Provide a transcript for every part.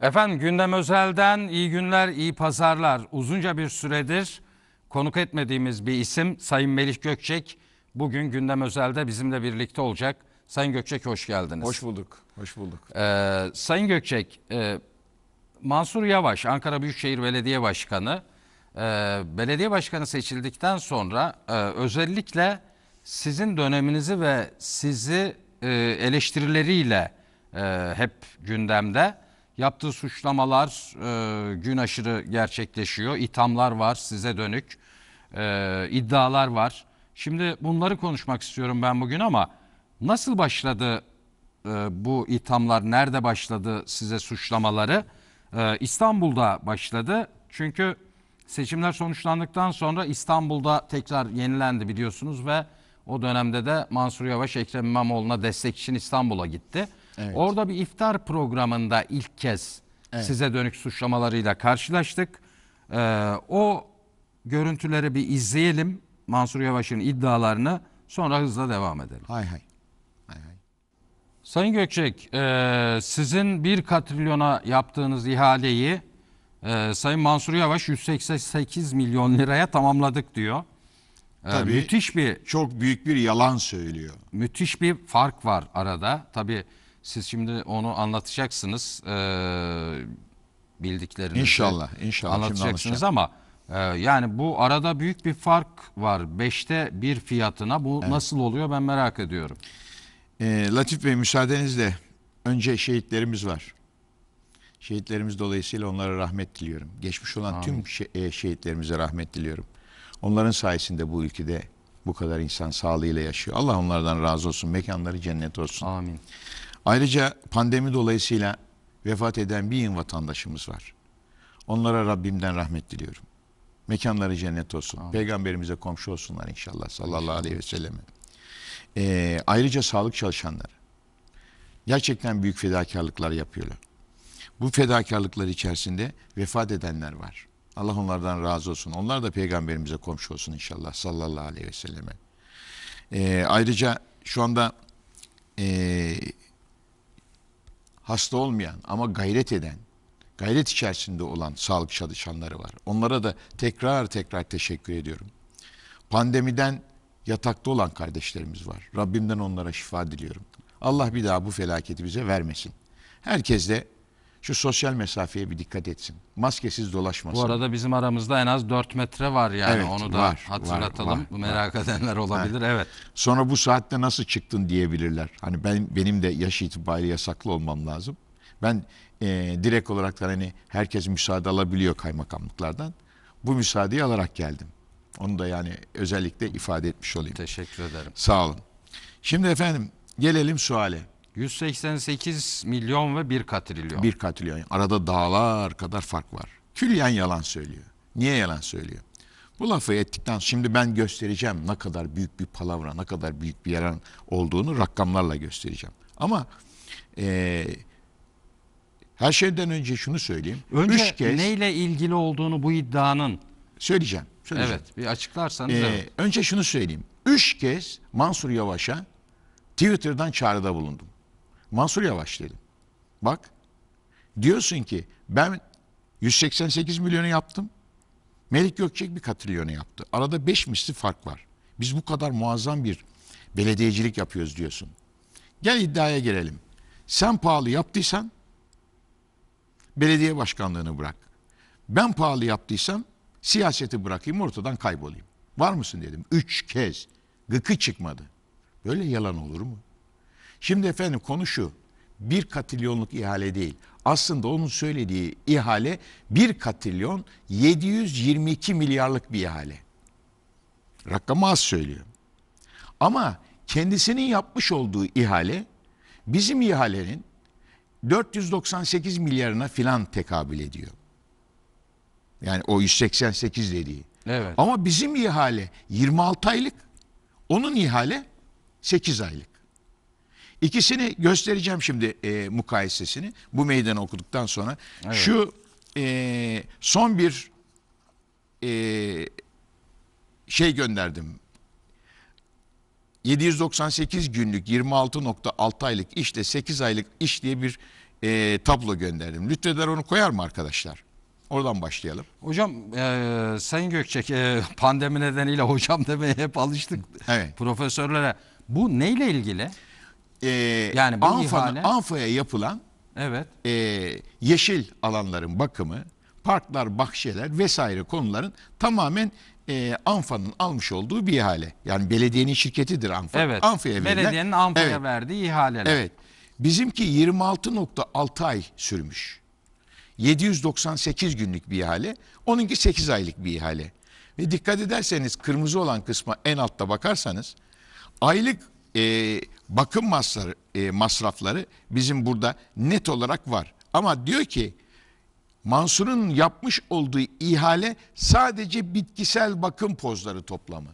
Efendim gündem özelden iyi günler, iyi pazarlar. Uzunca bir süredir konuk etmediğimiz bir isim Sayın Melih Gökçek bugün gündem özelde bizimle birlikte olacak. Sayın Gökçek hoş geldiniz. Hoş bulduk. Hoş bulduk. Ee, Sayın Gökçek, e, Mansur Yavaş Ankara Büyükşehir Belediye Başkanı e, belediye başkanı seçildikten sonra e, özellikle sizin döneminizi ve sizi e, eleştirileriyle e, hep gündemde. Yaptığı suçlamalar e, gün aşırı gerçekleşiyor. İthamlar var size dönük. E, iddialar var. Şimdi bunları konuşmak istiyorum ben bugün ama nasıl başladı e, bu ithamlar? Nerede başladı size suçlamaları? E, İstanbul'da başladı. Çünkü seçimler sonuçlandıktan sonra İstanbul'da tekrar yenilendi biliyorsunuz ve o dönemde de Mansur Yavaş Ekrem İmamoğlu'na destek için İstanbul'a gitti. Evet. Orada bir iftar programında ilk kez evet. size dönük suçlamalarıyla karşılaştık. Ee, o görüntüleri bir izleyelim. Mansur Yavaş'ın iddialarını sonra hızla devam edelim. Hay hay. hay, hay. Sayın Gökçek, e, sizin bir katrilyona yaptığınız ihaleyi e, Sayın Mansur Yavaş 188 milyon liraya tamamladık diyor. E, Tabii, müthiş bir çok büyük bir yalan söylüyor. Müthiş bir fark var arada. Tabii siz şimdi onu anlatacaksınız e, bildiklerinizi. İnşallah, inşallah. Anlatacaksınız ama e, yani bu arada büyük bir fark var. Beşte bir fiyatına bu evet. nasıl oluyor ben merak ediyorum. E, Latif Bey müsaadenizle önce şehitlerimiz var. Şehitlerimiz dolayısıyla onlara rahmet diliyorum. Geçmiş olan Amin. tüm e, şehitlerimize rahmet diliyorum. Onların sayesinde bu ülkede bu kadar insan sağlığıyla yaşıyor. Allah onlardan razı olsun. Mekanları cennet olsun. Amin. Ayrıca pandemi dolayısıyla vefat eden bin vatandaşımız var. Onlara Rabbimden rahmet diliyorum. Mekanları cennet olsun. Amin. Peygamberimize komşu olsunlar inşallah sallallahu aleyhi ve Sellem. Ee, ayrıca sağlık çalışanları. Gerçekten büyük fedakarlıklar yapıyorlar. Bu fedakarlıklar içerisinde vefat edenler var. Allah onlardan razı olsun. Onlar da peygamberimize komşu olsun inşallah sallallahu aleyhi ve selleme. Ee, ayrıca şu anda e, hasta olmayan ama gayret eden, gayret içerisinde olan sağlık çalışanları var. Onlara da tekrar tekrar teşekkür ediyorum. Pandemiden yatakta olan kardeşlerimiz var. Rabbimden onlara şifa diliyorum. Allah bir daha bu felaketi bize vermesin. Herkes de şu sosyal mesafeye bir dikkat etsin. Maskesiz dolaşmasın. Bu arada bizim aramızda en az 4 metre var yani evet, onu da var, hatırlatalım. Var, var, Merak var. edenler olabilir. Ha. Evet. Sonra bu saatte nasıl çıktın diyebilirler. Hani ben benim de yaş itibariyle yasaklı olmam lazım. Ben e, direkt olarak da hani herkes müsaade alabiliyor kaymakamlıklardan. Bu müsaadeyi alarak geldim. Onu da yani özellikle ifade etmiş olayım. Teşekkür ederim. Sağ olun. Şimdi efendim gelelim suale. 188 milyon ve 1 katrilyon. 1 katrilyon. Arada dağlar kadar fark var. Külliyen yalan söylüyor. Niye yalan söylüyor? Bu lafı ettikten şimdi ben göstereceğim ne kadar büyük bir palavra, ne kadar büyük bir yalan olduğunu rakamlarla göstereceğim. Ama e, her şeyden önce şunu söyleyeyim. Önce Üç kez, neyle ilgili olduğunu bu iddianın? Söyleyeceğim. söyleyeceğim. Evet bir açıklarsanız. E, Önce şunu söyleyeyim. Üç kez Mansur Yavaş'a Twitter'dan çağrıda bulundum. Mansur Yavaş dedim. Bak diyorsun ki ben 188 milyonu yaptım. Melik Gökçek bir katrilyonu yaptı. Arada 5 misli fark var. Biz bu kadar muazzam bir belediyecilik yapıyoruz diyorsun. Gel iddiaya girelim. Sen pahalı yaptıysan belediye başkanlığını bırak. Ben pahalı yaptıysam siyaseti bırakayım ortadan kaybolayım. Var mısın dedim. Üç kez gıkı çıkmadı. Böyle yalan olur mu? Şimdi efendim konu şu. Bir katilyonluk ihale değil. Aslında onun söylediği ihale bir katilyon 722 milyarlık bir ihale. Rakamı az söylüyor. Ama kendisinin yapmış olduğu ihale bizim ihalenin 498 milyarına filan tekabül ediyor. Yani o 188 dediği. Evet. Ama bizim ihale 26 aylık, onun ihale 8 aylık. İkisini göstereceğim şimdi e, mukayesesini. Bu meydanı okuduktan sonra. Evet. Şu e, son bir e, şey gönderdim. 798 günlük 26.6 aylık işte 8 aylık iş diye bir e, tablo gönderdim. Lütfeder onu koyar mı arkadaşlar? Oradan başlayalım. Hocam e, Sayın Gökçek e, pandemi nedeniyle hocam demeye hep alıştık evet. profesörlere. Bu neyle ilgili? e, yani bu Anfa'nın- Anfa'ya yapılan Evet. e, yeşil alanların bakımı, parklar, bahçeler vesaire konuların tamamen e, Anfa'nın almış olduğu bir ihale. Yani belediyenin şirketidir Anfa. Evet. Anfa'ya verilen- Belediyenin Anfa'ya Evet. verdiği ihaleler. Evet. Bizimki 26.6 ay sürmüş. 798 günlük bir ihale. Onunki 8 aylık bir ihale. Ve dikkat ederseniz kırmızı olan kısma en altta bakarsanız aylık e, bakım e, masrafları, bizim burada net olarak var. Ama diyor ki Mansur'un yapmış olduğu ihale sadece bitkisel bakım pozları toplamı.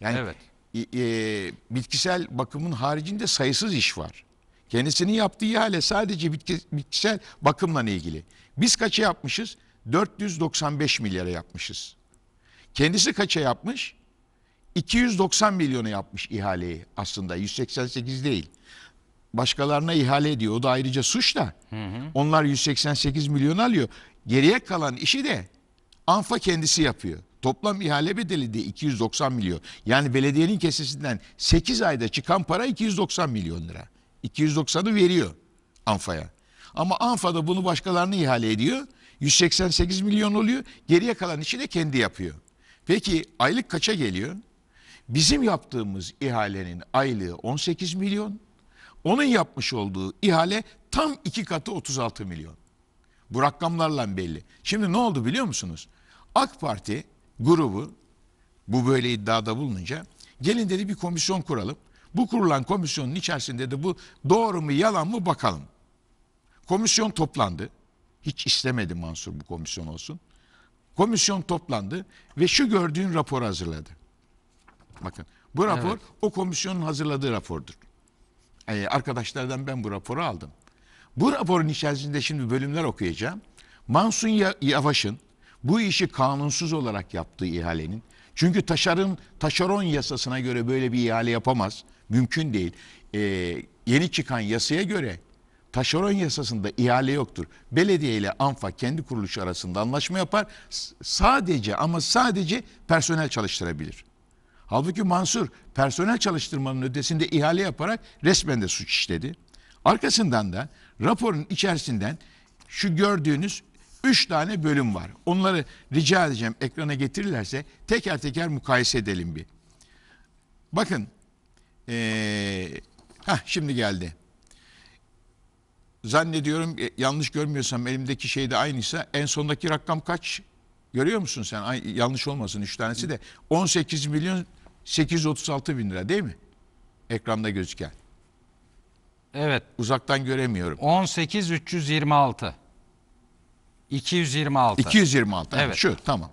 Yani evet. e, e, bitkisel bakımın haricinde sayısız iş var. Kendisinin yaptığı ihale sadece bitki, bitkisel bakımla ilgili. Biz kaça yapmışız? 495 milyara yapmışız. Kendisi kaça yapmış? 290 milyonu yapmış ihaleyi aslında 188 değil. Başkalarına ihale ediyor. O da ayrıca suç da. Hı hı. Onlar 188 milyon alıyor. Geriye kalan işi de Anfa kendisi yapıyor. Toplam ihale bedeli de 290 milyon. Yani belediyenin kesesinden 8 ayda çıkan para 290 milyon lira. 290'ı veriyor Anfa'ya. Ama Anfa da bunu başkalarına ihale ediyor. 188 milyon oluyor. Geriye kalan işi de kendi yapıyor. Peki aylık kaça geliyor? Bizim yaptığımız ihalenin aylığı 18 milyon. Onun yapmış olduğu ihale tam iki katı 36 milyon. Bu rakamlarla belli. Şimdi ne oldu biliyor musunuz? AK Parti grubu bu böyle iddiada bulununca gelin dedi bir komisyon kuralım. Bu kurulan komisyonun içerisinde de bu doğru mu yalan mı bakalım. Komisyon toplandı. Hiç istemedi Mansur bu komisyon olsun. Komisyon toplandı ve şu gördüğün rapor hazırladı. Bakın bu rapor evet. o komisyonun hazırladığı rapordur. Ee, arkadaşlardan ben bu raporu aldım. Bu raporun içerisinde şimdi bölümler okuyacağım. Mansun Yavaş'ın bu işi kanunsuz olarak yaptığı ihalenin çünkü taşarın taşeron yasasına göre böyle bir ihale yapamaz. Mümkün değil. Ee, yeni çıkan yasaya göre taşeron yasasında ihale yoktur. Belediye ile ANFA kendi kuruluşu arasında anlaşma yapar. S sadece ama sadece personel çalıştırabilir. Halbuki Mansur personel çalıştırmanın ötesinde ihale yaparak resmen de suç işledi. Arkasından da raporun içerisinden şu gördüğünüz üç tane bölüm var. Onları rica edeceğim ekrana getirirlerse teker teker mukayese edelim bir. Bakın ee, heh, şimdi geldi. Zannediyorum e, yanlış görmüyorsam elimdeki şey de aynıysa en sondaki rakam kaç? Görüyor musun sen? Ay, yanlış olmasın üç tanesi de. 18 milyon 836 bin lira değil mi? Ekranda gözüken. Evet. Uzaktan göremiyorum. 18 326. 226. 226. Evet. Şu tamam.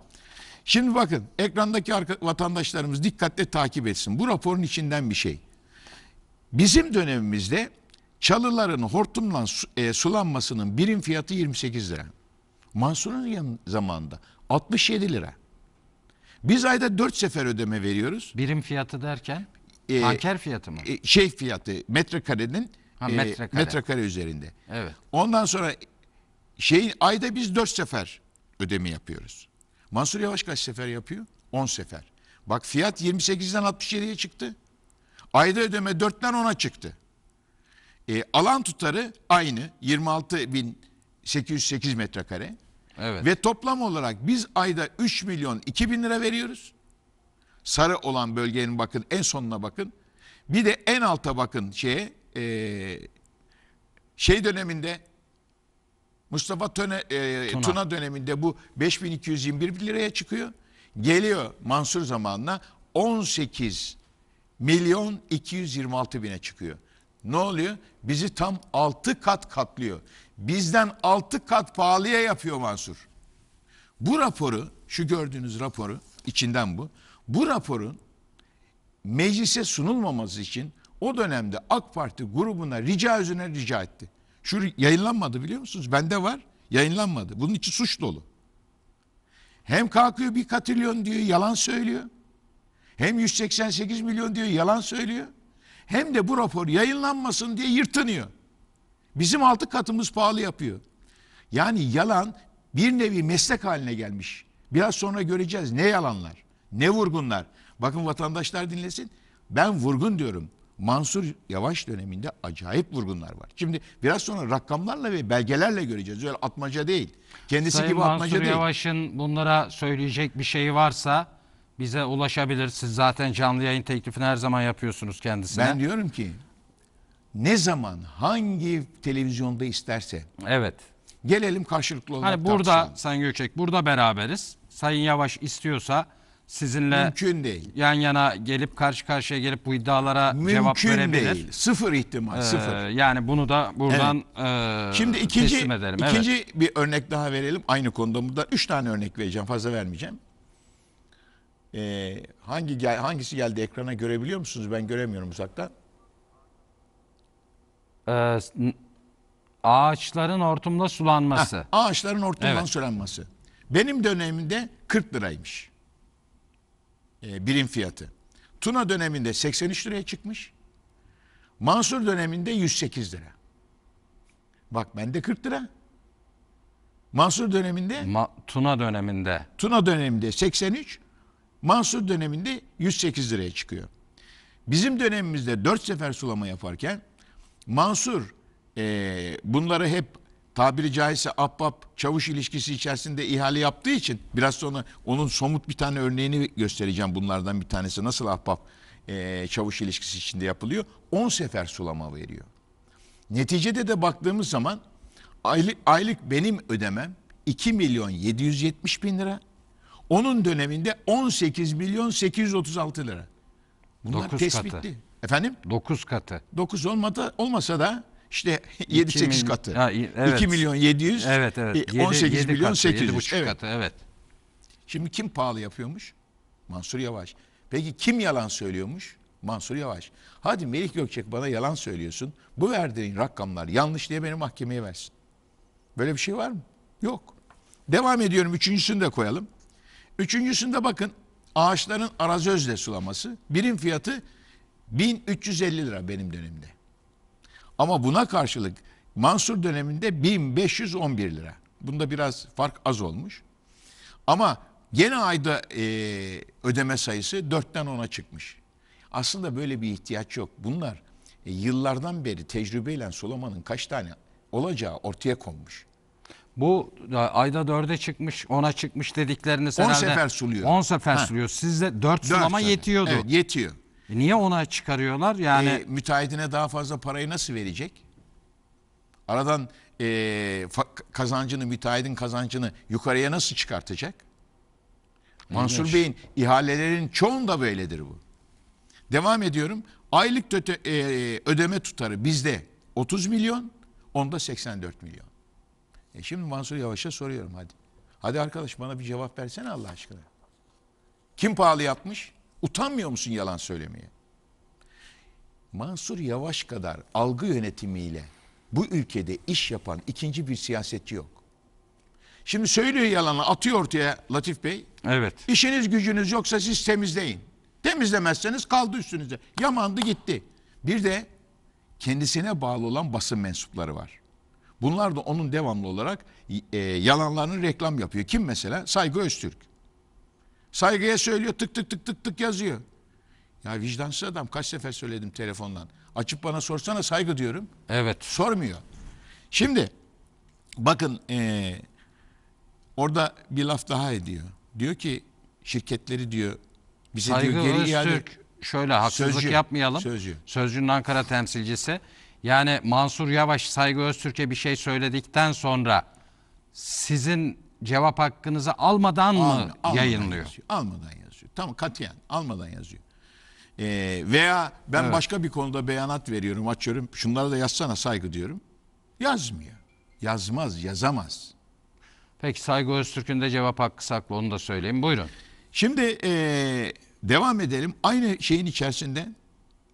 Şimdi bakın ekrandaki vatandaşlarımız dikkatle takip etsin. Bu raporun içinden bir şey. Bizim dönemimizde çalıların hortumla e, sulanmasının birim fiyatı 28 lira. Mansur'un zamanında 67 lira. Biz ayda dört sefer ödeme veriyoruz. Birim fiyatı derken Ee, tanker fiyatı mı? E, şey fiyatı metrekarenin Ha, e, metrekare. metrekare üzerinde. Evet. Ondan sonra şeyin ayda biz dört sefer ödeme yapıyoruz. Mansur Yavaş kaç sefer yapıyor? on sefer. Bak fiyat 28'den 67'ye çıktı. Ayda ödeme 4'ten 10'a çıktı. E, alan tutarı aynı 26.808 metrekare. Evet. Ve toplam olarak biz ayda 3 milyon 2 bin lira veriyoruz. Sarı olan bölgenin bakın en sonuna bakın. Bir de en alta bakın şeye e, şey döneminde Mustafa Töne, e, Tuna. Tuna döneminde bu 5221 liraya çıkıyor. Geliyor Mansur zamanına 18 milyon 226 bine çıkıyor. Ne oluyor? Bizi tam 6 kat katlıyor bizden altı kat pahalıya yapıyor Mansur. Bu raporu, şu gördüğünüz raporu, içinden bu. Bu raporun meclise sunulmaması için o dönemde AK Parti grubuna rica üzerine rica etti. Şu yayınlanmadı biliyor musunuz? Bende var. Yayınlanmadı. Bunun içi suç dolu. Hem kalkıyor bir katrilyon diyor yalan söylüyor. Hem 188 milyon diyor yalan söylüyor. Hem de bu rapor yayınlanmasın diye yırtınıyor. Bizim altı katımız pahalı yapıyor. Yani yalan bir nevi meslek haline gelmiş. Biraz sonra göreceğiz ne yalanlar, ne vurgunlar. Bakın vatandaşlar dinlesin. Ben vurgun diyorum. Mansur Yavaş döneminde acayip vurgunlar var. Şimdi biraz sonra rakamlarla ve belgelerle göreceğiz. Öyle atmaca değil. Kendisi Sayın gibi Mansur atmaca Yavaş değil. Mansur Yavaş'ın bunlara söyleyecek bir şeyi varsa bize ulaşabilir. Siz zaten canlı yayın teklifini her zaman yapıyorsunuz kendisine. Ben diyorum ki ne zaman hangi televizyonda isterse. Evet. Gelelim karşılıklı olarak Hani burada tartışalım. Sayın Gökçek burada beraberiz. Sayın Yavaş istiyorsa sizinle Mümkün değil. yan yana gelip karşı karşıya gelip bu iddialara Mümkün cevap verebilir. değil. Sıfır ihtimal, ee, sıfır. yani bunu da buradan e, Şimdi ikinci teslim edelim. Evet. ikinci bir örnek daha verelim aynı konuda. burada üç tane örnek vereceğim, fazla vermeyeceğim. Ee, hangi gel, hangisi geldi ekrana görebiliyor musunuz? Ben göremiyorum uzaktan e, ağaçların hortumla sulanması. Ha, ağaçların hortumla evet. sulanması. Benim dönemimde 40 liraymış. E, birim fiyatı. Tuna döneminde 83 liraya çıkmış. Mansur döneminde 108 lira. Bak bende 40 lira. Mansur döneminde Ma Tuna döneminde. Tuna döneminde 83, Mansur döneminde 108 liraya çıkıyor. Bizim dönemimizde 4 sefer sulama yaparken Mansur e, bunları hep tabiri caizse ahbap çavuş ilişkisi içerisinde ihale yaptığı için biraz sonra onun somut bir tane örneğini göstereceğim bunlardan bir tanesi nasıl ahbap e, çavuş ilişkisi içinde yapılıyor 10 sefer sulama veriyor. Neticede de baktığımız zaman aylık, aylık benim ödemem 2 milyon 770 bin lira onun döneminde 18 milyon 836 lira. Bunlar Dokuz tespitli. Katı. Efendim? 9 katı. 9 olmadı, olmasa da işte 7-8 katı. Ha, evet. 2 milyon 700, evet, evet. 18 7, 7 milyon katı, 800. 7,5 evet. katı evet. Şimdi kim pahalı yapıyormuş? Mansur Yavaş. Peki kim yalan söylüyormuş? Mansur Yavaş. Hadi Melih Gökçek bana yalan söylüyorsun. Bu verdiğin rakamlar yanlış diye beni mahkemeye versin. Böyle bir şey var mı? Yok. Devam ediyorum. Üçüncüsünü de koyalım. Üçüncüsünde bakın ağaçların arazözle sulaması. Birim fiyatı 1350 lira benim dönemimde. Ama buna karşılık Mansur döneminde 1511 lira. Bunda biraz fark az olmuş. Ama gene ayda e, ödeme sayısı 4'ten 10'a çıkmış. Aslında böyle bir ihtiyaç yok. Bunlar e, yıllardan beri tecrübeyle Sulaman'ın kaç tane olacağı ortaya konmuş. Bu e, ayda 4'e çıkmış, 10'a çıkmış dedikleriniz 10 herhalde. 10 sefer suluyor. 10 sefer ha. suluyor. Sizde 4, 4 sulama sene. yetiyordu. Evet, yetiyor. E, niye ona çıkarıyorlar? Yani e, müteahhitine daha fazla parayı nasıl verecek? Aradan e, kazancını, müteahhitin kazancını yukarıya nasıl çıkartacak? Mansur Bey'in ihalelerin çoğunda böyledir bu. Devam ediyorum. Aylık öte, e, ödeme tutarı bizde 30 milyon, onda 84 milyon. E şimdi Mansur Yavaş'a soruyorum hadi. Hadi arkadaş bana bir cevap versene Allah aşkına. Kim pahalı yapmış? Utanmıyor musun yalan söylemeye? Mansur Yavaş kadar algı yönetimiyle bu ülkede iş yapan ikinci bir siyasetçi yok. Şimdi söylüyor yalanı atıyor ortaya Latif Bey. Evet. İşiniz gücünüz yoksa siz temizleyin. Temizlemezseniz kaldı üstünüze. Yamandı gitti. Bir de kendisine bağlı olan basın mensupları var. Bunlar da onun devamlı olarak e, yalanlarını reklam yapıyor. Kim mesela? Saygı Öztürk. Saygıya söylüyor tık tık tık tık tık yazıyor. Ya vicdansız adam kaç sefer söyledim telefondan. Açıp bana sorsana saygı diyorum. Evet. Sormuyor. Şimdi bakın ee, orada bir laf daha ediyor. Diyor ki şirketleri diyor bize saygı diyor geri Öztürk, iade şöyle haksızlık sözcü, yapmayalım. Sözcü. Sözcünün Ankara temsilcisi. Yani Mansur Yavaş Saygı Öztürk'e bir şey söyledikten sonra sizin cevap hakkınızı almadan Al, mı almadan yayınlıyor? Yazıyor, almadan yazıyor. Tamam katiyen almadan yazıyor. Ee, veya ben evet. başka bir konuda beyanat veriyorum, açıyorum. Şunlara da yazsana saygı diyorum. Yazmıyor. Yazmaz, yazamaz. Peki Saygı Öztürk'ün de cevap hakkı saklı onu da söyleyeyim. Buyurun. Şimdi ee, devam edelim. Aynı şeyin içerisinde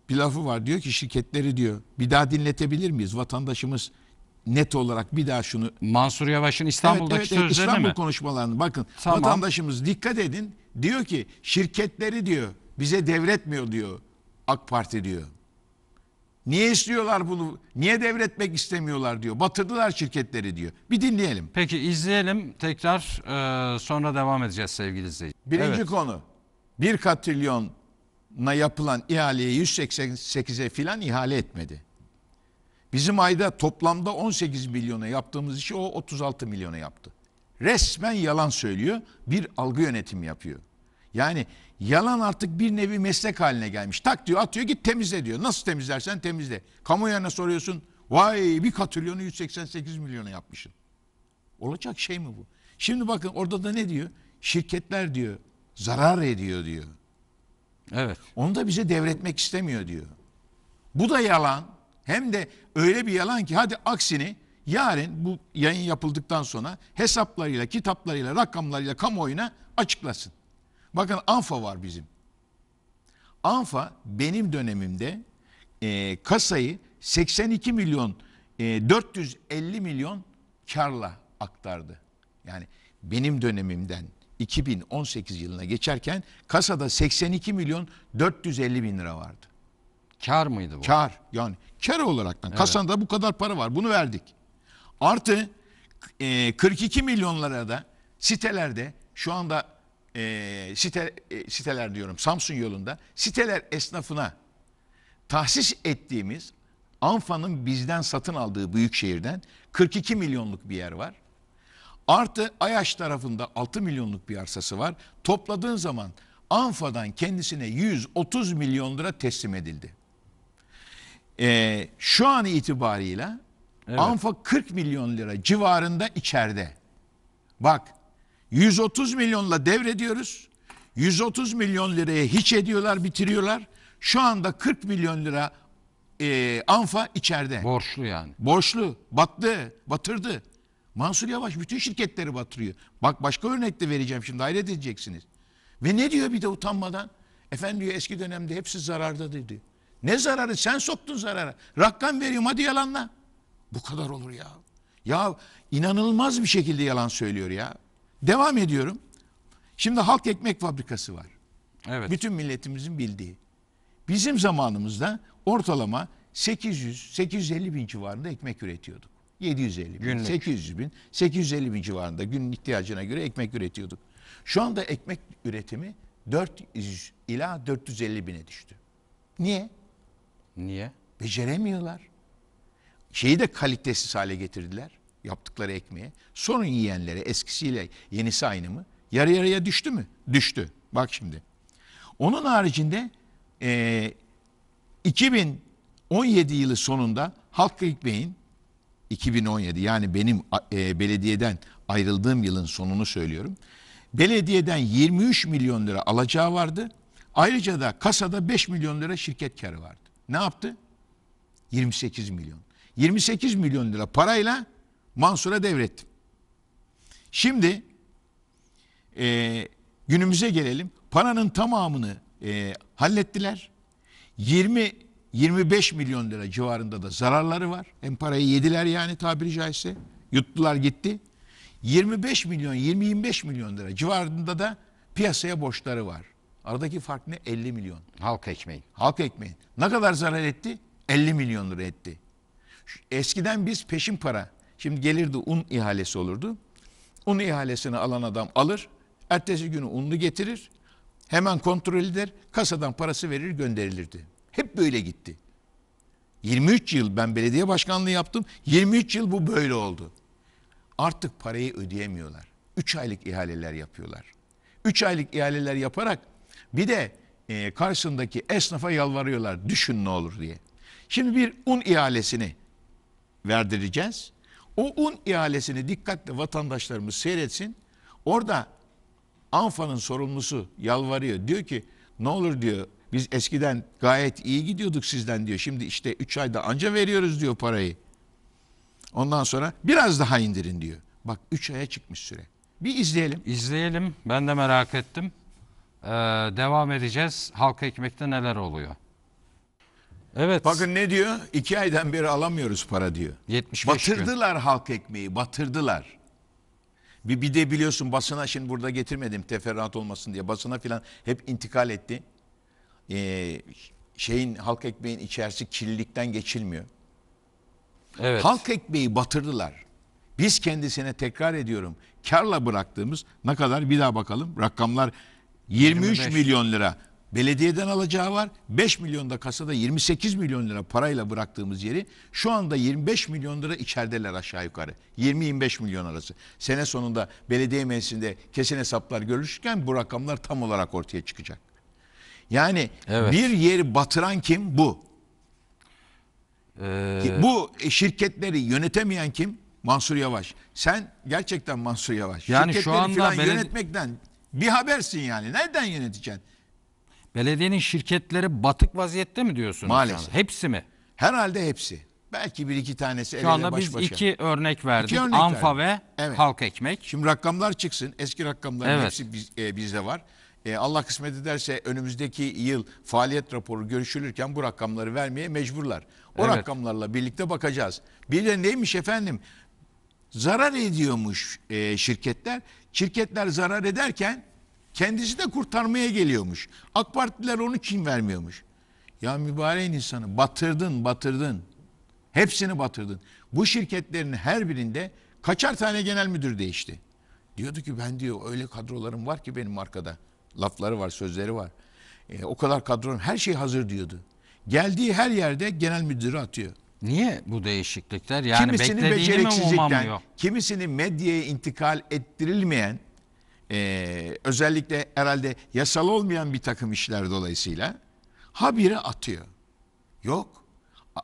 bir lafı var. Diyor ki şirketleri diyor bir daha dinletebilir miyiz? Vatandaşımız net olarak bir daha şunu Mansur Yavaş'ın İstanbul'daki evet, evet, sözleri İstanbul mi? konuşmalarını bakın Tamam. vatandaşımız dikkat edin diyor ki şirketleri diyor bize devretmiyor diyor AK Parti diyor. Niye istiyorlar bunu? Niye devretmek istemiyorlar diyor. Batırdılar şirketleri diyor. Bir dinleyelim. Peki izleyelim tekrar e, sonra devam edeceğiz sevgili izleyici. Birinci Evet. konu 1 katrilyona yapılan ihaleyi 188'e filan ihale etmedi. Bizim ayda toplamda 18 milyona yaptığımız işi o 36 milyona yaptı. Resmen yalan söylüyor. Bir algı yönetimi yapıyor. Yani yalan artık bir nevi meslek haline gelmiş. Tak diyor atıyor git temizle diyor. Nasıl temizlersen temizle. Kamuoyuna soruyorsun. Vay bir katrilyonu 188 milyona yapmışsın. Olacak şey mi bu? Şimdi bakın orada da ne diyor? Şirketler diyor zarar ediyor diyor. Evet. Onu da bize devretmek istemiyor diyor. Bu da yalan. Hem de öyle bir yalan ki hadi aksini yarın bu yayın yapıldıktan sonra hesaplarıyla, kitaplarıyla, rakamlarıyla kamuoyuna açıklasın. Bakın ANFA var bizim. ANFA benim dönemimde e, kasayı 82 milyon e, 450 milyon karla aktardı. Yani benim dönemimden 2018 yılına geçerken kasada 82 milyon 450 bin lira vardı. Kar mıydı bu? Kar yani kar olaraktan. Evet. Kasanda bu kadar para var bunu verdik. Artı e, 42 milyonlara da sitelerde şu anda e, site, e, siteler diyorum Samsun yolunda siteler esnafına tahsis ettiğimiz Anfa'nın bizden satın aldığı Büyükşehir'den 42 milyonluk bir yer var. Artı Ayaş tarafında 6 milyonluk bir arsası var. Topladığın zaman Anfa'dan kendisine 130 milyon lira teslim edildi e, şu an itibarıyla evet. Anfa 40 milyon lira civarında içeride. Bak 130 milyonla devrediyoruz. 130 milyon liraya hiç ediyorlar, bitiriyorlar. Şu anda 40 milyon lira e, Anfa içeride. Borçlu yani. Borçlu. Battı, batırdı. Mansur Yavaş bütün şirketleri batırıyor. Bak başka örnek de vereceğim şimdi hayret edeceksiniz. Ve ne diyor bir de utanmadan? Efendim diyor eski dönemde hepsi zararda diyor. Ne zararı? Sen soktun zararı. Rakam veriyorum hadi yalanla. Bu kadar olur ya. Ya inanılmaz bir şekilde yalan söylüyor ya. Devam ediyorum. Şimdi halk ekmek fabrikası var. Evet. Bütün milletimizin bildiği. Bizim zamanımızda ortalama 800-850 bin civarında ekmek üretiyorduk. 750 bin, günlük. 800 bin, 850 bin civarında günün ihtiyacına göre ekmek üretiyorduk. Şu anda ekmek üretimi 400 ila 450 bine düştü. Niye? Niye? Beceremiyorlar. Şeyi de kalitesiz hale getirdiler. Yaptıkları ekmeği. Sorun yiyenlere eskisiyle yenisi aynı mı? Yarı yarıya düştü mü? Düştü. Bak şimdi. Onun haricinde e, 2017 yılı sonunda Halk Ekmeğin 2017 yani benim e, belediyeden ayrıldığım yılın sonunu söylüyorum. Belediyeden 23 milyon lira alacağı vardı. Ayrıca da kasada 5 milyon lira şirket karı vardı. Ne yaptı? 28 milyon. 28 milyon lira parayla Mansur'a devrettim. Şimdi e, günümüze gelelim. Paranın tamamını e, hallettiler. 20 25 milyon lira civarında da zararları var. Hem parayı yediler yani tabiri caizse. Yuttular gitti. 25 milyon 20-25 milyon lira civarında da piyasaya borçları var. Aradaki fark ne? 50 milyon. Halk ekmeği. Halk ekmeği. Ne kadar zarar etti? 50 milyon lira etti. Eskiden biz peşin para. Şimdi gelirdi un ihalesi olurdu. Un ihalesini alan adam alır. Ertesi günü unlu getirir. Hemen kontrol eder. Kasadan parası verir gönderilirdi. Hep böyle gitti. 23 yıl ben belediye başkanlığı yaptım. 23 yıl bu böyle oldu. Artık parayı ödeyemiyorlar. 3 aylık ihaleler yapıyorlar. 3 aylık ihaleler yaparak bir de e, karşısındaki esnafa yalvarıyorlar düşün ne olur diye. Şimdi bir un ihalesini verdireceğiz. O un ihalesini dikkatle vatandaşlarımız seyretsin. Orada Anfa'nın sorumlusu yalvarıyor. Diyor ki ne olur diyor biz eskiden gayet iyi gidiyorduk sizden diyor. Şimdi işte 3 ayda anca veriyoruz diyor parayı. Ondan sonra biraz daha indirin diyor. Bak 3 aya çıkmış süre. Bir izleyelim. İzleyelim. Ben de merak ettim. Ee, devam edeceğiz. Halka ekmekte neler oluyor? Evet. Bakın ne diyor? İki aydan beri alamıyoruz para diyor. 75 batırdılar gün. halk ekmeği, batırdılar. Bir, bir de biliyorsun basına şimdi burada getirmedim teferruat olmasın diye. Basına filan hep intikal etti. Ee, şeyin halk ekmeğin içerisi kirlilikten geçilmiyor. Evet. Halk ekmeği batırdılar. Biz kendisine tekrar ediyorum karla bıraktığımız ne kadar bir daha bakalım rakamlar 23 25. milyon lira belediyeden alacağı var. 5 milyon da kasada 28 milyon lira parayla bıraktığımız yeri şu anda 25 milyon lira içerideler aşağı yukarı. 20-25 milyon arası. Sene sonunda belediye meclisinde kesin hesaplar görüşürken bu rakamlar tam olarak ortaya çıkacak. Yani evet. bir yeri batıran kim? Bu. Ee... Bu şirketleri yönetemeyen kim? Mansur Yavaş. Sen gerçekten Mansur Yavaş. Yani Şirketleri şu anda falan beledi... yönetmekten bir habersin yani. Nereden yöneteceksin? Belediyenin şirketleri batık vaziyette mi diyorsunuz? Maalesef. Sana? Hepsi mi? Herhalde hepsi. Belki bir iki tanesi Şu el anda baş biz başa. iki örnek verdik. İki örnek Anfa verdik. ve evet. Halk Ekmek. Şimdi rakamlar çıksın. Eski rakamların evet. hepsi biz, e, bizde var. E, Allah kısmet ederse önümüzdeki yıl faaliyet raporu görüşülürken bu rakamları vermeye mecburlar. O evet. rakamlarla birlikte bakacağız. Bir de neymiş efendim? Zarar ediyormuş e, şirketler. Şirketler zarar ederken kendisi de kurtarmaya geliyormuş. AK Partililer onu kim vermiyormuş? Ya mübareğin insanı batırdın batırdın. Hepsini batırdın. Bu şirketlerin her birinde kaçar tane genel müdür değişti. Diyordu ki ben diyor öyle kadrolarım var ki benim arkada. Lafları var, sözleri var. E, o kadar kadron her şey hazır diyordu. Geldiği her yerde genel müdürü atıyor. Niye bu değişiklikler? Yani kimisinin beceriksizlikten, kimisini medyaya intikal ettirilmeyen, e, özellikle herhalde yasal olmayan bir takım işler dolayısıyla habire atıyor. Yok.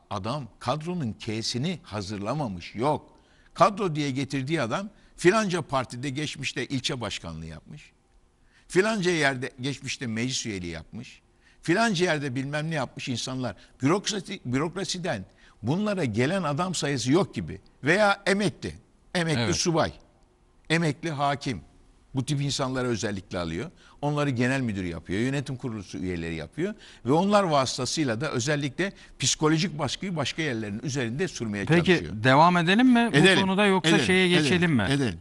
Adam kadronun kesini hazırlamamış. Yok. Kadro diye getirdiği adam filanca partide geçmişte ilçe başkanlığı yapmış. Filanca yerde geçmişte meclis üyeliği yapmış. Filanca yerde bilmem ne yapmış insanlar. Bürokrasi, bürokrasiden bunlara gelen adam sayısı yok gibi. Veya emekli, emekli evet. subay, emekli hakim. Bu tip insanları özellikle alıyor. Onları genel müdür yapıyor, yönetim kurulusu üyeleri yapıyor. Ve onlar vasıtasıyla da özellikle psikolojik baskıyı başka yerlerin üzerinde sürmeye Peki, çalışıyor. Peki devam edelim mi edelim, bu konuda yoksa edelim, şeye geçelim edelim, mi? Edelim.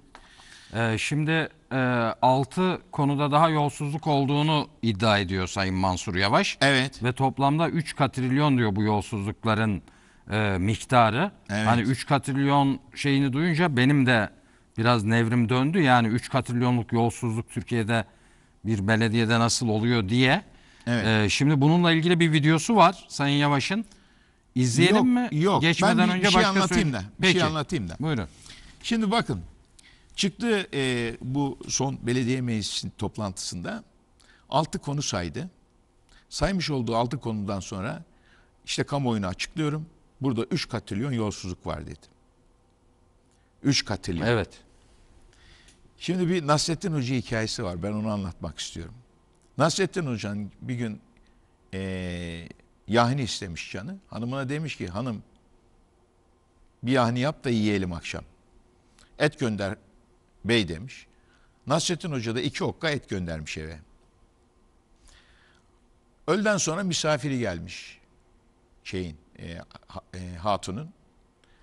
Ee, şimdi e, 6 konuda daha yolsuzluk olduğunu iddia ediyor Sayın Mansur Yavaş. Evet. Ve toplamda 3 katrilyon diyor bu yolsuzlukların e, miktarı. Hani evet. Hani 3 katrilyon şeyini duyunca benim de biraz nevrim döndü. Yani 3 katrilyonluk yolsuzluk Türkiye'de bir belediyede nasıl oluyor diye. Evet. E, şimdi bununla ilgili bir videosu var Sayın Yavaş'ın. İzleyelim yok, mi? Yok. Geçmeden ben önce bir şey anlatayım da. Bir şey Peki. şey anlatayım da. Buyurun. Şimdi bakın. Çıktı e, bu son belediye meclisi toplantısında altı konu saydı. Saymış olduğu altı konudan sonra işte kamuoyunu açıklıyorum. Burada 3 katrilyon yolsuzluk var dedi. 3 katrilyon. Evet. Şimdi bir Nasrettin Hoca hikayesi var. Ben onu anlatmak istiyorum. Nasrettin Hoca'nın bir gün e, yahni istemiş canı. Hanımına demiş ki hanım bir yahni yap da yiyelim akşam. Et gönder bey demiş. Nasrettin Hoca da iki okka et göndermiş eve. Öğleden sonra misafiri gelmiş şeyin e, e, hatunun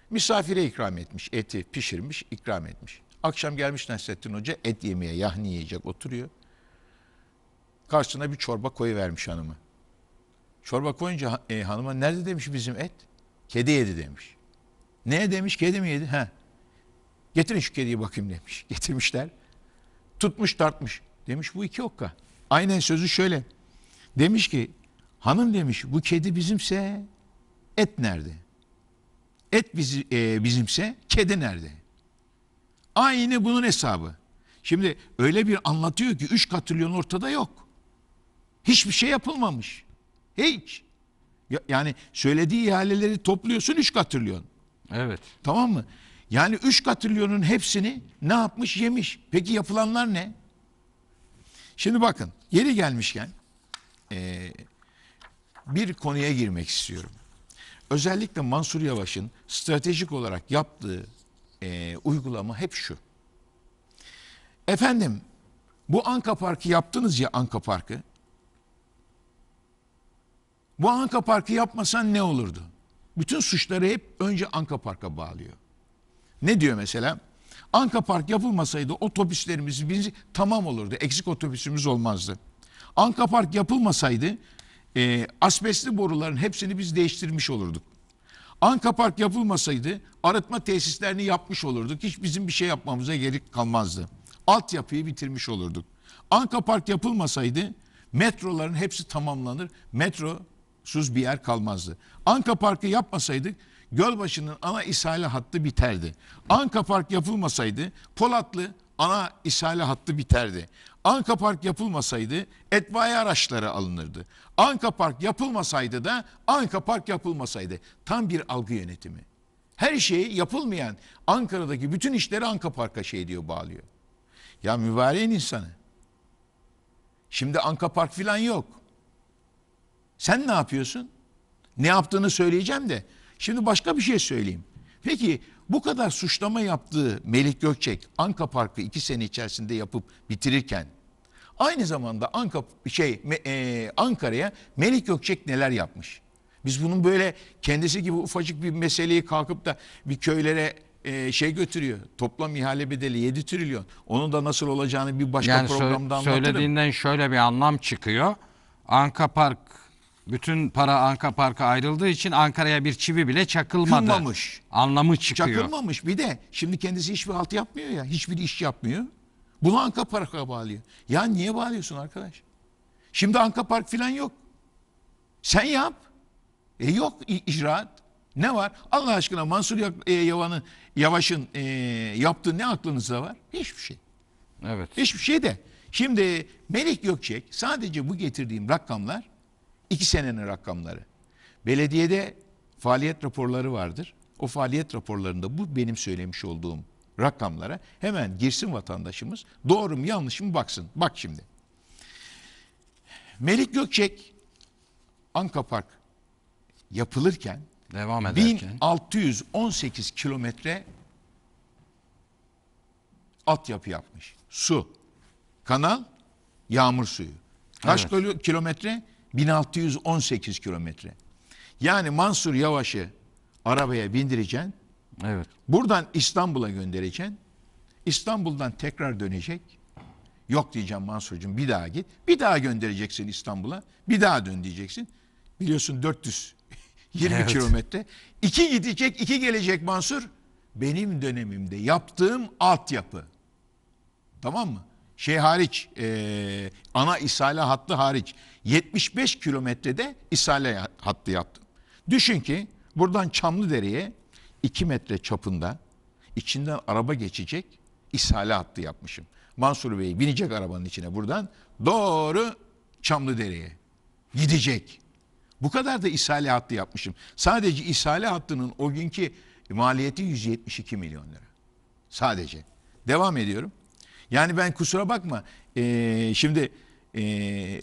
misafire ikram etmiş. Eti pişirmiş, ikram etmiş. Akşam gelmiş Nasrettin Hoca et yemeye, yahni yiyecek oturuyor. Karşısına bir çorba koyu vermiş hanımı. Çorba koyunca e, hanıma nerede demiş bizim et? Kedi yedi demiş. Ne demiş? Kedi mi yedi? He. Getirin şu kediyi bakayım demiş. Getirmişler. Tutmuş tartmış. Demiş bu iki okka. Aynen sözü şöyle. Demiş ki hanım demiş bu kedi bizimse Et nerede? Et bizi, e, bizimse kedi nerede? Aynı bunun hesabı. Şimdi öyle bir anlatıyor ki 3 katrilyon ortada yok. Hiçbir şey yapılmamış. Hiç. Yani söylediği ihaleleri topluyorsun 3 katrilyon. Evet. Tamam mı? Yani 3 katrilyonun hepsini ne yapmış yemiş. Peki yapılanlar ne? Şimdi bakın yeri gelmişken e, bir konuya girmek istiyorum özellikle Mansur Yavaş'ın stratejik olarak yaptığı e, uygulama hep şu. Efendim bu Anka Parkı yaptınız ya Anka Parkı. Bu Anka Parkı yapmasan ne olurdu? Bütün suçları hep önce Anka Park'a bağlıyor. Ne diyor mesela? Anka Park yapılmasaydı otobüslerimiz birinci, tamam olurdu. Eksik otobüsümüz olmazdı. Anka Park yapılmasaydı e, asbestli boruların hepsini biz değiştirmiş olurduk. Anka Park yapılmasaydı arıtma tesislerini yapmış olurduk. Hiç bizim bir şey yapmamıza gerek kalmazdı. Altyapıyı bitirmiş olurduk. Anka Park yapılmasaydı metroların hepsi tamamlanır. Metrosuz bir yer kalmazdı. Anka Park'ı yapmasaydık Gölbaşı'nın ana ishale hattı biterdi. Anka Park yapılmasaydı Polatlı ana ishale hattı biterdi. Anka Park yapılmasaydı etbaiye araçları alınırdı. Anka Park yapılmasaydı da Anka Park yapılmasaydı. Tam bir algı yönetimi. Her şeyi yapılmayan Ankara'daki bütün işleri Anka Park'a şey diyor bağlıyor. Ya mübareğin insanı. Şimdi Anka Park filan yok. Sen ne yapıyorsun? Ne yaptığını söyleyeceğim de. Şimdi başka bir şey söyleyeyim. Peki bu kadar suçlama yaptığı Melik Gökçek Anka Parkı iki sene içerisinde yapıp bitirirken aynı zamanda Anka şey e, Ankara'ya Melik Gökçek neler yapmış? Biz bunun böyle kendisi gibi ufacık bir meseleyi kalkıp da bir köylere e, şey götürüyor. Toplam ihale bedeli 7 trilyon. Onun da nasıl olacağını bir başka yani programda anlatırım. Söylediğinden şöyle bir anlam çıkıyor. Anka Park bütün para Anka Park'a ayrıldığı için Ankara'ya bir çivi bile çakılmadı. Kılmamış. Anlamı çıkıyor. Çakılmamış. Bir de şimdi kendisi hiçbir altı yapmıyor ya. Hiçbir iş yapmıyor. Bunu Anka Park'a bağlıyor. Ya niye bağlıyorsun arkadaş? Şimdi Anka Park falan yok. Sen yap. E yok icraat. Ne var? Allah aşkına Mansur e, Yavan'ın Yavaş'ın e, yaptığı ne aklınızda var? Hiçbir şey. Evet. Hiçbir şey de. Şimdi Melik Gökçek sadece bu getirdiğim rakamlar 2 senenin rakamları. Belediyede faaliyet raporları vardır. O faaliyet raporlarında bu benim söylemiş olduğum rakamlara hemen girsin vatandaşımız. Doğru mu yanlış mı baksın. Bak şimdi. Melik Gökçek Anka Park yapılırken devam ederken 1618 kilometre altyapı yapmış. Su, kanal, yağmur suyu. Kaç evet. kilometre? 1618 kilometre. Yani Mansur Yavaş'ı arabaya bindireceksin. Evet. Buradan İstanbul'a göndereceksin. İstanbul'dan tekrar dönecek. Yok diyeceğim Mansurcuğum bir daha git. Bir daha göndereceksin İstanbul'a. Bir daha dön diyeceksin. Biliyorsun 420 evet. kilometre. İki gidecek, iki gelecek Mansur. Benim dönemimde yaptığım altyapı. Tamam mı? şey hariç e, ana isale hattı hariç 75 kilometrede isale hattı yaptım. Düşün ki buradan Çamlıdere'ye 2 metre çapında içinden araba geçecek isale hattı yapmışım. Mansur Bey binecek arabanın içine buradan doğru Çamlıdere'ye gidecek. Bu kadar da isale hattı yapmışım. Sadece isale hattının o günkü maliyeti 172 milyon lira. Sadece. Devam ediyorum. Yani ben kusura bakma e, şimdi e,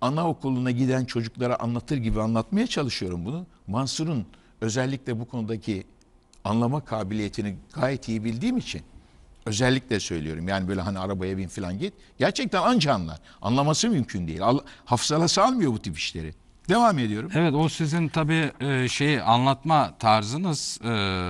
anaokuluna giden çocuklara anlatır gibi anlatmaya çalışıyorum bunu. Mansur'un özellikle bu konudaki anlama kabiliyetini gayet iyi bildiğim için özellikle söylüyorum. Yani böyle hani arabaya bin falan git. Gerçekten anca anlar. Anlaması mümkün değil. Al, hafızalası almıyor bu tip işleri. Devam ediyorum. Evet o sizin tabii e, şeyi anlatma tarzınız. E,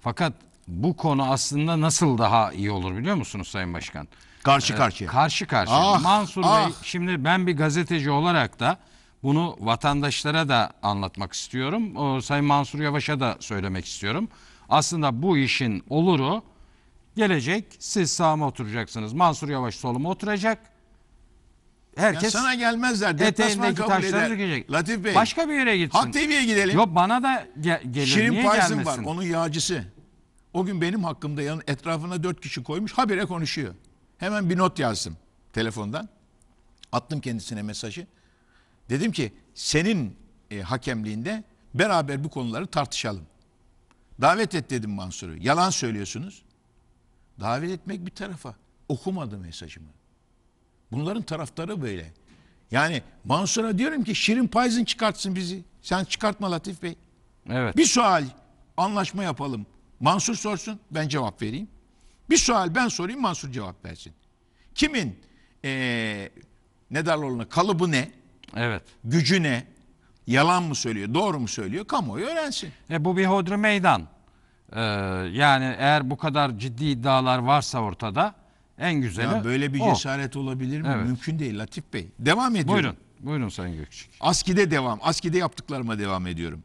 fakat bu konu aslında nasıl daha iyi olur biliyor musunuz Sayın Başkan? Karşı ee, karşıya. Karşı karşıya. Ah, Mansur ah. Bey şimdi ben bir gazeteci olarak da bunu vatandaşlara da anlatmak istiyorum. O, Sayın Mansur Yavaş'a da söylemek istiyorum. Aslında bu işin oluru gelecek siz sağıma oturacaksınız. Mansur Yavaş soluma oturacak. Herkes ya sana gelmezler. Deplasman kabul eder. Latif Bey. Başka bir yere gitsin. Hak TV'ye gidelim. Yok bana da ge gelir. Şirin Niye Payson gelmesin? var onun yağcısı. O gün benim hakkımda yanın etrafına dört kişi koymuş habire konuşuyor. Hemen bir not yazdım telefondan. Attım kendisine mesajı. Dedim ki senin e, hakemliğinde beraber bu konuları tartışalım. Davet et dedim Mansur'u. Yalan söylüyorsunuz. Davet etmek bir tarafa. Okumadı mesajımı. Bunların taraftarı böyle. Yani Mansur'a diyorum ki Şirin Payzın çıkartsın bizi. Sen çıkartma Latif Bey. Evet. Bir sual anlaşma yapalım. Mansur sorsun ben cevap vereyim. Bir sual ben sorayım Mansur cevap versin. Kimin ee, ne derler kalıbı ne? Evet. Gücü ne? Yalan mı söylüyor? Doğru mu söylüyor? Kamuoyu öğrensin. E, bu bir hodri meydan. Ee, yani eğer bu kadar ciddi iddialar varsa ortada en güzeli ya böyle bir o. cesaret olabilir mi? Evet. Mümkün değil Latif Bey. Devam ediyorum. Buyurun. Buyurun Sayın Gökçük. ASKİ'de devam. ASKİ'de yaptıklarıma devam ediyorum.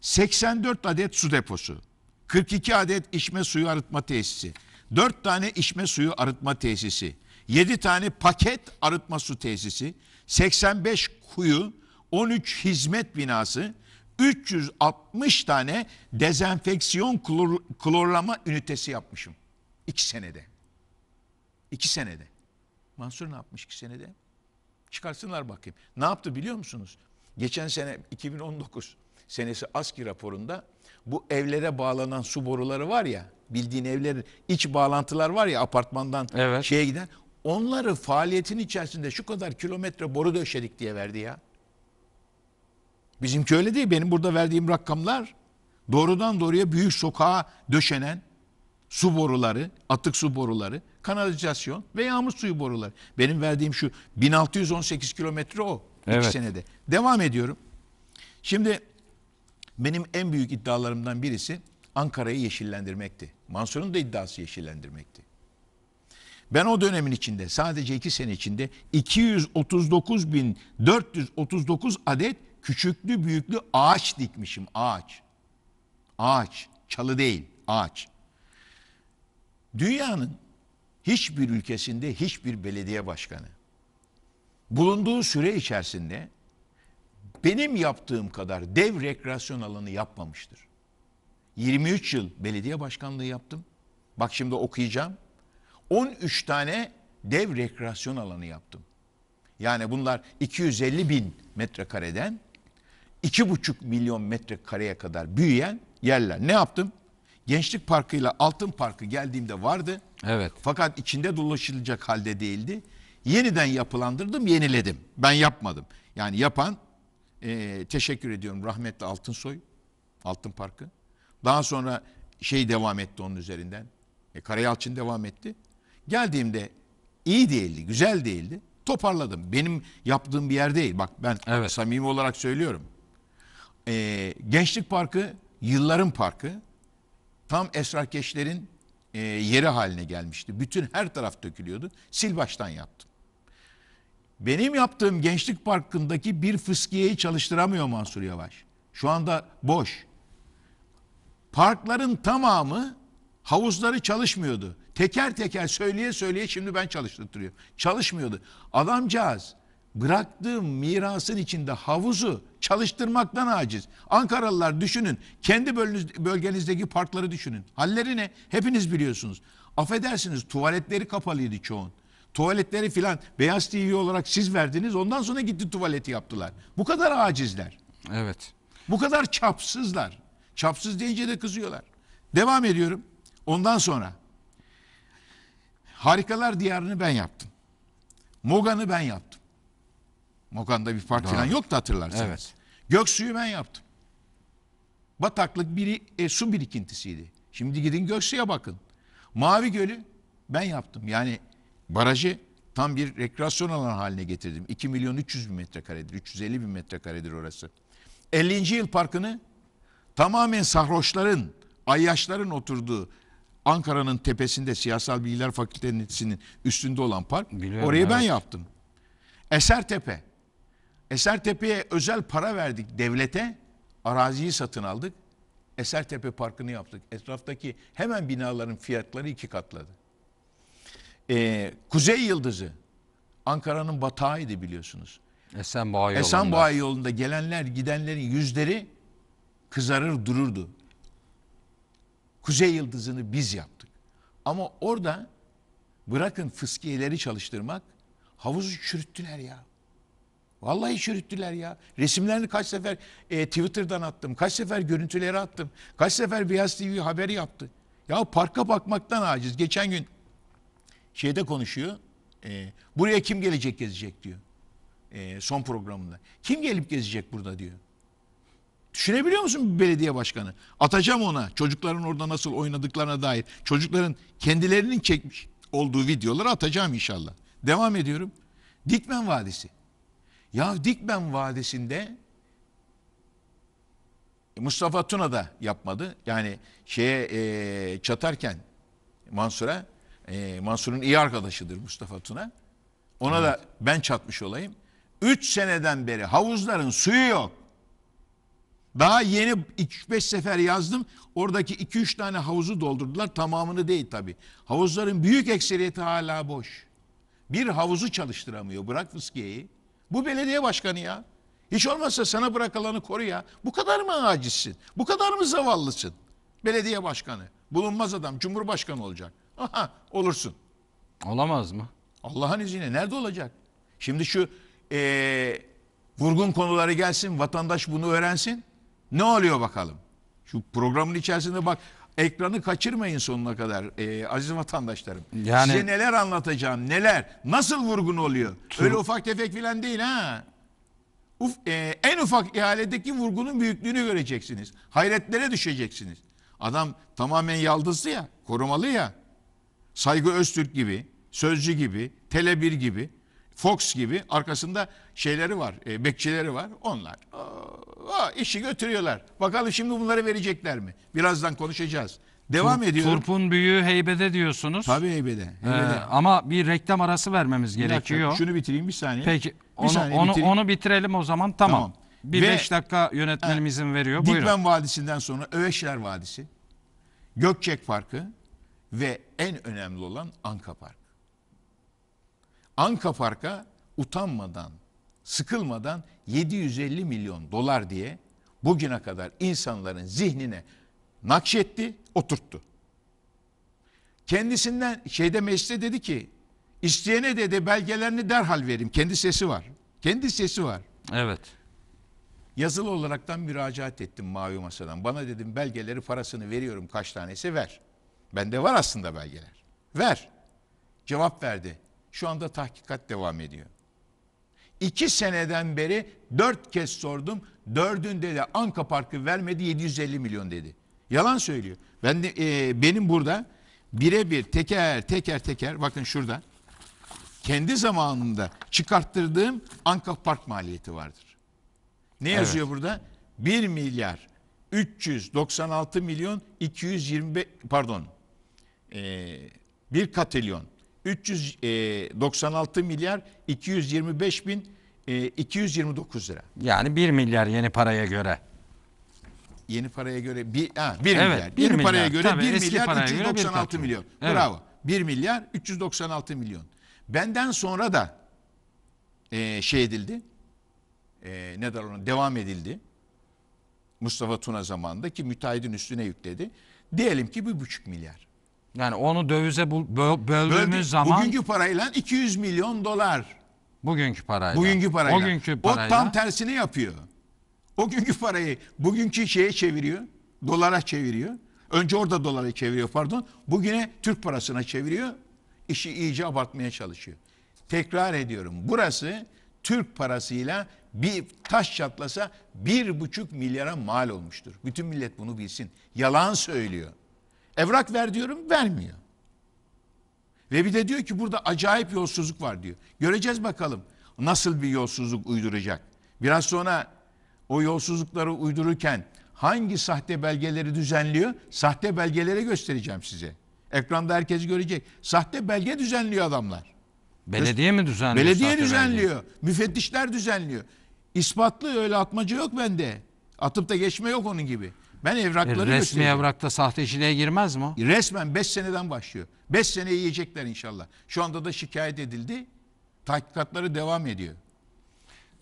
84 adet su deposu. 42 adet içme suyu arıtma tesisi, 4 tane içme suyu arıtma tesisi, 7 tane paket arıtma su tesisi, 85 kuyu, 13 hizmet binası, 360 tane dezenfeksiyon klor, klorlama ünitesi yapmışım. 2 senede. 2 senede. Mansur ne yapmış 2 senede? Çıkarsınlar bakayım. Ne yaptı biliyor musunuz? Geçen sene 2019 senesi ASKİ raporunda bu evlere bağlanan su boruları var ya bildiğin evlerin iç bağlantılar var ya apartmandan evet. şeye giden onları faaliyetin içerisinde şu kadar kilometre boru döşedik diye verdi ya. Bizimki öyle değil. Benim burada verdiğim rakamlar doğrudan doğruya büyük sokağa döşenen su boruları, atık su boruları, kanalizasyon ve yağmur suyu boruları. Benim verdiğim şu 1618 kilometre o. Evet. senede. Devam ediyorum. Şimdi benim en büyük iddialarımdan birisi Ankara'yı yeşillendirmekti. Mansur'un da iddiası yeşillendirmekti. Ben o dönemin içinde sadece iki sene içinde 239.439 adet küçüklü büyüklü ağaç dikmişim. Ağaç. Ağaç. Çalı değil. Ağaç. Dünyanın hiçbir ülkesinde hiçbir belediye başkanı bulunduğu süre içerisinde benim yaptığım kadar dev rekreasyon alanı yapmamıştır. 23 yıl belediye başkanlığı yaptım. Bak şimdi okuyacağım. 13 tane dev rekreasyon alanı yaptım. Yani bunlar 250 bin metrekareden 2,5 milyon metrekareye kadar büyüyen yerler. Ne yaptım? Gençlik Parkı ile Altın Parkı geldiğimde vardı. Evet. Fakat içinde dolaşılacak halde değildi. Yeniden yapılandırdım, yeniledim. Ben yapmadım. Yani yapan e, teşekkür ediyorum rahmetli Altınsoy, Altın Parkı. Daha sonra şey devam etti onun üzerinden. E, Karayalçın devam etti. Geldiğimde iyi değildi, güzel değildi. Toparladım. Benim yaptığım bir yer değil. Bak ben evet. samimi olarak söylüyorum. E, Gençlik Parkı yılların parkı. Tam esrarkeşlerin e, yeri haline gelmişti. Bütün her taraf dökülüyordu. Sil baştan yaptım. Benim yaptığım Gençlik Parkı'ndaki bir fıskiyeyi çalıştıramıyor Mansur Yavaş. Şu anda boş. Parkların tamamı havuzları çalışmıyordu. Teker teker söyleye söyleye şimdi ben çalıştırıyorum. Çalışmıyordu. Adamcağız bıraktığım mirasın içinde havuzu çalıştırmaktan aciz. Ankaralılar düşünün. Kendi bölgenizdeki parkları düşünün. Halleri ne? Hepiniz biliyorsunuz. Affedersiniz tuvaletleri kapalıydı çoğun. Tuvaletleri filan Beyaz TV olarak siz verdiniz. Ondan sonra gitti tuvaleti yaptılar. Bu kadar acizler. Evet. Bu kadar çapsızlar. Çapsız deyince de kızıyorlar. Devam ediyorum. Ondan sonra Harikalar Diyarı'nı ben yaptım. Mogan'ı ben yaptım. Mogan'da bir park falan yok da hatırlarsanız. Evet. Göksu'yu ben yaptım. Bataklık biri e, su birikintisiydi. Şimdi gidin Göksu'ya bakın. Mavi Gölü ben yaptım. Yani barajı tam bir rekreasyon alanı haline getirdim. 2 milyon 300 bin metrekaredir, 350 bin metrekaredir orası. 50. yıl parkını tamamen sarhoşların, ayyaşların oturduğu Ankara'nın tepesinde Siyasal Bilgiler Fakültesi'nin üstünde olan park. Biliyorum, orayı evet. ben yaptım. Esertepe. Esertepe'ye özel para verdik devlete. Araziyi satın aldık. Esertepe Parkı'nı yaptık. Etraftaki hemen binaların fiyatları iki katladı e, Kuzey Yıldızı Ankara'nın batağıydı biliyorsunuz. Esenboğa yolunda. Esenboğa yolunda gelenler gidenlerin yüzleri kızarır dururdu. Kuzey Yıldızı'nı biz yaptık. Ama orada bırakın fıskiyeleri çalıştırmak havuzu çürüttüler ya. Vallahi çürüttüler ya. Resimlerini kaç sefer e, Twitter'dan attım. Kaç sefer görüntüleri attım. Kaç sefer Beyaz TV haberi yaptı. Ya parka bakmaktan aciz. Geçen gün şeyde konuşuyor. E, buraya kim gelecek gezecek diyor. E, son programında. Kim gelip gezecek burada diyor. Düşünebiliyor musun bir belediye başkanı? Atacağım ona çocukların orada nasıl oynadıklarına dair. Çocukların kendilerinin çekmiş olduğu videoları atacağım inşallah. Devam ediyorum. Dikmen Vadisi. Ya Dikmen Vadisi'nde e, Mustafa Tuna da yapmadı. Yani şeye e, çatarken Mansur'a e, Mansur'un iyi arkadaşıdır Mustafa Tuna. Ona evet. da ben çatmış olayım. Üç seneden beri havuzların suyu yok. Daha yeni 3-5 sefer yazdım. Oradaki 2-3 tane havuzu doldurdular. Tamamını değil tabii. Havuzların büyük ekseriyeti hala boş. Bir havuzu çalıştıramıyor. Bırak fıskiyeyi. Bu belediye başkanı ya. Hiç olmazsa sana bırakılanı koru ya. Bu kadar mı acizsin? Bu kadar mı zavallısın? Belediye başkanı. Bulunmaz adam. Cumhurbaşkanı olacak. Aha, olursun. Olamaz mı? Allah'ın izniyle nerede olacak? Şimdi şu ee, vurgun konuları gelsin, vatandaş bunu öğrensin. Ne oluyor bakalım? Şu programın içerisinde bak ekranı kaçırmayın sonuna kadar ee, aziz vatandaşlarım. Yani, Size neler anlatacağım, neler, nasıl vurgun oluyor? Tüm... Öyle ufak tefek filan değil ha. Uf, e, en ufak ihaledeki vurgunun büyüklüğünü göreceksiniz. Hayretlere düşeceksiniz. Adam tamamen yaldızlı ya, korumalı ya. Saygı Öztürk gibi, Sözcü gibi, Tele1 gibi, Fox gibi arkasında şeyleri var, e, bekçileri var. Onlar o, işi götürüyorlar. Bakalım şimdi bunları verecekler mi? Birazdan konuşacağız. Devam ediyor. Turp'un büyüğü heybede diyorsunuz. Tabii heybede. Ee, heybede. Ee, ama bir reklam arası vermemiz gerekiyor. şunu bitireyim bir saniye. Peki onu, saniye onu, onu bitirelim o zaman tamam. tamam. Bir Ve, beş dakika yönetmenimizin veriyor. Dikmen Buyurun. Vadisi'nden sonra Öveşler Vadisi, Gökçek Parkı, ve en önemli olan Anka Park. Anka Park'a utanmadan, sıkılmadan 750 milyon dolar diye bugüne kadar insanların zihnine nakşetti, oturttu. Kendisinden şeyde mecliste dedi ki isteyene dedi belgelerini derhal verim. Kendi sesi var. Kendi sesi var. Evet. Yazılı olaraktan müracaat ettim mavi masadan. Bana dedim belgeleri parasını veriyorum kaç tanesi ver. Bende var aslında belgeler. Ver. Cevap verdi. Şu anda tahkikat devam ediyor. İki seneden beri dört kez sordum. Dördünde de Anka Parkı vermedi 750 milyon dedi. Yalan söylüyor. Ben de, e, benim burada birebir teker teker teker bakın şurada kendi zamanında çıkarttırdığım Anka Park maliyeti vardır. Ne yazıyor evet. burada? 1 milyar 396 milyon 220 pardon e, 1 katilyon 396 e, milyar 225 bin 229 e, lira. Yani 1 milyar yeni paraya göre. Yeni paraya göre bir, ha, evet, milyar. Bir yeni milyar. paraya göre 1 milyar 396 göre milyon. Evet. Bravo. 1 milyar 396 milyon. Benden sonra da e, şey edildi. E, ne der ona? Devam edildi. Mustafa Tuna zamanında ki müteahhidin üstüne yükledi. Diyelim ki bir buçuk milyar. Yani onu dövize bul, böldüğümüz Böldü, zaman bugünkü parayla 200 milyon dolar. Bugünkü parayla. Bugünkü parayla. O günkü parayla. O tam tersini yapıyor. O günkü parayı bugünkü şeye çeviriyor. Dolara çeviriyor. Önce orada dolara çeviriyor pardon. Bugüne Türk parasına çeviriyor. İşi iyice abartmaya çalışıyor. Tekrar ediyorum. Burası Türk parasıyla bir taş çatlasa bir buçuk milyara mal olmuştur. Bütün millet bunu bilsin. Yalan söylüyor. Evrak ver diyorum vermiyor. Ve bir de diyor ki burada acayip yolsuzluk var diyor. Göreceğiz bakalım nasıl bir yolsuzluk uyduracak. Biraz sonra o yolsuzlukları uydururken hangi sahte belgeleri düzenliyor? Sahte belgeleri göstereceğim size. Ekranda herkes görecek. Sahte belge düzenliyor adamlar. Belediye mi düzenliyor? Belediye düzenliyor. Belge? Müfettişler düzenliyor. İspatlı öyle atmaca yok bende. Atıp da geçme yok onun gibi. Ben evrakları e, Resmi evrakta sahteciliğe girmez mi? E, resmen 5 seneden başlıyor. 5 sene yiyecekler inşallah. Şu anda da şikayet edildi. Tahkikatları devam ediyor.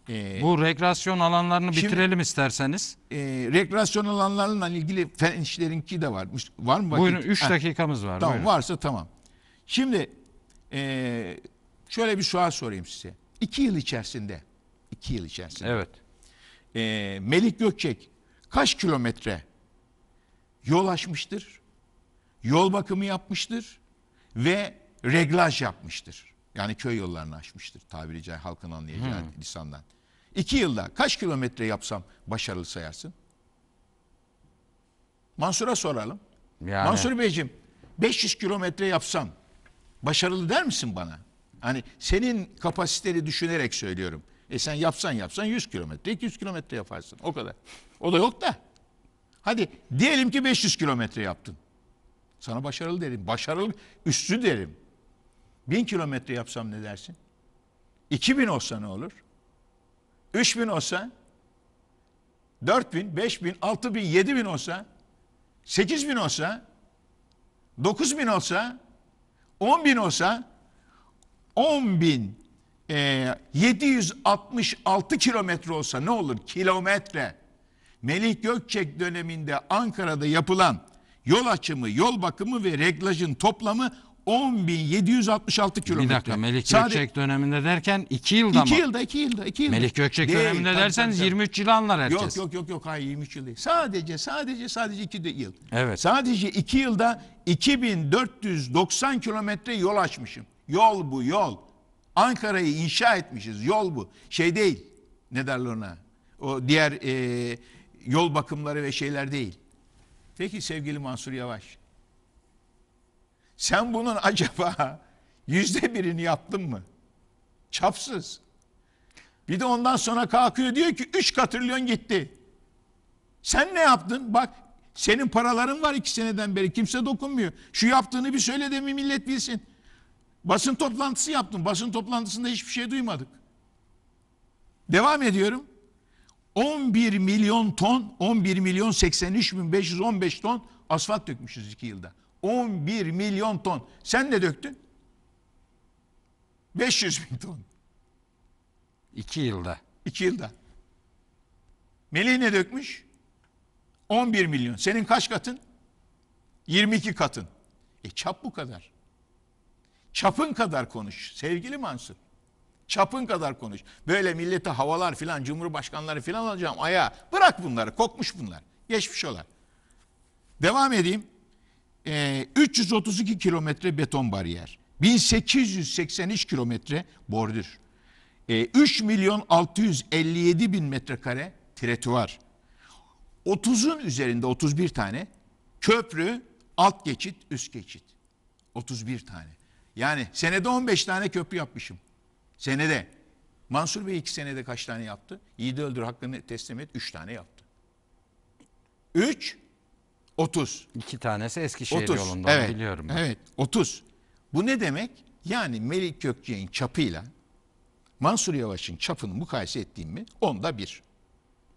Ee, Bu rekreasyon alanlarını şimdi, bitirelim isterseniz. E, rekreasyon alanlarıyla ilgili fen işlerinki de var. Var mı vakit? Buyurun 3 dakikamız var. Tamam buyurun. varsa tamam. Şimdi e, şöyle bir sual sorayım size. 2 yıl içerisinde 2 yıl içerisinde. Evet. E, Melik Gökçek kaç kilometre yol açmıştır, yol bakımı yapmıştır ve reglaj yapmıştır. Yani köy yollarını açmıştır tabiri caiz halkın anlayacağı hmm. lisandan. İki yılda kaç kilometre yapsam başarılı sayarsın? Mansur'a soralım. Yani. Mansur Beyciğim 500 kilometre yapsam başarılı der misin bana? Hani senin kapasiteni düşünerek söylüyorum. E sen yapsan yapsan 100 kilometre, 200 kilometre yaparsın. O kadar. O da yok da. Hadi diyelim ki 500 kilometre yaptın. Sana başarılı derim. Başarılı üstü derim. 1000 kilometre yapsam ne dersin? 2000 olsa ne olur? 3000 olsa? 4000, 5000, 6000, 7000 olsa? 8000 olsa? 9000 olsa? 10000 olsa? 10000 e, 766 kilometre olsa ne olur? Kilometre. Melih Gökçek döneminde Ankara'da yapılan yol açımı, yol bakımı ve reglajın toplamı 10.766 kilometre. Bir dakika Melih Sadece, döneminde derken 2 yılda iki mı? 2 yılda 2 yılda 2 yılda. Melih Gökçek değil, döneminde tabii, derseniz tabii, 23 yıl anlar herkes. Yok yok yok yok hayır 23 yıl değil. Sadece sadece sadece 2 yıl. Evet. Sadece 2 yılda 2490 kilometre yol açmışım. Yol bu yol. Ankara'yı inşa etmişiz yol bu. Şey değil ne derler ona o diğer e, yol bakımları ve şeyler değil. Peki sevgili Mansur Yavaş, sen bunun acaba yüzde birini yaptın mı? Çapsız. Bir de ondan sonra kalkıyor diyor ki 3 katrilyon gitti. Sen ne yaptın? Bak senin paraların var iki seneden beri kimse dokunmuyor. Şu yaptığını bir söyle de mi millet bilsin. Basın toplantısı yaptım. Basın toplantısında hiçbir şey duymadık. Devam ediyorum. 11 milyon ton, 11 milyon 83 bin 515 ton asfalt dökmüşüz iki yılda. 11 milyon ton. Sen ne döktün? 500 bin ton. İki yılda. İki yılda. Melih ne dökmüş? 11 milyon. Senin kaç katın? 22 katın. E çap bu kadar. Çapın kadar konuş sevgili Mansur. Çapın kadar konuş. Böyle millete havalar filan, cumhurbaşkanları filan alacağım aya. Bırak bunları, kokmuş bunlar. Geçmiş olan. Devam edeyim. Ee, 332 kilometre beton bariyer. 1883 kilometre bordür. Ee, 3 milyon 657 bin metrekare tiretuvar. 30'un üzerinde 31 tane köprü, alt geçit, üst geçit. 31 tane. Yani senede 15 tane köprü yapmışım. Senede. Mansur Bey iki senede kaç tane yaptı? Yiğidi öldür hakkını teslim et. Üç tane yaptı. Üç. Otuz. İki tanesi Eskişehir 30. yolundan evet. biliyorum. Ben. Evet. Otuz. Bu ne demek? Yani Melik Gökçe'nin çapıyla Mansur Yavaş'ın çapını mukayese ettiğim mi? Onda bir.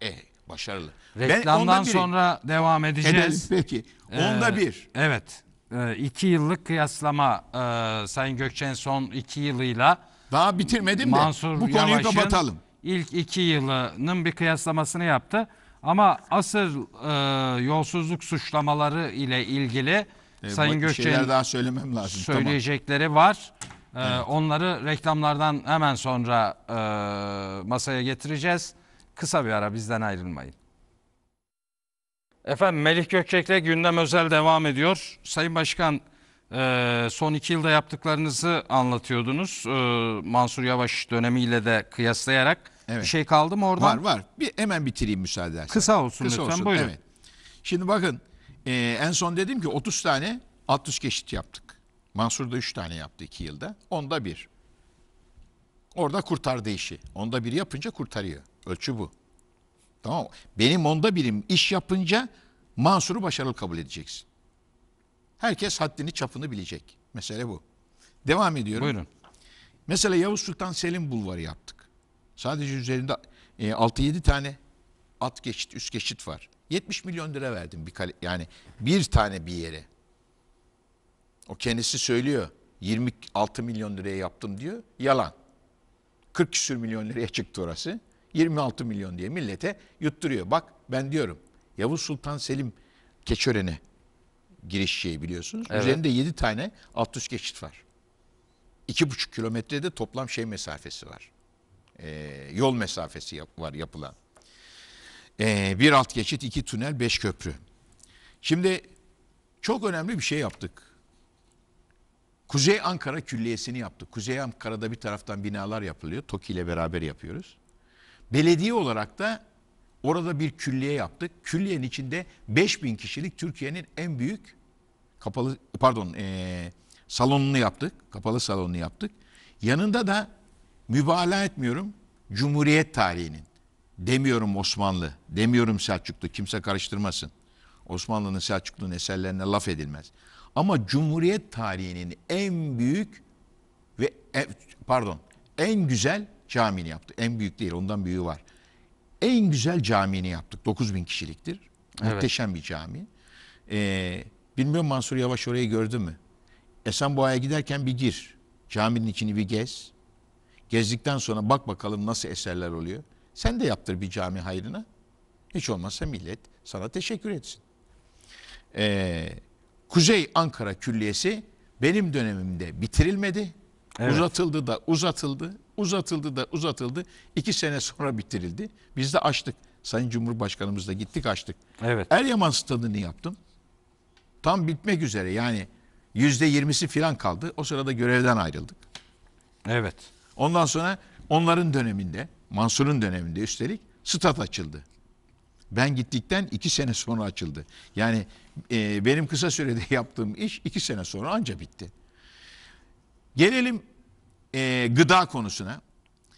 E başarılı. Reklamdan ben sonra devam edeceğiz. Edelim, peki. Ee, onda ee, bir. Evet. Ee, iki yıllık kıyaslama e, Sayın Gökçe'nin son iki yılıyla daha bitirmedim Mansur de bu konuyu Yavaş'ın kapatalım. İlk iki yılının bir kıyaslamasını yaptı. Ama asıl e, yolsuzluk suçlamaları ile ilgili e, Sayın Gökçe'nin daha söylemem lazım. Söyleyecekleri tamam. var. E, evet. Onları reklamlardan hemen sonra e, masaya getireceğiz. Kısa bir ara bizden ayrılmayın. Efendim Melih Gökçek'le gündem özel devam ediyor. Sayın Başkan ee, son iki yılda yaptıklarınızı anlatıyordunuz. Ee, Mansur Yavaş dönemiyle de kıyaslayarak. Evet. Bir şey kaldı mı oradan? Var var. Bir, hemen bitireyim müsaade edersen. Kısa olsun Kısa lütfen olsun. buyurun. Evet. Şimdi bakın e, en son dedim ki 30 tane 60 geçit yaptık. Mansur da 3 tane yaptı 2 yılda. Onda bir. Orada kurtardı işi. Onda bir yapınca kurtarıyor. Ölçü bu. Tamam Benim onda birim iş yapınca Mansur'u başarılı kabul edeceksin. Herkes haddini çapını bilecek. Mesele bu. Devam ediyorum. Buyurun. Mesela Yavuz Sultan Selim Bulvarı yaptık. Sadece üzerinde e, 6-7 tane at geçit, üst geçit var. 70 milyon lira verdim bir kale, yani bir tane bir yere. O kendisi söylüyor. 26 milyon liraya yaptım diyor. Yalan. 40 küsür milyon liraya çıktı orası. 26 milyon diye millete yutturuyor. Bak ben diyorum Yavuz Sultan Selim Keçören'e giriş şeyi biliyorsunuz. Evet. Üzerinde 7 tane alt üst geçit var. 2,5 kilometrede toplam şey mesafesi var. Ee, yol mesafesi yap var yapılan. Ee, bir alt geçit, iki tünel, beş köprü. Şimdi çok önemli bir şey yaptık. Kuzey Ankara Külliyesi'ni yaptık. Kuzey Ankara'da bir taraftan binalar yapılıyor. TOKİ ile beraber yapıyoruz. Belediye olarak da Orada bir külliye yaptık. Külliyenin içinde 5000 kişilik Türkiye'nin en büyük kapalı pardon e, salonunu yaptık. Kapalı salonunu yaptık. Yanında da mübalağa etmiyorum Cumhuriyet tarihinin. Demiyorum Osmanlı, demiyorum Selçuklu kimse karıştırmasın. Osmanlı'nın Selçuklu'nun eserlerine laf edilmez. Ama Cumhuriyet tarihinin en büyük ve e, pardon en güzel camini yaptı. En büyük değil ondan büyüğü var en güzel camini yaptık. 9 bin kişiliktir. Evet. Muhteşem bir cami. Ee, bilmiyorum Mansur Yavaş orayı gördü mü? Esenboğa'ya giderken bir gir. Caminin içini bir gez. Gezdikten sonra bak bakalım nasıl eserler oluyor. Sen de yaptır bir cami hayrına. Hiç olmazsa millet sana teşekkür etsin. Ee, Kuzey Ankara Külliyesi benim dönemimde bitirilmedi. Evet. Uzatıldı da uzatıldı, Uzatıldı da uzatıldı. İki sene sonra bitirildi. Biz de açtık. Sayın Cumhurbaşkanımızla gittik açtık. Evet. Eryaman stadını yaptım. Tam bitmek üzere yani yüzde yirmisi filan kaldı. O sırada görevden ayrıldık. Evet. Ondan sonra onların döneminde Mansur'un döneminde üstelik stat açıldı. Ben gittikten iki sene sonra açıldı. Yani e, benim kısa sürede yaptığım iş iki sene sonra anca bitti. Gelelim e, gıda konusuna.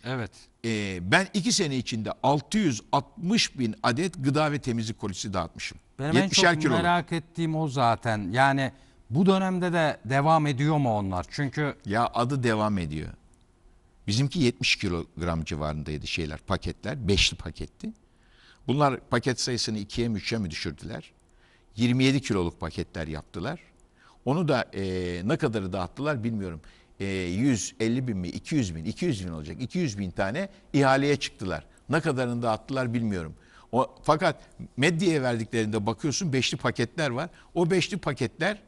Evet. E, ben iki sene içinde 660 bin adet gıda ve temizlik kolisi dağıtmışım. Benim en çok kiloluk. merak ettiğim o zaten. Yani bu dönemde de devam ediyor mu onlar? Çünkü ya adı devam ediyor. Bizimki 70 kilogram civarındaydı şeyler paketler. Beşli paketti. Bunlar paket sayısını ikiye mi üçe mi düşürdüler? 27 kiloluk paketler yaptılar. Onu da e, ne kadarı dağıttılar bilmiyorum. 150 e, bin mi 200 bin 200 bin olacak 200 bin tane ihaleye çıktılar. Ne kadarını dağıttılar bilmiyorum. O, fakat medyaya verdiklerinde bakıyorsun beşli paketler var. O beşli paketler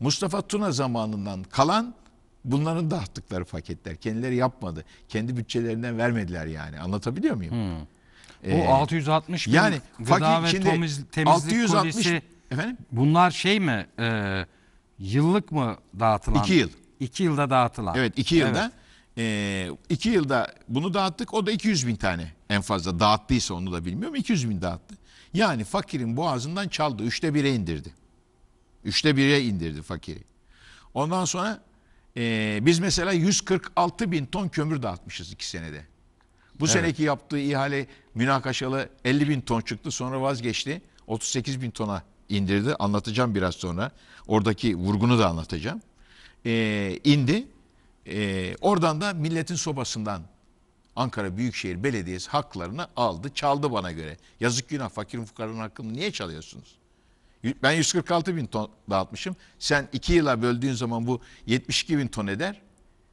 Mustafa Tuna zamanından kalan bunların dağıttıkları paketler. Kendileri yapmadı. Kendi bütçelerinden vermediler yani. Anlatabiliyor muyum? Hmm. Bu ee, 660 bin yani, gıda ve şimdi temiz, temizlik 660, kolisi, efendim? bunlar şey mi e, yıllık mı dağıtılan? İki yıl. İki yılda dağıtılan. Evet iki yılda. Evet. E, iki yılda bunu dağıttık. O da 200 bin tane en fazla dağıttıysa onu da bilmiyorum. 200 bin dağıttı. Yani fakirin boğazından çaldı. Üçte bire indirdi. Üçte bire indirdi fakiri. Ondan sonra e, biz mesela 146 bin ton kömür dağıtmışız iki senede. Bu evet. seneki yaptığı ihale münakaşalı 50 bin ton çıktı sonra vazgeçti. 38 bin tona indirdi. Anlatacağım biraz sonra. Oradaki vurgunu da anlatacağım e, indi. E, oradan da milletin sobasından Ankara Büyükşehir Belediyesi haklarını aldı, çaldı bana göre. Yazık günah, fakirin fukaranın hakkını niye çalıyorsunuz? Ben 146 bin ton dağıtmışım. Sen iki yıla böldüğün zaman bu 72 bin ton eder.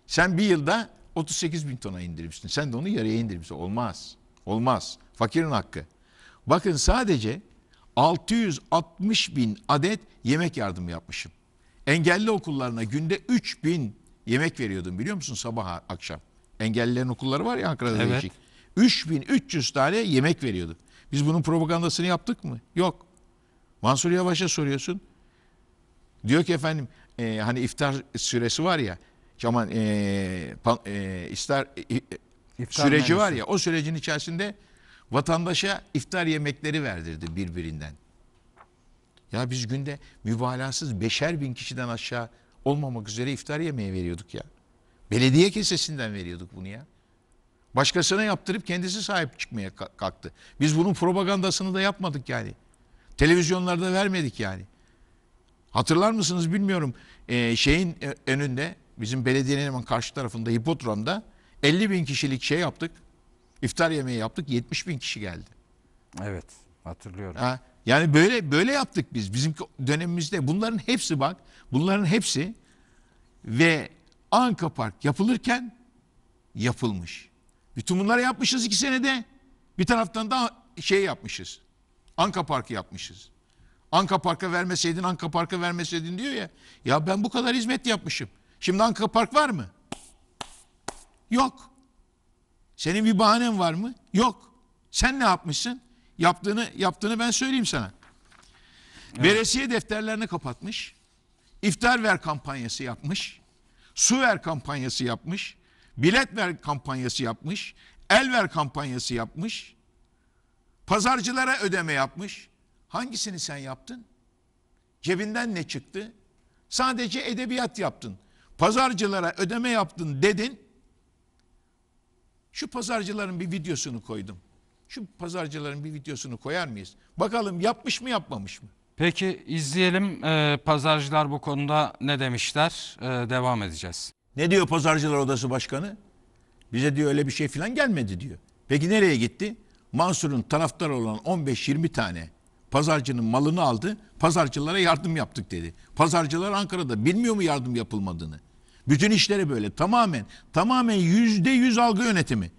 Sen bir yılda 38 bin tona indirmişsin. Sen de onu yarıya indirmişsin. Olmaz. Olmaz. Fakirin hakkı. Bakın sadece 660 bin adet yemek yardımı yapmışım. Engelli okullarına günde 3 bin yemek veriyordum biliyor musun sabah akşam. Engellilerin okulları var ya Ankara'da evet. değişik. 3300 tane yemek veriyorduk. Biz bunun propagandasını yaptık mı? Yok. Mansur Yavaş'a soruyorsun. Diyor ki efendim e, hani iftar süresi var ya aman e, pan, e, ister, e, e, iftar süreci menüsü. var ya o sürecin içerisinde vatandaşa iftar yemekleri verdirdi birbirinden. Ya biz günde mübalağasız beşer bin kişiden aşağı olmamak üzere iftar yemeği veriyorduk ya. Belediye kesesinden veriyorduk bunu ya. Başkasına yaptırıp kendisi sahip çıkmaya kalktı. Biz bunun propagandasını da yapmadık yani. Televizyonlarda vermedik yani. Hatırlar mısınız bilmiyorum ee, şeyin e, önünde bizim belediyenin hemen karşı tarafında hipodromda 50 bin kişilik şey yaptık. İftar yemeği yaptık 70 bin kişi geldi. Evet hatırlıyorum. Ha, yani böyle böyle yaptık biz. Bizim dönemimizde bunların hepsi bak, bunların hepsi ve Anka Park yapılırken yapılmış. Bütün bunları yapmışız iki senede. Bir taraftan da şey yapmışız. Anka Park'ı yapmışız. Anka Park'a vermeseydin, Anka Park'a vermeseydin diyor ya. Ya ben bu kadar hizmet yapmışım. Şimdi Anka Park var mı? Yok. Senin bir bahanen var mı? Yok. Sen ne yapmışsın? Yaptığını yaptığını ben söyleyeyim sana. Evet. Veresiye defterlerini kapatmış. İftar ver kampanyası yapmış. Su ver kampanyası yapmış. Bilet ver kampanyası yapmış. El ver kampanyası yapmış. Pazarcılara ödeme yapmış. Hangisini sen yaptın? Cebinden ne çıktı? Sadece edebiyat yaptın. Pazarcılara ödeme yaptın dedin. Şu pazarcıların bir videosunu koydum. Şu pazarcıların bir videosunu koyar mıyız? Bakalım yapmış mı yapmamış mı? Peki izleyelim e, pazarcılar bu konuda ne demişler e, devam edeceğiz. Ne diyor pazarcılar odası başkanı? Bize diyor öyle bir şey falan gelmedi diyor. Peki nereye gitti? Mansur'un taraftarı olan 15-20 tane pazarcının malını aldı. Pazarcılara yardım yaptık dedi. Pazarcılar Ankara'da bilmiyor mu yardım yapılmadığını? Bütün işleri böyle tamamen tamamen yüzde yüz algı yönetimi.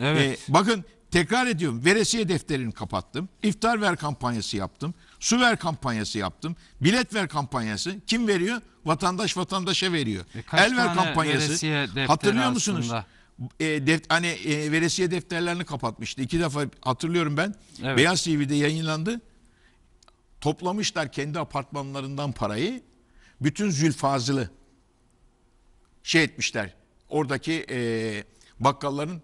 Evet. Ee, bakın Tekrar ediyorum veresiye defterini kapattım. İftar ver kampanyası yaptım. Su ver kampanyası yaptım. Bilet ver kampanyası. Kim veriyor? Vatandaş vatandaşa veriyor. E El ver kampanyası. Hatırlıyor musunuz? Aslında e, def, hani e, veresiye defterlerini kapatmıştı. İki defa hatırlıyorum ben. Evet. Beyaz TV'de yayınlandı. Toplamışlar kendi apartmanlarından parayı. Bütün Zülfazıl'ı şey etmişler. Oradaki e, bakkalların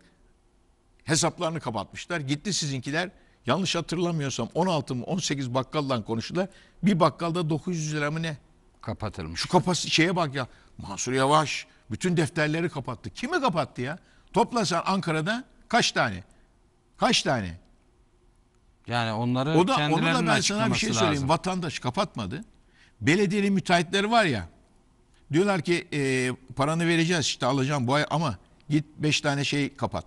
hesaplarını kapatmışlar. Gitti sizinkiler yanlış hatırlamıyorsam 16 mı 18 bakkaldan konuştular. Bir bakkalda 900 lira mı ne? Kapatılmış. Şu kapas şeye bak ya. Mansur Yavaş bütün defterleri kapattı. Kimi kapattı ya? Toplasan Ankara'da kaç tane? Kaç tane? Yani onları o da, onu da ben sana bir şey söyleyeyim. Lazım. Vatandaş kapatmadı. Belediyeli müteahhitleri var ya. Diyorlar ki e, paranı vereceğiz işte alacağım bu ay ama git 5 tane şey kapat.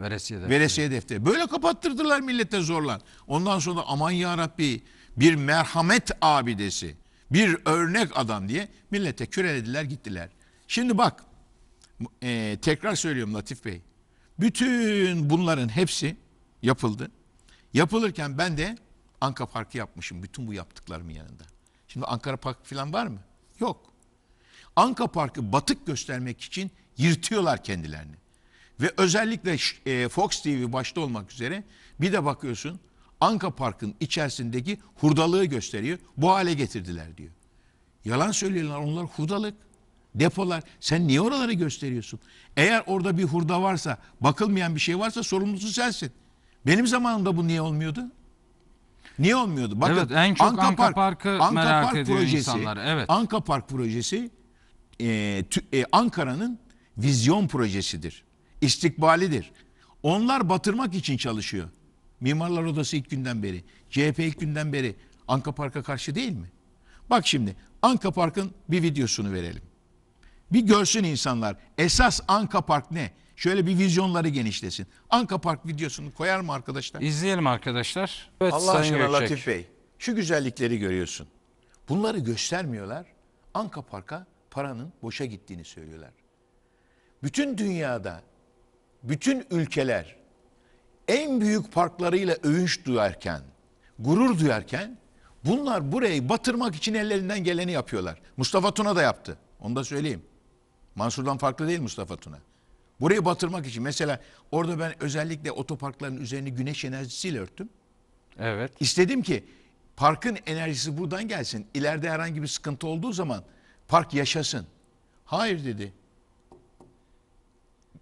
Veresiye defteri. Veresiye defteri. Böyle kapattırdılar millete zorlan. Ondan sonra aman ya Rabbi bir merhamet abidesi, bir örnek adam diye millete kürelediler gittiler. Şimdi bak e, tekrar söylüyorum Latif Bey. Bütün bunların hepsi yapıldı. Yapılırken ben de Anka Parkı yapmışım bütün bu yaptıklarımın yanında. Şimdi Ankara Parkı falan var mı? Yok. Anka Parkı batık göstermek için yırtıyorlar kendilerini. Ve özellikle e, Fox TV başta olmak üzere bir de bakıyorsun Anka Park'ın içerisindeki hurdalığı gösteriyor. Bu hale getirdiler diyor. Yalan söylüyorlar onlar hurdalık. Depolar. Sen niye oraları gösteriyorsun? Eğer orada bir hurda varsa, bakılmayan bir şey varsa sorumlusu sensin. Benim zamanımda bu niye olmuyordu? Niye olmuyordu? Bakın evet, en çok Anka, Anka Park, Park'ı Anka merak Park ediyor projesi, insanlar. Evet. Anka Park projesi e, e, Ankara'nın vizyon projesidir istikbalidir. Onlar batırmak için çalışıyor. Mimarlar Odası ilk günden beri, CHP ilk günden beri Anka Park'a karşı değil mi? Bak şimdi Anka Park'ın bir videosunu verelim. Bir görsün insanlar esas Anka Park ne? Şöyle bir vizyonları genişlesin. Anka Park videosunu koyar mı arkadaşlar? İzleyelim arkadaşlar. Evet, Allah Sayın aşkına Gökçek. Latif Bey şu güzellikleri görüyorsun. Bunları göstermiyorlar. Anka Park'a paranın boşa gittiğini söylüyorlar. Bütün dünyada bütün ülkeler en büyük parklarıyla övünç duyarken, gurur duyarken bunlar burayı batırmak için ellerinden geleni yapıyorlar. Mustafa Tuna da yaptı. Onu da söyleyeyim. Mansur'dan farklı değil Mustafa Tuna. Burayı batırmak için mesela orada ben özellikle otoparkların üzerini güneş enerjisiyle örttüm. Evet. İstedim ki parkın enerjisi buradan gelsin. İleride herhangi bir sıkıntı olduğu zaman park yaşasın. Hayır dedi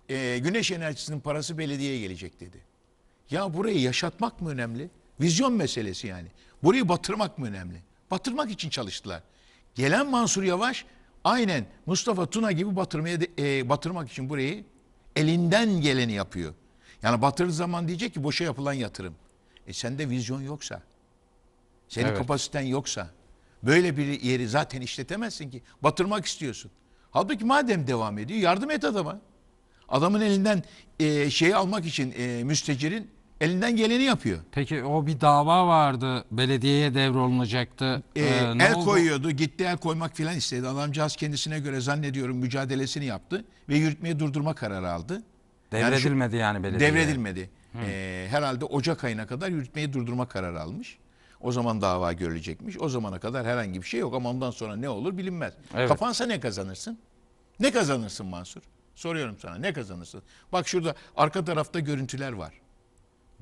e, güneş enerjisinin parası belediyeye gelecek dedi. Ya burayı yaşatmak mı önemli? Vizyon meselesi yani. Burayı batırmak mı önemli? Batırmak için çalıştılar. Gelen Mansur Yavaş aynen Mustafa Tuna gibi batırmaya e, batırmak için burayı elinden geleni yapıyor. Yani batırır zaman diyecek ki boşa yapılan yatırım. E sende vizyon yoksa, senin evet. kapasiten yoksa böyle bir yeri zaten işletemezsin ki. Batırmak istiyorsun. Halbuki madem devam ediyor yardım et adama. Adamın elinden e, şeyi almak için e, müstecirin elinden geleni yapıyor. Peki o bir dava vardı. Belediyeye devrolunacaktı. E, ee, ee, el oldu? koyuyordu. Gitti el koymak filan istedi. Adamcağız kendisine göre zannediyorum mücadelesini yaptı. Ve yürütmeyi durdurma kararı aldı. Devredilmedi yani, şu, yani belediye. Devredilmedi. Hı. E, herhalde Ocak ayına kadar yürütmeyi durdurma kararı almış. O zaman dava görülecekmiş. O zamana kadar herhangi bir şey yok ama ondan sonra ne olur bilinmez. Evet. Kapansa ne kazanırsın? Ne kazanırsın Mansur? Soruyorum sana ne kazanırsın? Bak şurada arka tarafta görüntüler var.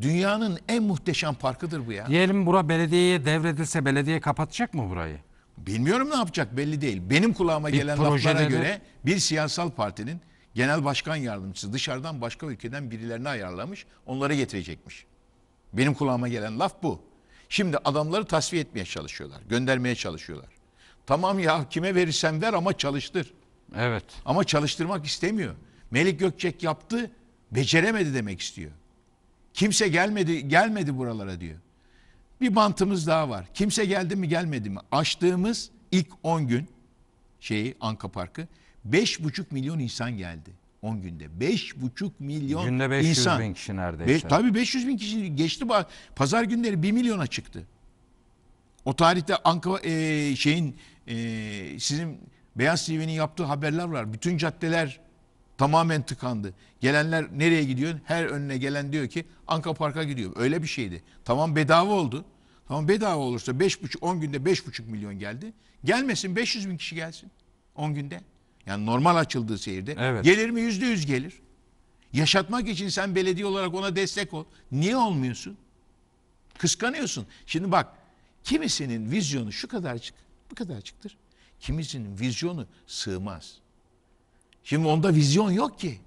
Dünyanın en muhteşem parkıdır bu ya. Diyelim bura belediyeye devredilse belediye kapatacak mı burayı? Bilmiyorum ne yapacak belli değil. Benim kulağıma bir gelen projeleri... laflara göre bir siyasal partinin genel başkan yardımcısı dışarıdan başka ülkeden birilerini ayarlamış onları getirecekmiş. Benim kulağıma gelen laf bu. Şimdi adamları tasfiye etmeye çalışıyorlar. Göndermeye çalışıyorlar. Tamam ya kime verirsen ver ama çalıştır. Evet. Ama çalıştırmak istemiyor. Melik Gökçek yaptı, beceremedi demek istiyor. Kimse gelmedi, gelmedi buralara diyor. Bir bantımız daha var. Kimse geldi mi gelmedi mi? Açtığımız ilk 10 gün şeyi Anka Parkı 5,5 milyon insan geldi. 10 günde 5,5 milyon Günde 500 insan. bin kişi neredeyse. Be, tabii 500 bin kişi geçti. Pazar günleri 1 milyona çıktı. O tarihte Anka e, şeyin e, sizin Beyaz TV'nin yaptığı haberler var. Bütün caddeler tamamen tıkandı. Gelenler nereye gidiyor? Her önüne gelen diyor ki Anka Park'a gidiyor. Öyle bir şeydi. Tamam bedava oldu. Tamam bedava olursa 5,5 10 günde 5,5 milyon geldi. Gelmesin 500 bin kişi gelsin 10 günde. Yani normal açıldığı seyirde. Evet. Gelir mi? Yüzde yüz gelir. Yaşatmak için sen belediye olarak ona destek ol. Niye olmuyorsun? Kıskanıyorsun. Şimdi bak kimisinin vizyonu şu kadarcık, bu kadarcıktır kimisinin vizyonu sığmaz. Şimdi onda vizyon yok ki.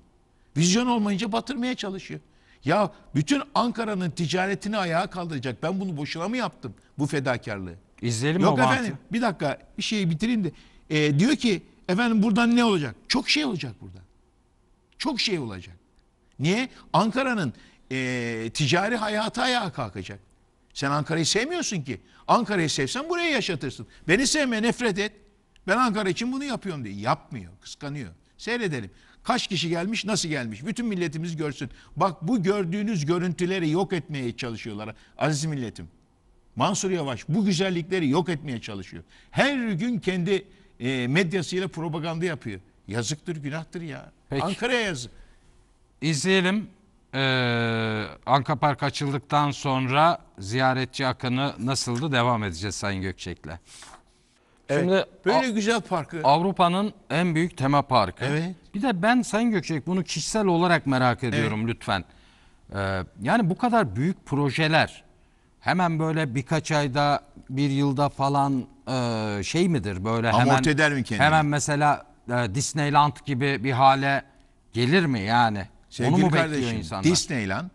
Vizyon olmayınca batırmaya çalışıyor. Ya bütün Ankara'nın ticaretini ayağa kaldıracak. Ben bunu boşuna mı yaptım bu fedakarlığı? İzleyelim Yok efendim bahati. bir dakika bir şeyi bitireyim de. Ee, diyor ki efendim buradan ne olacak? Çok şey olacak burada. Çok şey olacak. Niye? Ankara'nın e, ticari hayatı ayağa kalkacak. Sen Ankara'yı sevmiyorsun ki. Ankara'yı sevsen buraya yaşatırsın. Beni sevme nefret et. Ben Ankara için bunu yapıyorum diye. Yapmıyor, kıskanıyor. Seyredelim. Kaç kişi gelmiş, nasıl gelmiş? Bütün milletimiz görsün. Bak bu gördüğünüz görüntüleri yok etmeye çalışıyorlar. Aziz milletim. Mansur Yavaş bu güzellikleri yok etmeye çalışıyor. Her gün kendi e, medyasıyla propaganda yapıyor. Yazıktır, günahtır ya. Ankara'ya yazık. İzleyelim. Ee, Anka Park açıldıktan sonra ziyaretçi akını nasıldı devam edeceğiz Sayın Gökçek'le. Evet. Şimdi böyle güzel parkı. Avrupa'nın en büyük tema parkı. Evet. Bir de ben Sayın Gökçek bunu kişisel olarak merak ediyorum evet. lütfen. Ee, yani bu kadar büyük projeler hemen böyle birkaç ayda bir yılda falan e, şey midir böyle Amort hemen Amort eder mi kendini? Hemen mesela e, Disneyland gibi bir hale gelir mi yani? Sevgili Onu mu kardeşim, bekliyor insanlar? Disneyland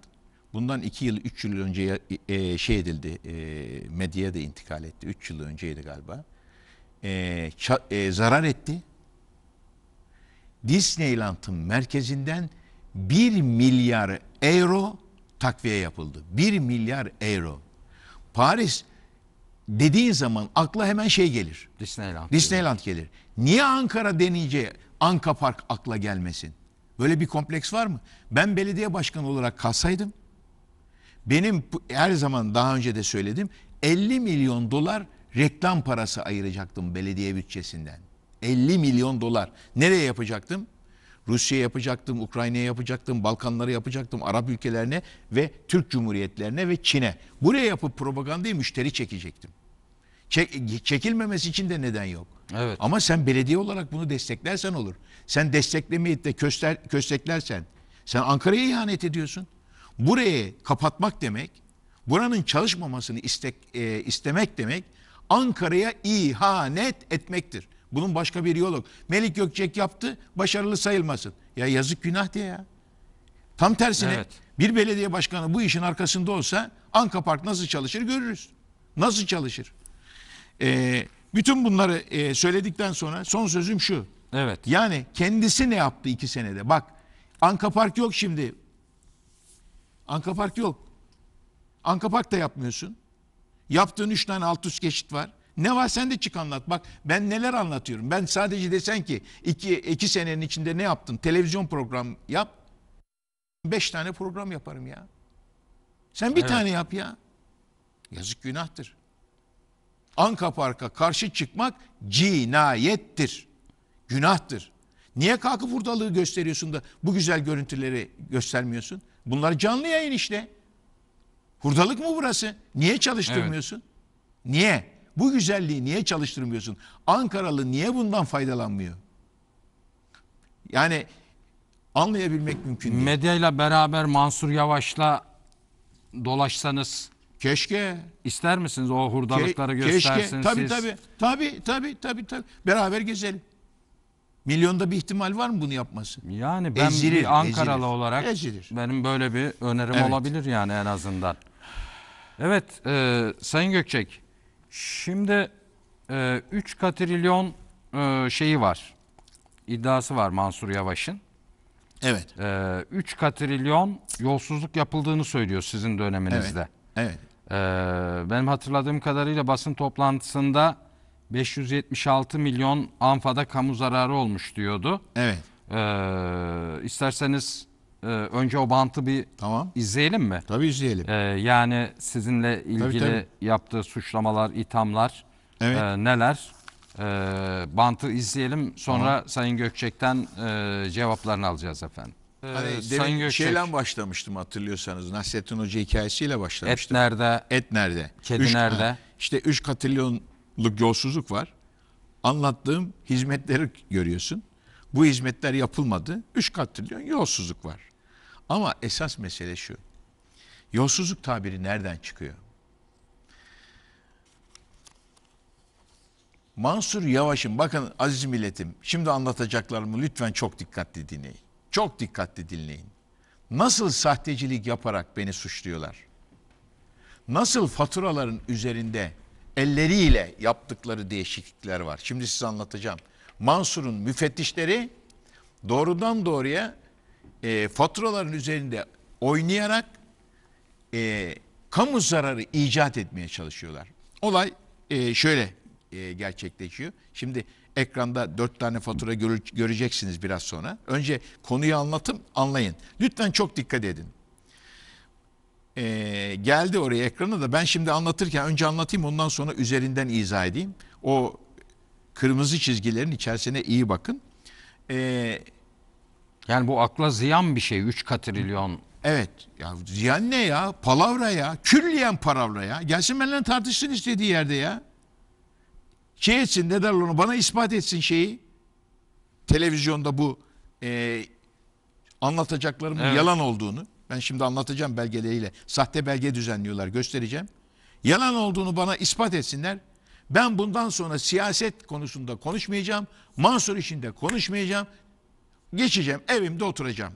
bundan iki yıl üç yıl önce e, e, şey edildi e, medyaya da intikal etti üç yıl önceydi galiba e, e, zarar etti. Disneyland'ın merkezinden 1 milyar euro takviye yapıldı. 1 milyar euro. Paris dediğin zaman akla hemen şey gelir. Disneyland. Disneyland gelir. gelir. Niye Ankara denince Anka Park akla gelmesin? Böyle bir kompleks var mı? Ben belediye başkanı olarak kalsaydım benim her zaman daha önce de söyledim 50 milyon dolar reklam parası ayıracaktım belediye bütçesinden. 50 milyon dolar. Nereye yapacaktım? Rusya'ya yapacaktım, Ukrayna'ya yapacaktım, Balkanlara yapacaktım, Arap ülkelerine ve Türk Cumhuriyetlerine ve Çin'e. Buraya yapıp propagandayı müşteri çekecektim. Çek, çekilmemesi için de neden yok. Evet. Ama sen belediye olarak bunu desteklersen olur. Sen desteklemeyip de köster, kösteklersen sen Ankara'ya ihanet ediyorsun. Burayı kapatmak demek, buranın çalışmamasını istek, e, istemek demek Ankara'ya ihanet etmektir. Bunun başka bir yolu yok. Melik Gökçek yaptı, başarılı sayılmasın. Ya yazık günah diye ya. Tam tersine evet. bir belediye başkanı bu işin arkasında olsa Anka Park nasıl çalışır görürüz. Nasıl çalışır? Ee, bütün bunları e, söyledikten sonra son sözüm şu. Evet. Yani kendisi ne yaptı iki senede? Bak Anka Park yok şimdi. Anka Park yok. Anka Park da yapmıyorsun. Yaptığın üç tane alt üst geçit var. Ne var sen de çık anlat. Bak ben neler anlatıyorum. Ben sadece desen ki iki, iki senenin içinde ne yaptın? Televizyon program yap. Beş tane program yaparım ya. Sen bir evet. tane yap ya. Yazık günahtır. Anka Park'a karşı çıkmak cinayettir. Günahtır. Niye kalkıp hurdalığı gösteriyorsun da bu güzel görüntüleri göstermiyorsun? Bunlar canlı yayın işte. Hurdalık mı burası? Niye çalıştırmıyorsun? Evet. Niye? Bu güzelliği niye çalıştırmıyorsun? Ankaralı niye bundan faydalanmıyor? Yani anlayabilmek mümkün değil. Medyayla beraber Mansur Yavaş'la dolaşsanız Keşke. İster misiniz o hurdalıkları Ke göstersiniz keşke. Tabii, siz? Tabii tabii. Tabii tabii tabii. Beraber gezelim. Milyonda bir ihtimal var mı bunu yapması? Yani ben ezilir, bir Ankaralı ezilir, olarak ezilir. benim böyle bir önerim evet. olabilir yani en azından. Evet e, Sayın Gökçek şimdi e, 3 katrilyon e, şeyi var iddiası var Mansur Yavaş'ın. Evet. E, 3 katrilyon yolsuzluk yapıldığını söylüyor sizin döneminizde. Evet. evet. E, benim hatırladığım kadarıyla basın toplantısında 576 milyon anfada kamu zararı olmuş diyordu. Evet. E, isterseniz e, önce o bantı bir Tamam. izleyelim mi? Tabii izleyelim. E, yani sizinle ilgili tabii. yaptığı suçlamalar, ithamlar Evet. e, neler? E, bantı izleyelim. Sonra Sayın Gökçek'ten e, cevaplarını alacağız efendim. Hani Sayın Gökçek, şeyle başlamıştım hatırlıyorsanız. Nasrettin Hoca hikayesiyle başlamıştım. et nerede? Et nerede? Kedi nerede? İşte 3 katrilyonluk yolsuzluk var. Anlattığım hizmetleri görüyorsun. Bu hizmetler yapılmadı. 3 katrilyon yolsuzluk var. Ama esas mesele şu. Yolsuzluk tabiri nereden çıkıyor? Mansur Yavaş'ın bakın aziz milletim şimdi anlatacaklarımı lütfen çok dikkatli dinleyin. Çok dikkatli dinleyin. Nasıl sahtecilik yaparak beni suçluyorlar? Nasıl faturaların üzerinde elleriyle yaptıkları değişiklikler var. Şimdi size anlatacağım. Mansur'un müfettişleri doğrudan doğruya e, faturaların üzerinde oynayarak e, kamu zararı icat etmeye çalışıyorlar. Olay e, şöyle e, gerçekleşiyor. Şimdi ekranda dört tane fatura göre, göreceksiniz biraz sonra. Önce konuyu anlatım anlayın. Lütfen çok dikkat edin. E, geldi oraya ekrana da ben şimdi anlatırken önce anlatayım ondan sonra üzerinden izah edeyim. O kırmızı çizgilerin içerisine iyi bakın. E, yani bu akla ziyan bir şey 3 katrilyon. Evet. Ya ziyan ne ya? Palavra ya. Külliyen palavra ya. Gelsin benimle tartışsın istediği yerde ya. Şey etsin ne derler onu bana ispat etsin şeyi. Televizyonda bu e, anlatacaklarımın evet. yalan olduğunu. Ben şimdi anlatacağım belgeleriyle. Sahte belge düzenliyorlar göstereceğim. Yalan olduğunu bana ispat etsinler. Ben bundan sonra siyaset konusunda konuşmayacağım. Mansur işinde konuşmayacağım. Geçeceğim evimde oturacağım.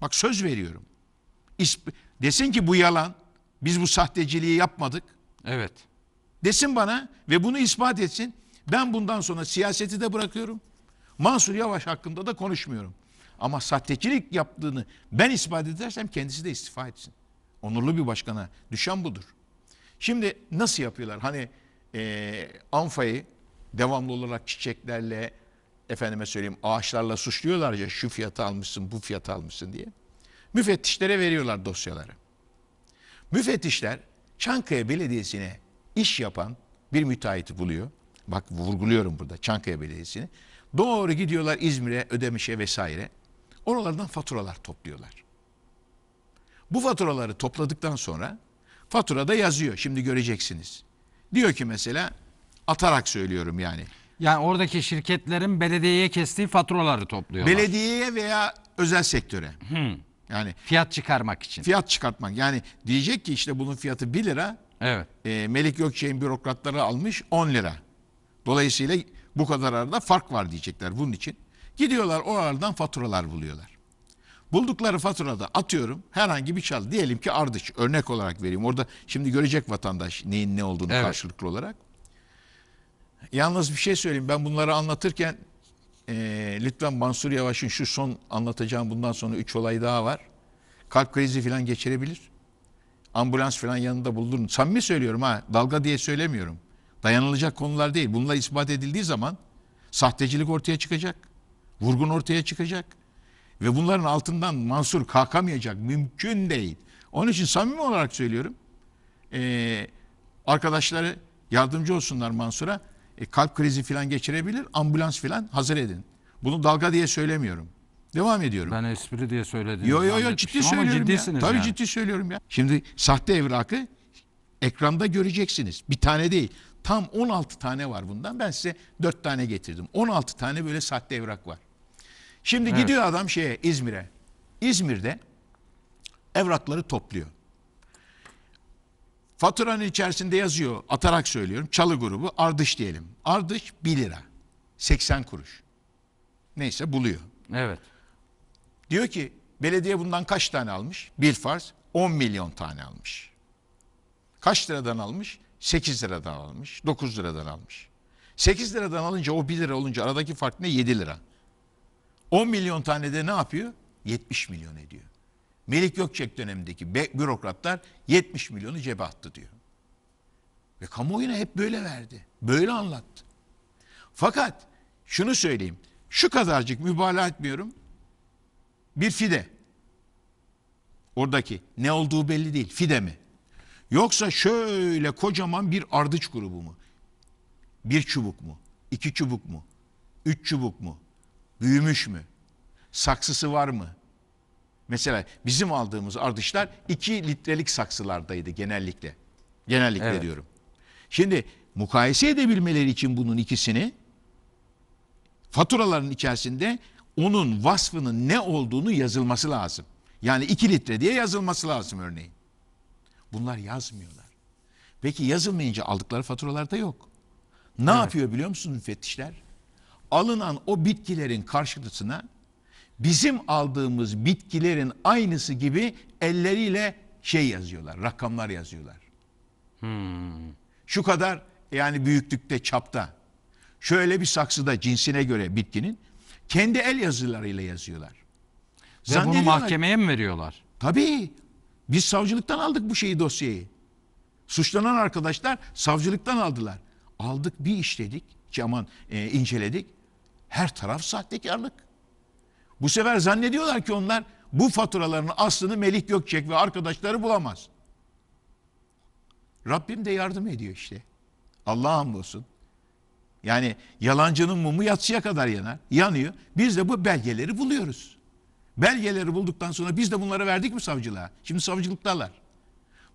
Bak söz veriyorum. İsp desin ki bu yalan. Biz bu sahteciliği yapmadık. Evet. Desin bana ve bunu ispat etsin. Ben bundan sonra siyaseti de bırakıyorum. Mansur Yavaş hakkında da konuşmuyorum. Ama sahtecilik yaptığını ben ispat edersem kendisi de istifa etsin. Onurlu bir başkana düşen budur. Şimdi nasıl yapıyorlar? Hani e, Anfa'yı devamlı olarak çiçeklerle, efendime söyleyeyim ağaçlarla suçluyorlar ya şu fiyatı almışsın bu fiyatı almışsın diye. Müfettişlere veriyorlar dosyaları. Müfettişler Çankaya Belediyesi'ne iş yapan bir müteahhiti buluyor. Bak vurguluyorum burada Çankaya Belediyesi'ni. Doğru gidiyorlar İzmir'e, Ödemiş'e vesaire. Oralardan faturalar topluyorlar. Bu faturaları topladıktan sonra faturada yazıyor. Şimdi göreceksiniz. Diyor ki mesela atarak söylüyorum yani. Yani oradaki şirketlerin belediyeye kestiği faturaları topluyorlar. Belediyeye veya özel sektöre. Hı. Hmm. Yani fiyat çıkarmak için. Fiyat çıkartmak. Yani diyecek ki işte bunun fiyatı 1 lira. Evet. E, Melik Gökçe'nin bürokratları almış 10 lira. Dolayısıyla bu kadar arada fark var diyecekler bunun için. Gidiyorlar oralardan faturalar buluyorlar. Buldukları faturada atıyorum herhangi bir çal diyelim ki ardıç örnek olarak vereyim. Orada şimdi görecek vatandaş neyin ne olduğunu evet. karşılıklı olarak. Yalnız bir şey söyleyeyim. Ben bunları anlatırken e, lütfen Mansur Yavaş'ın şu son anlatacağım bundan sonra üç olay daha var. Kalp krizi falan geçirebilir. Ambulans falan yanında buldurun. Samimi söylüyorum ha. Dalga diye söylemiyorum. Dayanılacak konular değil. Bunlar ispat edildiği zaman sahtecilik ortaya çıkacak. Vurgun ortaya çıkacak. Ve bunların altından Mansur kalkamayacak. Mümkün değil. Onun için samimi olarak söylüyorum. Ee, arkadaşları yardımcı olsunlar Mansur'a e, kalp krizi falan geçirebilir. Ambulans falan hazır edin. Bunu dalga diye söylemiyorum. Devam ediyorum. Ben espri diye söyledim. Yo yo yo ciddi söylüyorum ya. Tabii ciddi söylüyorum ya. Şimdi sahte evrakı ekranda göreceksiniz. Bir tane değil. Tam 16 tane var bundan. Ben size 4 tane getirdim. 16 tane böyle sahte evrak var. Şimdi evet. gidiyor adam şeye İzmir'e. İzmir'de evrakları topluyor. Faturanın içerisinde yazıyor, atarak söylüyorum. Çalı grubu Ardış diyelim. Ardış 1 lira. 80 kuruş. Neyse buluyor. Evet. Diyor ki belediye bundan kaç tane almış? Bir farz 10 milyon tane almış. Kaç liradan almış? 8 liradan almış. 9 liradan almış. 8 liradan alınca o 1 lira olunca aradaki fark ne? 7 lira. 10 milyon tane de ne yapıyor? 70 milyon ediyor. Melik Gökçek dönemindeki bürokratlar 70 milyonu cebe attı diyor. Ve kamuoyuna hep böyle verdi. Böyle anlattı. Fakat şunu söyleyeyim. Şu kadarcık mübalağa etmiyorum. Bir fide. Oradaki ne olduğu belli değil. Fide mi? Yoksa şöyle kocaman bir ardıç grubu mu? Bir çubuk mu? İki çubuk mu? Üç çubuk mu? Büyümüş mü? Saksısı var mı? Mesela bizim aldığımız ardışlar 2 litrelik saksılardaydı genellikle. Genellikle evet. diyorum. Şimdi mukayese edebilmeleri için bunun ikisini faturaların içerisinde onun vasfının ne olduğunu yazılması lazım. Yani 2 litre diye yazılması lazım örneğin. Bunlar yazmıyorlar. Peki yazılmayınca aldıkları faturalarda yok. Ne evet. yapıyor biliyor musunuz müfettişler? Alınan o bitkilerin karşılığına bizim aldığımız bitkilerin aynısı gibi elleriyle şey yazıyorlar, rakamlar yazıyorlar. Hmm. Şu kadar yani büyüklükte, çapta. Şöyle bir saksıda cinsine göre bitkinin kendi el yazılarıyla yazıyorlar. Ve bunu mahkemeye mi veriyorlar? Tabii. Biz savcılıktan aldık bu şeyi dosyayı. Suçlanan arkadaşlar savcılıktan aldılar. Aldık bir işledik, caman e, inceledik. Her taraf sahtekarlık. Bu sefer zannediyorlar ki onlar bu faturaların aslını Melih Gökçek ve arkadaşları bulamaz. Rabbim de yardım ediyor işte. Allah'a hamdolsun. Yani yalancının mumu yatsıya kadar yanar. Yanıyor. Biz de bu belgeleri buluyoruz. Belgeleri bulduktan sonra biz de bunları verdik mi savcılığa? Şimdi savcılıktalar.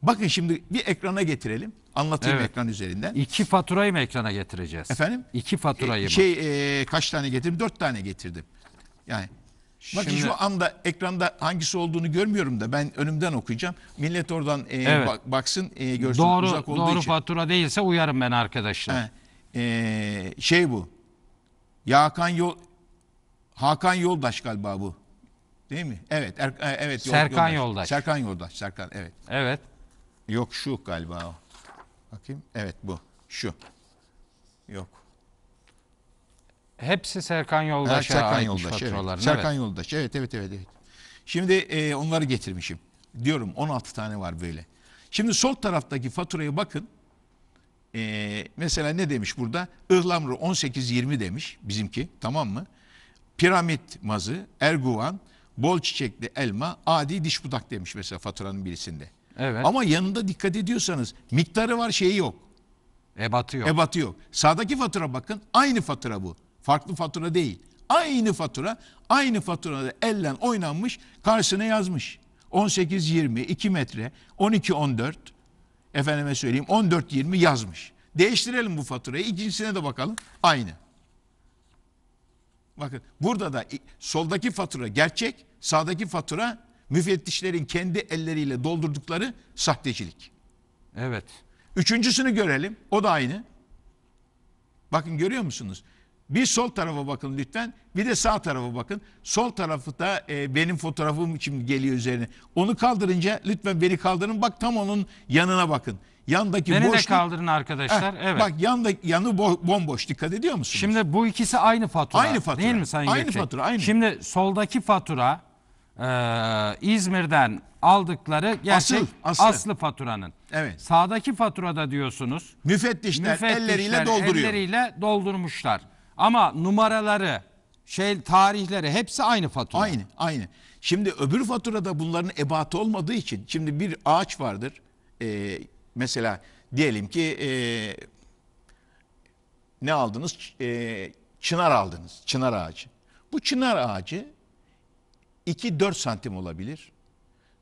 Bakın şimdi bir ekrana getirelim. Anlatayım evet. ekran üzerinden. İki faturayı mı ekrana getireceğiz? Efendim? İki faturayı e, mı? Şey e, kaç tane getirdim? Dört tane getirdim. Yani Bak Şimdi, şu anda ekranda hangisi olduğunu görmüyorum da ben önümden okuyacağım. Millet oradan e, evet. bak, baksın e, görsün doğru, uzak olduğu doğru için. Doğru fatura değilse uyarım ben arkadaşlar. e, şey bu. Hakan Yol Hakan Yoldaş galiba bu. Değil mi? Evet. Er, e, evet. Serkan Yoldaş. Yoldaş. Serkan Yoldaş. Serkan evet. Evet. Yok şu galiba o. Bakayım. Evet bu. Şu. Yok. Hepsi Serkan Yoldaş'a ha, Serkan Yoldaş, faturalarına. Evet. Serkan evet. Yoldaş. Evet, evet, evet. evet. Şimdi e, onları getirmişim. Diyorum 16 tane var böyle. Şimdi sol taraftaki faturaya bakın. E, mesela ne demiş burada? Ihlamur 18-20 demiş bizimki. Tamam mı? Piramit mazı, erguvan, bol çiçekli elma, adi diş budak demiş mesela faturanın birisinde. Evet. Ama yanında dikkat ediyorsanız miktarı var şeyi yok. Ebatı yok. Ebatı yok. Sağdaki fatura bakın aynı fatura bu. Farklı fatura değil. Aynı fatura, aynı faturada ellen oynanmış, karşısına yazmış. 18-20, 2 metre, 12-14, efendime söyleyeyim 14-20 yazmış. Değiştirelim bu faturayı, ikincisine de bakalım. Aynı. Bakın burada da soldaki fatura gerçek, sağdaki fatura müfettişlerin kendi elleriyle doldurdukları sahtecilik. Evet. Üçüncüsünü görelim. O da aynı. Bakın görüyor musunuz? Bir sol tarafa bakın lütfen. Bir de sağ tarafa bakın. Sol tarafı da e, benim fotoğrafım şimdi geliyor üzerine. Onu kaldırınca lütfen beni kaldırın. Bak tam onun yanına bakın. Yandaki Beni boşluk. de kaldırın arkadaşlar. Heh, evet. Bak yanda yanı bo bomboş. Dikkat ediyor musunuz? Şimdi bu ikisi aynı fatura. Aynı fatura. Değil mi Sayın Aynı Gökçek? fatura. Aynı. Şimdi soldaki fatura e, İzmir'den aldıkları gerçek aslı, aslı. aslı faturanın. Evet. Sağdaki faturada diyorsunuz. Müfettişler, müfettişler elleriyle dolduruyor. Elleriyle doldurmuşlar. Ama numaraları, şey tarihleri hepsi aynı fatura. Aynı, aynı. Şimdi öbür faturada bunların ebatı olmadığı için şimdi bir ağaç vardır. Ee, mesela diyelim ki e, ne aldınız? E, çınar aldınız. Çınar ağacı. Bu çınar ağacı 2-4 santim olabilir.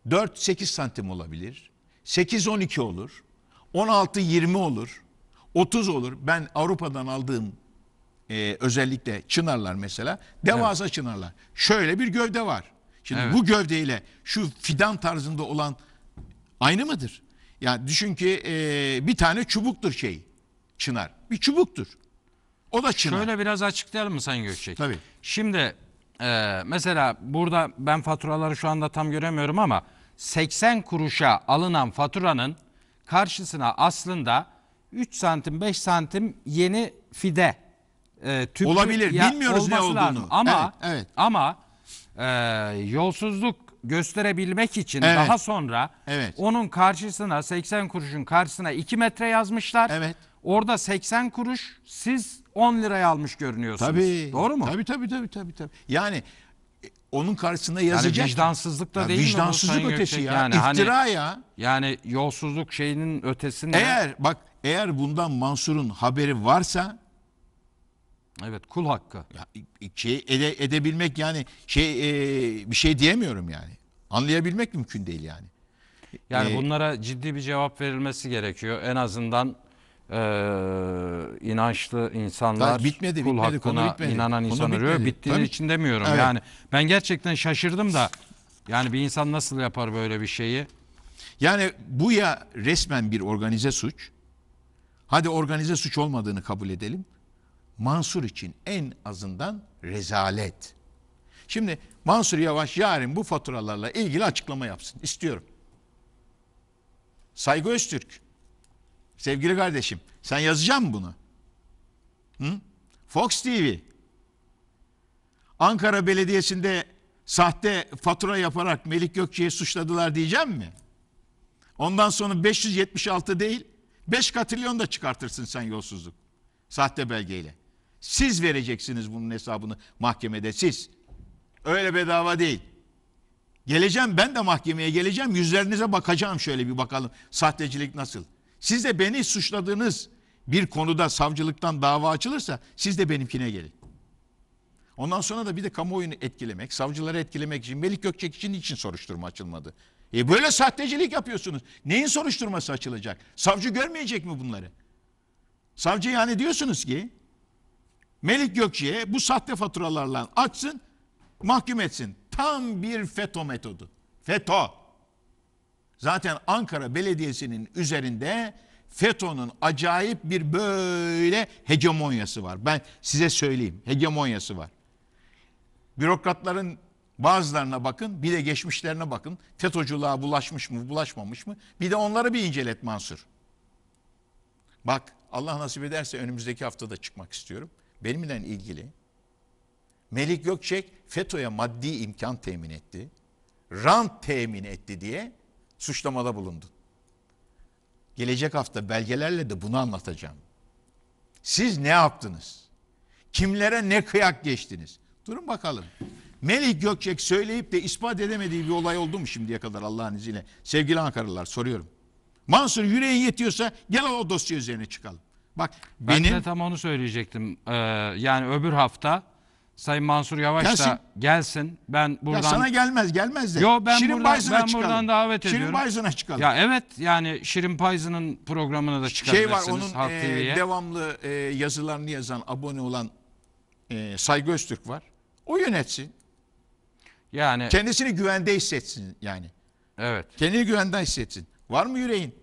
4-8 santim olabilir. 8-12 olur. 16-20 olur. 30 olur. Ben Avrupa'dan aldığım e, özellikle çınarlar mesela devasa evet. çınarlar. Şöyle bir gövde var. Şimdi evet. bu gövdeyle şu fidan tarzında olan aynı mıdır? Yani düşün ki e, bir tane çubuktur şey çınar. Bir çubuktur. O da çınar. Şöyle biraz açıklayalım mı Sayın Gökçek? Tabii. Şimdi e, mesela burada ben faturaları şu anda tam göremiyorum ama 80 kuruşa alınan faturanın karşısına aslında 3 santim 5 santim yeni fide e, tüp Olabilir, bilmiyoruz ne olduğunu. lazım. Ama Evet, evet. ama e, yolsuzluk gösterebilmek için Evet. daha sonra Evet. onun karşısına 80 kuruşun karşısına 2 metre yazmışlar. Evet. Orada 80 kuruş siz 10 liraya almış görünüyorsunuz. Tabii. Doğru mu? Tabii tabii tabii tabii. tabii. Yani e, onun karşısında yazacak. vicdansızlık da değil mi Vicdansızlık ötesi ya. Yani hani- İftira ya. Yani yolsuzluk şeyinin ötesinde. Eğer bak eğer bundan Mansur'un haberi varsa Evet kul hakkı. Ya, şey ede, edebilmek yani şey e, bir şey diyemiyorum yani. Anlayabilmek mümkün değil yani. Yani ee, bunlara ciddi bir cevap verilmesi gerekiyor. En azından e, inançlı insanlar bitmedi, kul bitmedi, hakkına bitmedi. inanan konu insan bitmedi. arıyor. Tabii. için demiyorum. Evet. Yani ben gerçekten şaşırdım da yani bir insan nasıl yapar böyle bir şeyi? Yani bu ya resmen bir organize suç. Hadi organize suç olmadığını kabul edelim. Mansur için en azından rezalet. Şimdi Mansur Yavaş yarın bu faturalarla ilgili açıklama yapsın istiyorum. Saygı Öztürk. Sevgili kardeşim sen yazacağım bunu. Hı? Fox TV. Ankara Belediyesi'nde sahte fatura yaparak Melik Gökçe'yi suçladılar diyeceğim mi? Ondan sonra 576 değil 5 katrilyon da çıkartırsın sen yolsuzluk. Sahte belgeyle. Siz vereceksiniz bunun hesabını mahkemede siz. Öyle bedava değil. Geleceğim ben de mahkemeye geleceğim. Yüzlerinize bakacağım şöyle bir bakalım. Sahtecilik nasıl? Siz de beni suçladığınız bir konuda savcılıktan dava açılırsa siz de benimkine gelin. Ondan sonra da bir de kamuoyunu etkilemek, savcıları etkilemek için Melik Gökçek için için soruşturma açılmadı. E böyle sahtecilik yapıyorsunuz. Neyin soruşturması açılacak? Savcı görmeyecek mi bunları? Savcı yani diyorsunuz ki Melik Gökçe'ye bu sahte faturalarla açsın, mahkum etsin. Tam bir FETÖ metodu. FETÖ. Zaten Ankara Belediyesi'nin üzerinde FETÖ'nün acayip bir böyle hegemonyası var. Ben size söyleyeyim. Hegemonyası var. Bürokratların bazılarına bakın, bir de geçmişlerine bakın. FETÖ'cülüğe bulaşmış mı, bulaşmamış mı? Bir de onları bir incelet Mansur. Bak Allah nasip ederse önümüzdeki haftada çıkmak istiyorum benimle ilgili Melik Gökçek FETÖ'ye maddi imkan temin etti. Rant temin etti diye suçlamada bulundu. Gelecek hafta belgelerle de bunu anlatacağım. Siz ne yaptınız? Kimlere ne kıyak geçtiniz? Durun bakalım. Melih Gökçek söyleyip de ispat edemediği bir olay oldu mu şimdiye kadar Allah'ın izniyle? Sevgili Ankaralılar soruyorum. Mansur yüreğin yetiyorsa gel o dosya üzerine çıkalım. Bak ben de tam onu söyleyecektim. Ee, yani öbür hafta Sayın Mansur Yavaş Gelsin. da gelsin. Ben buradan ya sana gelmez gelmez de. Yo ben Şirin buradan Bayzın'a ben çıkalım. buradan davet Şirin ediyorum. Bayzın'a çıkalım. Ya evet yani Şirin Bayzın'ın programına da çıkabilirsiniz Şey var onun Halk e, devamlı e, yazılarını yazan, abone olan e, Saygı Öztürk var. O yönetsin. Yani Kendisini güvende hissetsin yani. evet. Kendini güvende hissetsin. Var mı yüreğin?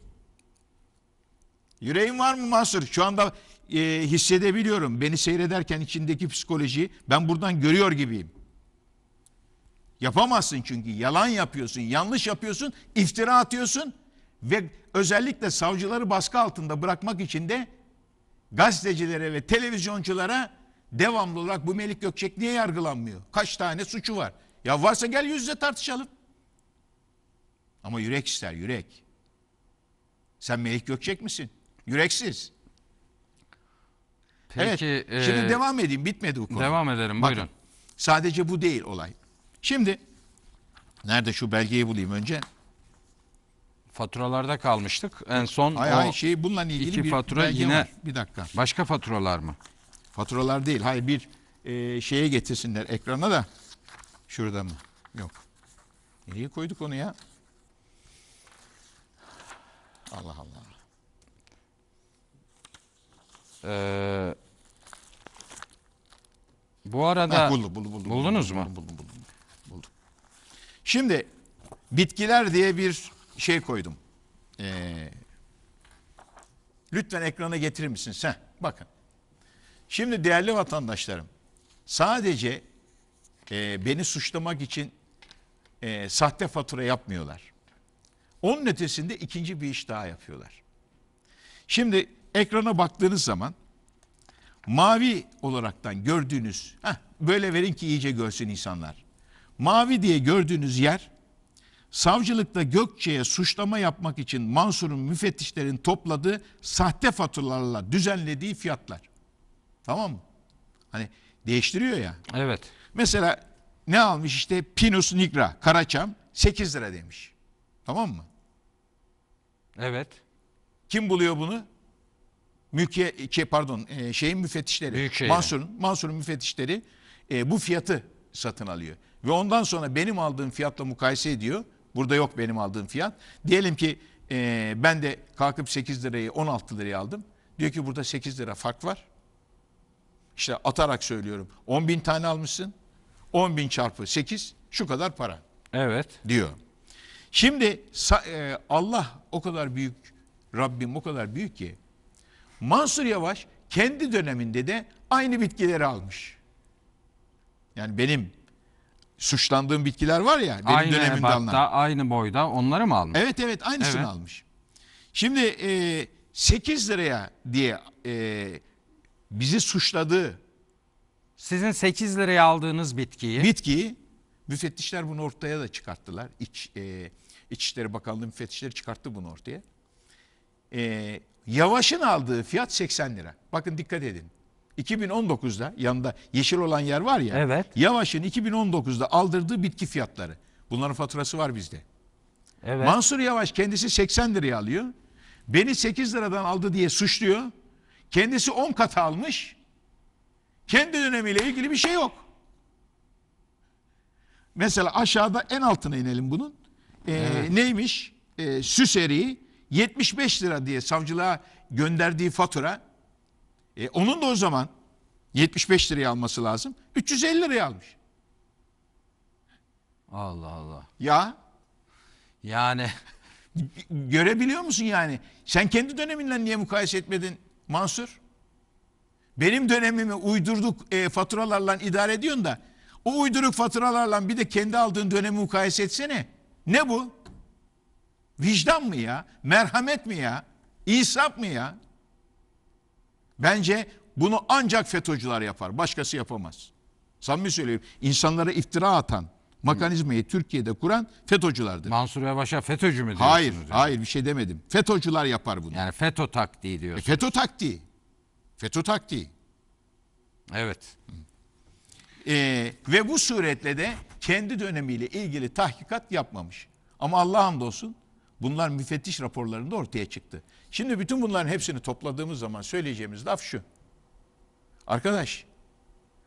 Yüreğim var mı Mansur? Şu anda e, hissedebiliyorum. Beni seyrederken içindeki psikolojiyi ben buradan görüyor gibiyim. Yapamazsın çünkü yalan yapıyorsun, yanlış yapıyorsun, iftira atıyorsun ve özellikle savcıları baskı altında bırakmak için de gazetecilere ve televizyonculara devamlı olarak bu Melik Gökçek niye yargılanmıyor? Kaç tane suçu var? Ya varsa gel yüzle tartışalım. Ama yürek ister yürek. Sen Melik Gökçek misin? Yüreksiz. Peki, evet. E, Şimdi devam edeyim. Bitmedi bu konu. Devam edelim. Bakın, Sadece bu değil olay. Şimdi nerede şu belgeyi bulayım önce? Faturalarda kalmıştık. En son ay, o ay, şey, bununla ilgili iki bir fatura yine var. bir dakika. Başka faturalar mı? Faturalar değil. Hayır bir e, şeye getirsinler ekrana da. Şurada mı? Yok. Nereye koyduk onu ya? Allah Allah. Ee, bu arada ha, buldum, buldum, buldum, buldunuz buldum, mu? Buldum, buldum, buldum. Şimdi bitkiler diye bir şey koydum. Ee, lütfen ekrana getirir misin sen? Bakın. Şimdi değerli vatandaşlarım sadece e, beni suçlamak için e, sahte fatura yapmıyorlar. Onun ötesinde ikinci bir iş daha yapıyorlar. Şimdi ekrana baktığınız zaman mavi olaraktan gördüğünüz, heh, böyle verin ki iyice görsün insanlar. Mavi diye gördüğünüz yer savcılıkta Gökçe'ye suçlama yapmak için Mansur'un müfettişlerin topladığı sahte faturalarla düzenlediği fiyatlar. Tamam mı? Hani değiştiriyor ya. Evet. Mesela ne almış işte Pinus Nigra, Karaçam 8 lira demiş. Tamam mı? Evet. Kim buluyor bunu? mülkiye şey pardon e, şeyin müfettişleri şey Mansur'un Mansur'un müfettişleri e, bu fiyatı satın alıyor. Ve ondan sonra benim aldığım fiyatla mukayese ediyor. Burada yok benim aldığım fiyat. Diyelim ki e, ben de kalkıp 8 lirayı 16 liraya aldım. Diyor ki burada 8 lira fark var. İşte atarak söylüyorum 10 bin tane almışsın. 10 bin çarpı 8 şu kadar para. Evet. Diyor. Şimdi e, Allah o kadar büyük Rabbim o kadar büyük ki Mansur Yavaş kendi döneminde de aynı bitkileri almış. Yani benim suçlandığım bitkiler var ya benim aynı dönemimde ebatta, alınan. Aynı boyda onları mı almış? Evet evet aynısını evet. almış. Şimdi e, 8 liraya diye e, bizi suçladığı. Sizin 8 liraya aldığınız bitkiyi. Bitkiyi müfettişler bunu ortaya da çıkarttılar. İç, e, İçişleri Bakanlığı müfettişleri çıkarttı bunu ortaya. E, Yavaş'ın aldığı fiyat 80 lira. Bakın dikkat edin. 2019'da yanında yeşil olan yer var ya. Evet. Yavaş'ın 2019'da aldırdığı bitki fiyatları. Bunların faturası var bizde. Evet. Mansur Yavaş kendisi 80 liraya alıyor. Beni 8 liradan aldı diye suçluyor. Kendisi 10 kat almış. Kendi dönemiyle ilgili bir şey yok. Mesela aşağıda en altına inelim bunun. Ee, evet. Neymiş? Ee, süs eriği 75 lira diye savcılığa gönderdiği fatura e, onun da o zaman 75 liraya alması lazım. 350 liraya almış. Allah Allah. Ya. Yani. Görebiliyor musun yani? Sen kendi döneminden niye mukayese etmedin Mansur? Benim dönemimi uydurduk e, faturalarla idare ediyorsun da o uyduruk faturalarla bir de kendi aldığın dönemi mukayese etsene. Ne bu? Vicdan mı ya? Merhamet mi ya? İnsaf mı ya? Bence bunu ancak FETÖ'cüler yapar. Başkası yapamaz. Samimi söylüyorum. İnsanlara iftira atan makanizmayı Türkiye'de kuran FETÖ'cülerdir. Mansur Yavaş'a FETÖ'cü mü diyorsunuz? Hayır, yani? hayır bir şey demedim. FETÖ'cüler yapar bunu. Yani FETÖ taktiği e, diyorsunuz. E, FETÖ taktiği. FETÖ taktiği. Evet. Ee, ve bu suretle de kendi dönemiyle ilgili tahkikat yapmamış. Ama Allah'ım hamdolsun Bunlar müfettiş raporlarında ortaya çıktı. Şimdi bütün bunların hepsini topladığımız zaman söyleyeceğimiz laf şu. Arkadaş,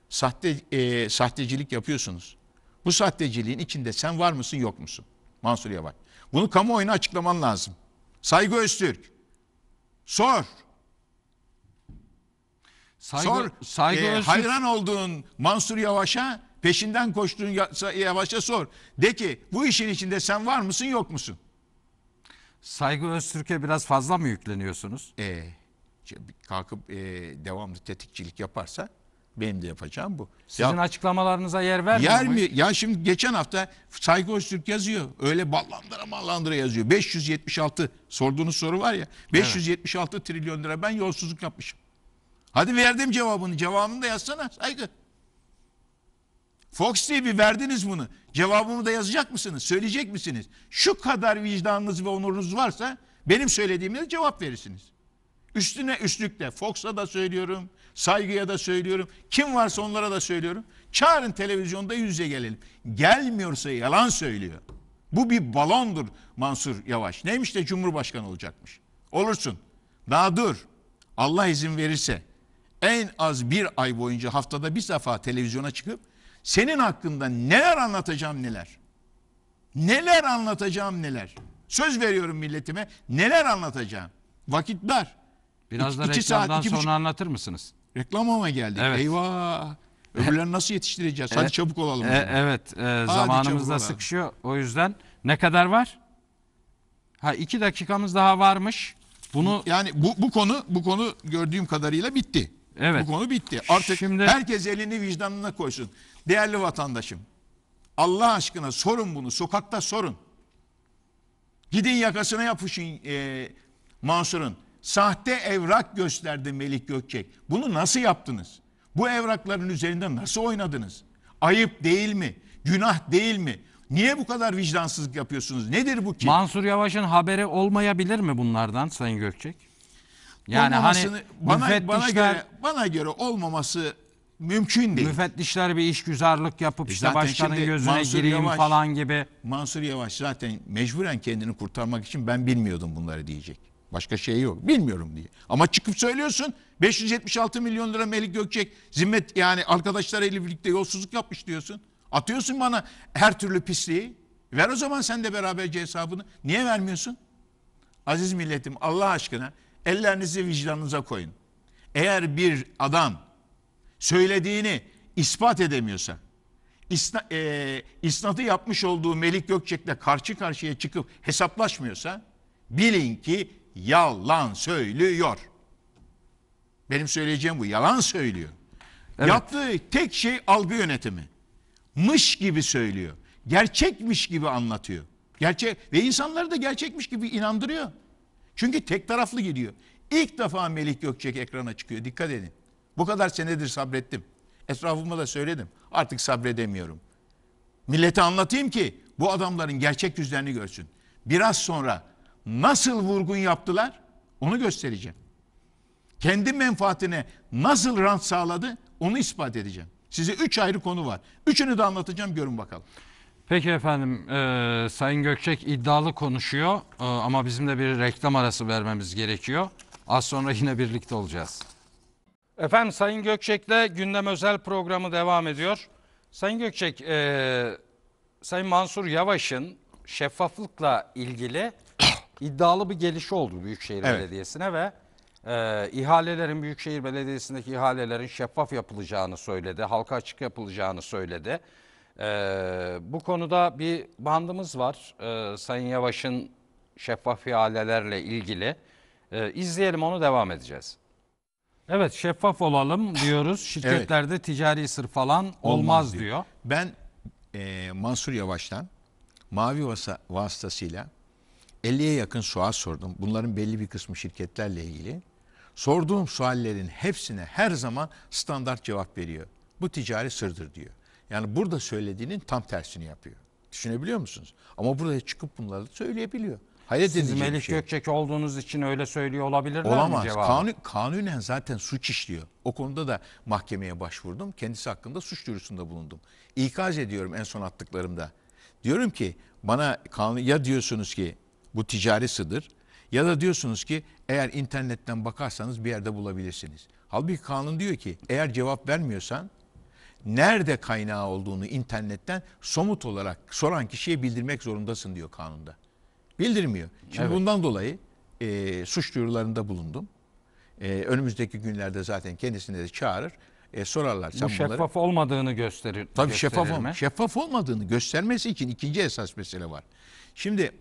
sahte e, sahtecilik yapıyorsunuz. Bu sahteciliğin içinde sen var mısın yok musun? Mansur Yavaş. Bunu kamuoyuna açıklaman lazım. Saygı Öztürk. Sor. Saygı, Sor. Saygı e, Öztürk. Hayran olduğun Mansur Yavaş'a peşinden koştuğun Yavaş'a sor. De ki bu işin içinde sen var mısın yok musun? Saygı Öztürk'e biraz fazla mı yükleniyorsunuz? Ee, kalkıp e, devamlı tetikçilik yaparsa benim de yapacağım bu. Sizin ya, açıklamalarınıza yer vermiyor yer mi? Ya şimdi geçen hafta Saygı Öztürk yazıyor. Öyle ballandıra mallandıra yazıyor. 576 sorduğunuz soru var ya. 576 evet. trilyon lira ben yolsuzluk yapmışım. Hadi verdim cevabını. Cevabını da yazsana Saygı. Fox TV verdiniz bunu. Cevabımı da yazacak mısınız? Söyleyecek misiniz? Şu kadar vicdanınız ve onurunuz varsa benim söylediğimde de cevap verirsiniz. Üstüne üstlükle Fox'a da söylüyorum, saygıya da söylüyorum. Kim varsa onlara da söylüyorum. Çağırın televizyonda yüz yüze gelelim. Gelmiyorsa yalan söylüyor. Bu bir balondur Mansur Yavaş. Neymiş de Cumhurbaşkanı olacakmış. Olursun. Daha dur. Allah izin verirse en az bir ay boyunca haftada bir defa televizyona çıkıp senin hakkında neler anlatacağım neler. Neler anlatacağım neler. Söz veriyorum milletime neler anlatacağım. Vakit dar. Biraz İ da iki reklamdan saat, iki sonra buçuk... anlatır mısınız? Reklama mı geldik? Evet. Eyvah. Öbürlerini nasıl yetiştireceğiz? Hadi çabuk olalım. E, evet e, zamanımız da sıkışıyor. O yüzden ne kadar var? Ha iki dakikamız daha varmış. Bunu yani bu, bu konu bu konu gördüğüm kadarıyla bitti. Evet. Bu konu bitti. Artık Şimdi... herkes elini vicdanına koysun. Değerli vatandaşım, Allah aşkına sorun bunu, sokakta sorun. Gidin yakasına yapışın e, Mansur'un. Sahte evrak gösterdi Melik Gökçek. Bunu nasıl yaptınız? Bu evrakların üzerinde nasıl oynadınız? Ayıp değil mi? Günah değil mi? Niye bu kadar vicdansızlık yapıyorsunuz? Nedir bu ki? Mansur Yavaş'ın haberi olmayabilir mi bunlardan Sayın Gökçek? Yani hani bana, bana göre bana göre olmaması mümkün değil. Müfettişler bir işgüzarlık yapıp e işte başkanın gözüne Mansur gireyim Yavaş, falan gibi. Mansur Yavaş zaten mecburen kendini kurtarmak için ben bilmiyordum bunları diyecek. Başka şey yok. Bilmiyorum diye. Ama çıkıp söylüyorsun 576 milyon lira Melik Gökçek zimmet yani arkadaşlarıyla birlikte yolsuzluk yapmış diyorsun. Atıyorsun bana her türlü pisliği. Ver o zaman sen de beraberce hesabını. Niye vermiyorsun? Aziz milletim Allah aşkına ellerinizi vicdanınıza koyun. Eğer bir adam söylediğini ispat edemiyorsa, isna, e, isnatı yapmış olduğu Melik Gökçek'le karşı karşıya çıkıp hesaplaşmıyorsa, bilin ki yalan söylüyor. Benim söyleyeceğim bu, yalan söylüyor. Evet. Yaptığı tek şey algı yönetimi. Mış gibi söylüyor. Gerçekmiş gibi anlatıyor. Gerçek ve insanları da gerçekmiş gibi inandırıyor. Çünkü tek taraflı gidiyor. İlk defa Melik Gökçek ekrana çıkıyor. Dikkat edin. Bu kadar senedir sabrettim. Etrafıma da söyledim. Artık sabredemiyorum. Millete anlatayım ki bu adamların gerçek yüzlerini görsün. Biraz sonra nasıl vurgun yaptılar onu göstereceğim. Kendi menfaatine nasıl rant sağladı onu ispat edeceğim. Size üç ayrı konu var. Üçünü de anlatacağım görün bakalım. Peki efendim e, Sayın Gökçek iddialı konuşuyor e, ama bizim de bir reklam arası vermemiz gerekiyor. Az sonra yine birlikte olacağız. Efendim Sayın Gökçek'le gündem özel programı devam ediyor. Sayın Gökçek, e, Sayın Mansur Yavaş'ın şeffaflıkla ilgili iddialı bir geliş oldu Büyükşehir evet. Belediyesi'ne ve e, ihalelerin Büyükşehir Belediyesi'ndeki ihalelerin şeffaf yapılacağını söyledi. Halka açık yapılacağını söyledi. E, bu konuda bir bandımız var e, Sayın Yavaş'ın şeffaf ihalelerle ilgili. E, izleyelim onu devam edeceğiz. Evet şeffaf olalım diyoruz. Şirketlerde ticari sır falan olmaz, olmaz diyor. diyor. Ben e, Mansur Yavaş'tan mavi vasa, vasıtasıyla 50'ye yakın sual sordum. Bunların belli bir kısmı şirketlerle ilgili. Sorduğum suallerin hepsine her zaman standart cevap veriyor. Bu ticari sırdır diyor. Yani burada söylediğinin tam tersini yapıyor. Düşünebiliyor musunuz? Ama burada çıkıp bunları söyleyebiliyor. Hayret Siz Melih şey. Gökçek olduğunuz için öyle söylüyor olabilirler Olamaz. mi cevabı? Kanun, kanunen zaten suç işliyor. O konuda da mahkemeye başvurdum. Kendisi hakkında suç duyurusunda bulundum. İkaz ediyorum en son attıklarımda. Diyorum ki bana kanun, ya diyorsunuz ki bu ticari sıdır ya da diyorsunuz ki eğer internetten bakarsanız bir yerde bulabilirsiniz. Halbuki kanun diyor ki eğer cevap vermiyorsan nerede kaynağı olduğunu internetten somut olarak soran kişiye bildirmek zorundasın diyor kanunda. Bildirmiyor. Şimdi evet. bundan dolayı e, suç duyurularında bulundum. E, önümüzdeki günlerde zaten kendisini de çağırır. E, sorarlar. Sen Bu şeffaf bunları... olmadığını gösterir. Tabii şeffaf, ol, şeffaf olmadığını göstermesi için ikinci esas mesele var. Şimdi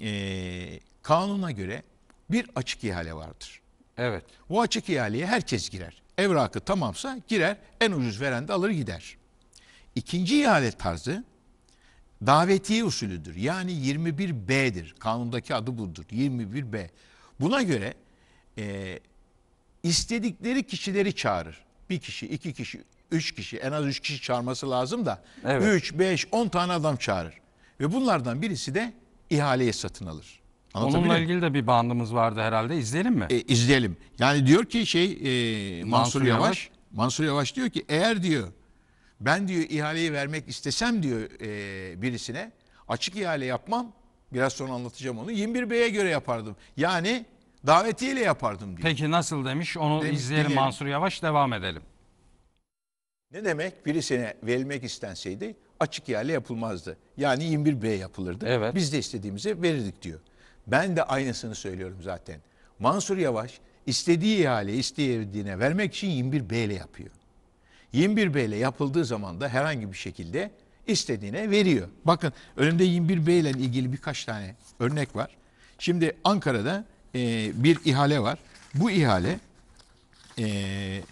e, kanuna göre bir açık ihale vardır. Evet. Bu açık ihaleye herkes girer. Evrakı tamamsa girer, en ucuz veren de alır gider. İkinci ihale tarzı davetiye usulüdür. Yani 21B'dir. Kanundaki adı budur. 21B. Buna göre e, istedikleri kişileri çağırır. Bir kişi, iki kişi, üç kişi. En az üç kişi çağırması lazım da. Evet. Üç, beş, on tane adam çağırır. Ve bunlardan birisi de ihaleye satın alır. Onunla ilgili de bir bandımız vardı herhalde. İzleyelim mi? E, izleyelim. Yani diyor ki şey e, Mansur, Mansur Yavaş, Yavaş Mansur Yavaş diyor ki eğer diyor ben diyor ihaleyi vermek istesem diyor e, birisine açık ihale yapmam. Biraz sonra anlatacağım onu. 21B'ye göre yapardım. Yani davetiyle yapardım diyor. Peki nasıl demiş onu Demiş, izleyelim dinleyelim. Mansur Yavaş devam edelim. Ne demek? Birisine verilmek istenseydi açık ihale yapılmazdı. Yani 21B yapılırdı. Evet. Biz de istediğimizi verirdik diyor. Ben de aynısını söylüyorum zaten. Mansur Yavaş istediği ihaleyi istediğine vermek için 21B ile yapıyor. 21B ile yapıldığı zaman da herhangi bir şekilde istediğine veriyor. Bakın önümde 21B ile ilgili birkaç tane örnek var. Şimdi Ankara'da e, bir ihale var. Bu ihale e,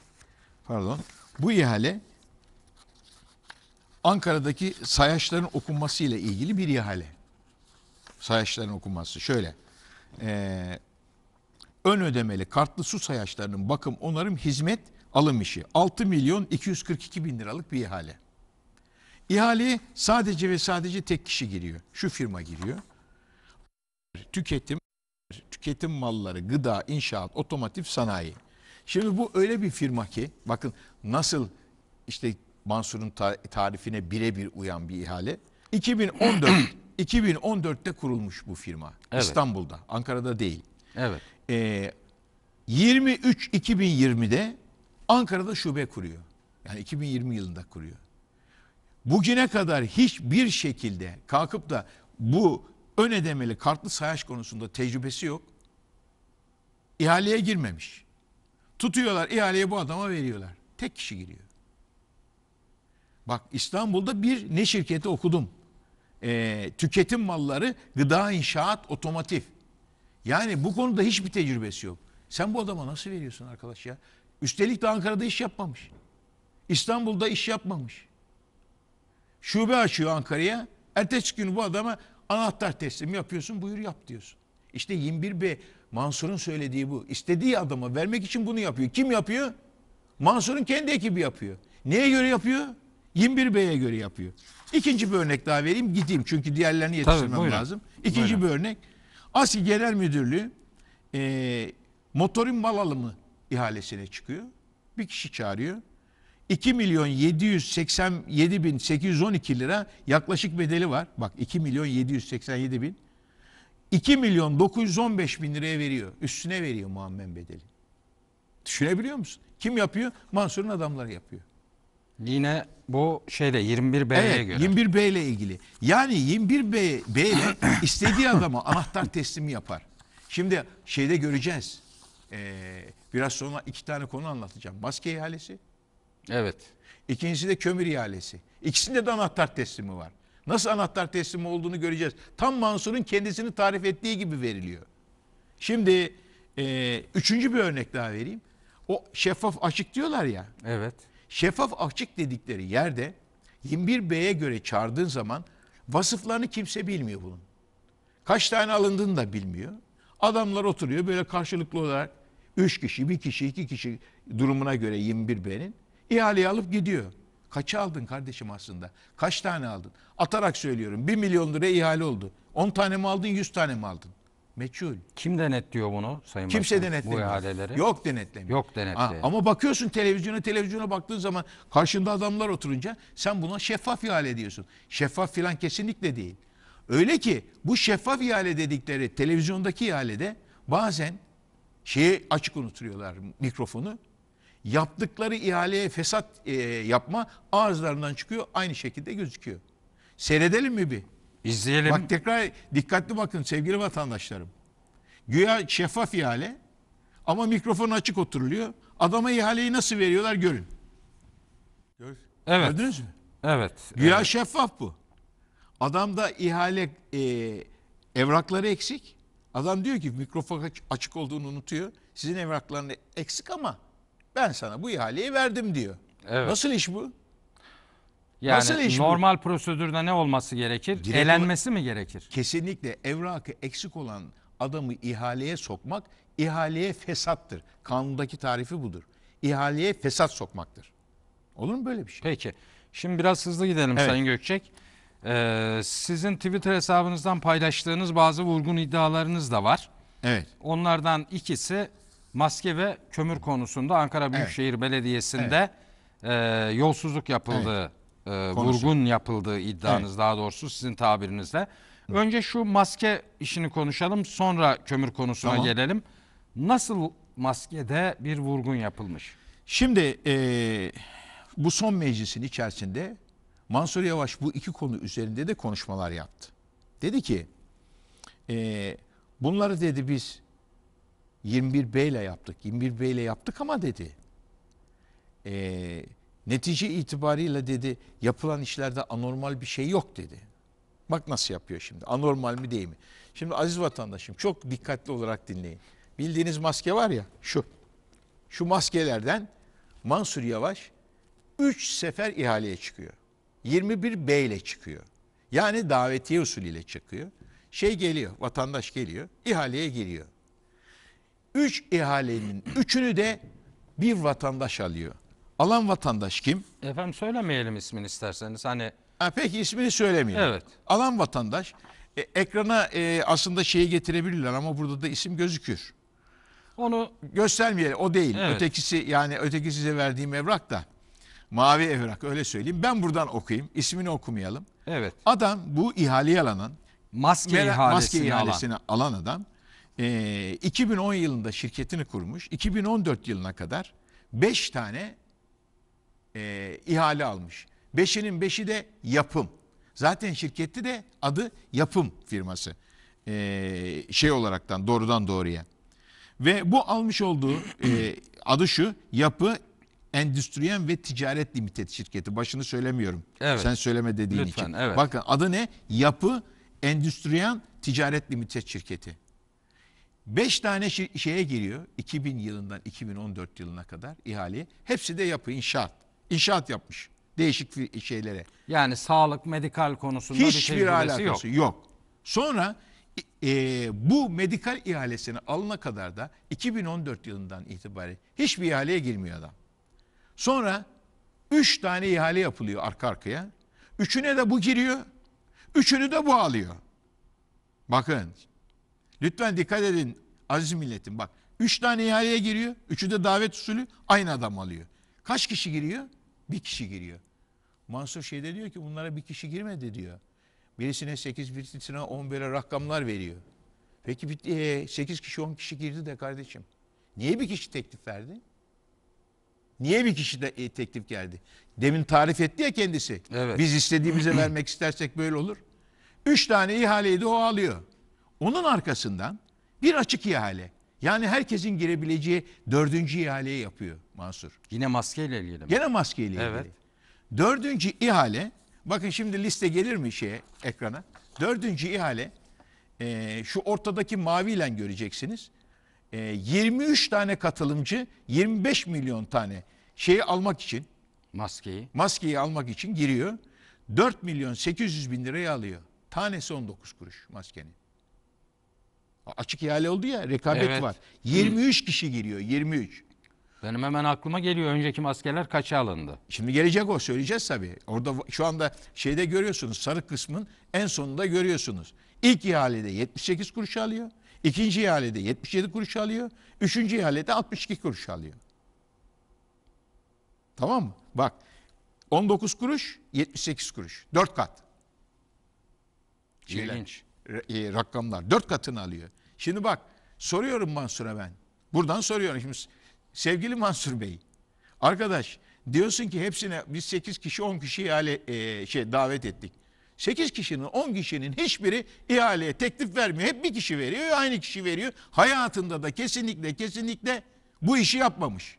pardon bu ihale Ankara'daki sayaçların okunması ile ilgili bir ihale. Sayaçların okunması şöyle. E, ön ödemeli kartlı su sayaçlarının bakım, onarım, hizmet alım işi. 6 milyon 242 bin liralık bir ihale. İhaleye sadece ve sadece tek kişi giriyor. Şu firma giriyor. Tüketim, tüketim malları, gıda, inşaat, otomotiv, sanayi. Şimdi bu öyle bir firma ki bakın nasıl işte Mansur'un tarifine birebir uyan bir ihale. 2014 2014'te kurulmuş bu firma. Evet. İstanbul'da, Ankara'da değil. Evet. Ee, 23 2020'de Ankara'da şube kuruyor. Yani 2020 yılında kuruyor. Bugüne kadar hiçbir şekilde kalkıp da bu ön ödemeli kartlı sayaç konusunda tecrübesi yok. İhaleye girmemiş. Tutuyorlar ihaleyi bu adama veriyorlar. Tek kişi giriyor. Bak İstanbul'da bir ne şirketi okudum. Ee, tüketim malları, gıda, inşaat, otomotiv. Yani bu konuda hiçbir tecrübesi yok. Sen bu adama nasıl veriyorsun arkadaş ya? Üstelik de Ankara'da iş yapmamış. İstanbul'da iş yapmamış. Şube açıyor Ankara'ya. Ertesi gün bu adama anahtar teslim yapıyorsun buyur yap diyorsun. İşte 21B Mansur'un söylediği bu. İstediği adama vermek için bunu yapıyor. Kim yapıyor? Mansur'un kendi ekibi yapıyor. Neye göre yapıyor? 21B'ye göre yapıyor. İkinci bir örnek daha vereyim gideyim çünkü diğerlerini yetiştirmem Tabii, lazım. İkinci buyurun. bir örnek. ASİ Genel Müdürlüğü e, motorin mal alımı ihalesine çıkıyor. Bir kişi çağırıyor. 2 milyon 787 bin 812 lira yaklaşık bedeli var. Bak 2 milyon 787 bin. 2 milyon 915 bin liraya veriyor. Üstüne veriyor muammen bedeli. Düşünebiliyor musun? Kim yapıyor? Mansur'un adamları yapıyor. Yine bu şeyde 21 B'ye evet, göre. 21 B ile ilgili. Yani 21 B, B ile istediği adama anahtar teslimi yapar. Şimdi şeyde göreceğiz. Eee Biraz sonra iki tane konu anlatacağım. Maske ihalesi. Evet. İkincisi de kömür ihalesi. İkisinde de anahtar teslimi var. Nasıl anahtar teslimi olduğunu göreceğiz. Tam Mansur'un kendisini tarif ettiği gibi veriliyor. Şimdi e, üçüncü bir örnek daha vereyim. O şeffaf açık diyorlar ya. Evet. Şeffaf açık dedikleri yerde 21B'ye göre çağırdığın zaman vasıflarını kimse bilmiyor bunun. Kaç tane alındığını da bilmiyor. Adamlar oturuyor böyle karşılıklı olarak 3 kişi, 1 kişi, 2 kişi durumuna göre 21 benin ihaleyi alıp gidiyor. Kaça aldın kardeşim aslında? Kaç tane aldın? Atarak söylüyorum. 1 milyon lira ihale oldu. 10 tane mi aldın, 100 tane mi aldın? Meçhul. Kim denetliyor bunu Sayın Kimse Başkanım? Kimse denetlemiyor. Bu ihaleleri. Yok denetlemiyor. Yok denetlemiyor. Ama bakıyorsun televizyona, televizyona baktığın zaman karşında adamlar oturunca sen buna şeffaf ihale diyorsun. Şeffaf filan kesinlikle değil. Öyle ki bu şeffaf ihale dedikleri televizyondaki ihalede bazen şeyi açık unutuyorlar mikrofonu. Yaptıkları ihaleye fesat e, yapma ağızlarından çıkıyor aynı şekilde gözüküyor. Seyredelim mi bir? İzleyelim. Bak tekrar dikkatli bakın sevgili vatandaşlarım. Güya şeffaf ihale ama mikrofon açık oturuluyor. Adama ihaleyi nasıl veriyorlar görün. Gör. Evet. Gördünüz mü? Evet. Güya evet. şeffaf bu. Adamda ihale e, evrakları eksik. Adam diyor ki mikrofon açık olduğunu unutuyor. Sizin evraklarınız eksik ama ben sana bu ihaleyi verdim diyor. Evet. Nasıl iş bu? Yani Nasıl iş normal bu? prosedürde ne olması gerekir? Direkt Elenmesi mi gerekir? Kesinlikle evrakı eksik olan adamı ihaleye sokmak ihaleye fesattır. Kanundaki tarifi budur. İhaleye fesat sokmaktır. Olur mu böyle bir şey? Peki. Şimdi biraz hızlı gidelim evet. Sayın Gökçek. Ee, sizin Twitter hesabınızdan paylaştığınız bazı vurgun iddialarınız da var. Evet. Onlardan ikisi maske ve kömür konusunda Ankara Büyükşehir Belediyesi'nde e, yolsuzluk yapıldığı, e, vurgun yapıldığı iddianız Evet. daha doğrusu sizin tabirinizle. Önce şu maske işini konuşalım sonra kömür konusuna Tamam. gelelim. Nasıl maskede bir vurgun yapılmış? Şimdi eee, bu son meclisin içerisinde Mansur Yavaş bu iki konu üzerinde de konuşmalar yaptı. Dedi ki e, bunları dedi biz 21B ile yaptık. 21B ile yaptık ama dedi e, netice itibariyle dedi yapılan işlerde anormal bir şey yok dedi. Bak nasıl yapıyor şimdi anormal mi değil mi? Şimdi aziz vatandaşım çok dikkatli olarak dinleyin. Bildiğiniz maske var ya şu. Şu maskelerden Mansur Yavaş 3 sefer ihaleye çıkıyor. 21B ile çıkıyor. Yani davetiye usulüyle çıkıyor. Şey geliyor, vatandaş geliyor, ihaleye giriyor. Üç ihalenin üçünü de bir vatandaş alıyor. Alan vatandaş kim? Efendim söylemeyelim ismini isterseniz. Hani Ha, peki ismini söylemeyelim. Evet. Alan vatandaş e, ekrana e, aslında şeyi getirebilirler ama burada da isim gözükür. onu Göstermeyelim o değil. Evet. Ötekisi yani öteki size verdiğim evrak da Mavi evrak öyle söyleyeyim. Ben buradan okuyayım. İsmini okumayalım. Evet. Adam bu ihaleyi alanın maske, mera, ihalesini, maske ihalesini alan, alan adam e, 2010 yılında şirketini kurmuş. 2014 yılına kadar 5 tane e, ihale almış. Beşinin beşi de yapım. Zaten şirketi de adı yapım firması. E, şey olaraktan doğrudan doğruya. Ve bu almış olduğu e, adı şu yapı Endüstriyel ve Ticaret Limited şirketi. Başını söylemiyorum. Evet. Sen söyleme dediğin Lütfen, için. Evet. Bakın adı ne? Yapı Endüstriyel Ticaret Limited şirketi. Beş tane şi- şeye giriyor 2000 yılından 2014 yılına kadar ihale. Hepsi de yapı inşaat. İnşaat yapmış değişik şeylere. Yani sağlık, medikal konusunda Hiçbir bir alakası yok. yok. Sonra e, bu medikal ihalesini alına kadar da 2014 yılından itibaren hiçbir ihaleye girmiyor adam. Sonra üç tane ihale yapılıyor arka arkaya. Üçüne de bu giriyor. Üçünü de bu alıyor. Bakın. Lütfen dikkat edin aziz milletim. Bak üç tane ihaleye giriyor. Üçü de davet usulü aynı adam alıyor. Kaç kişi giriyor? Bir kişi giriyor. Mansur şeyde diyor ki bunlara bir kişi girmedi diyor. Birisine 8, birisine 10 böyle rakamlar veriyor. Peki 8 e, kişi 10 kişi girdi de kardeşim. Niye bir kişi teklif verdi? Niye bir kişi de e, teklif geldi? Demin tarif etti ya kendisi. Evet. Biz istediğimize vermek istersek böyle olur. Üç tane ihaleyi de o alıyor. Onun arkasından bir açık ihale. Yani herkesin girebileceği dördüncü ihaleyi yapıyor Mansur. Yine maskeyle ilgili mi? Yine maskeyle ilgili. Evet. Dördüncü ihale, bakın şimdi liste gelir mi şeye ekrana? Dördüncü ihale, e, şu ortadaki maviyle göreceksiniz. 23 ee, tane katılımcı 25 milyon tane şeyi almak için maskeyi maskeyi almak için giriyor. 4 milyon 800 bin liraya alıyor. Tanesi 19 kuruş maskenin. Açık ihale oldu ya rekabet Evet. var. 23 kişi giriyor 23. Benim hemen aklıma geliyor önceki maskeler kaça alındı? Şimdi gelecek o söyleyeceğiz tabii. Orada şu anda şeyde görüyorsunuz sarı kısmın en sonunda görüyorsunuz. İlk ihalede 78 kuruş alıyor. İkinci ihalede 77 kuruş alıyor. Üçüncü ihalede 62 kuruş alıyor. Tamam mı? Bak 19 kuruş 78 kuruş. 4 kat. Şeyler, İlginç. E, rakamlar. 4 katını alıyor. Şimdi bak soruyorum Mansur'a ben. Buradan soruyorum. Şimdi sevgili Mansur Bey. Arkadaş diyorsun ki hepsine biz 8 kişi 10 kişi ihale, e, şey, davet ettik. 8 kişinin 10 kişinin hiçbiri ihaleye teklif vermiyor. Hep bir kişi veriyor aynı kişi veriyor. Hayatında da kesinlikle kesinlikle bu işi yapmamış.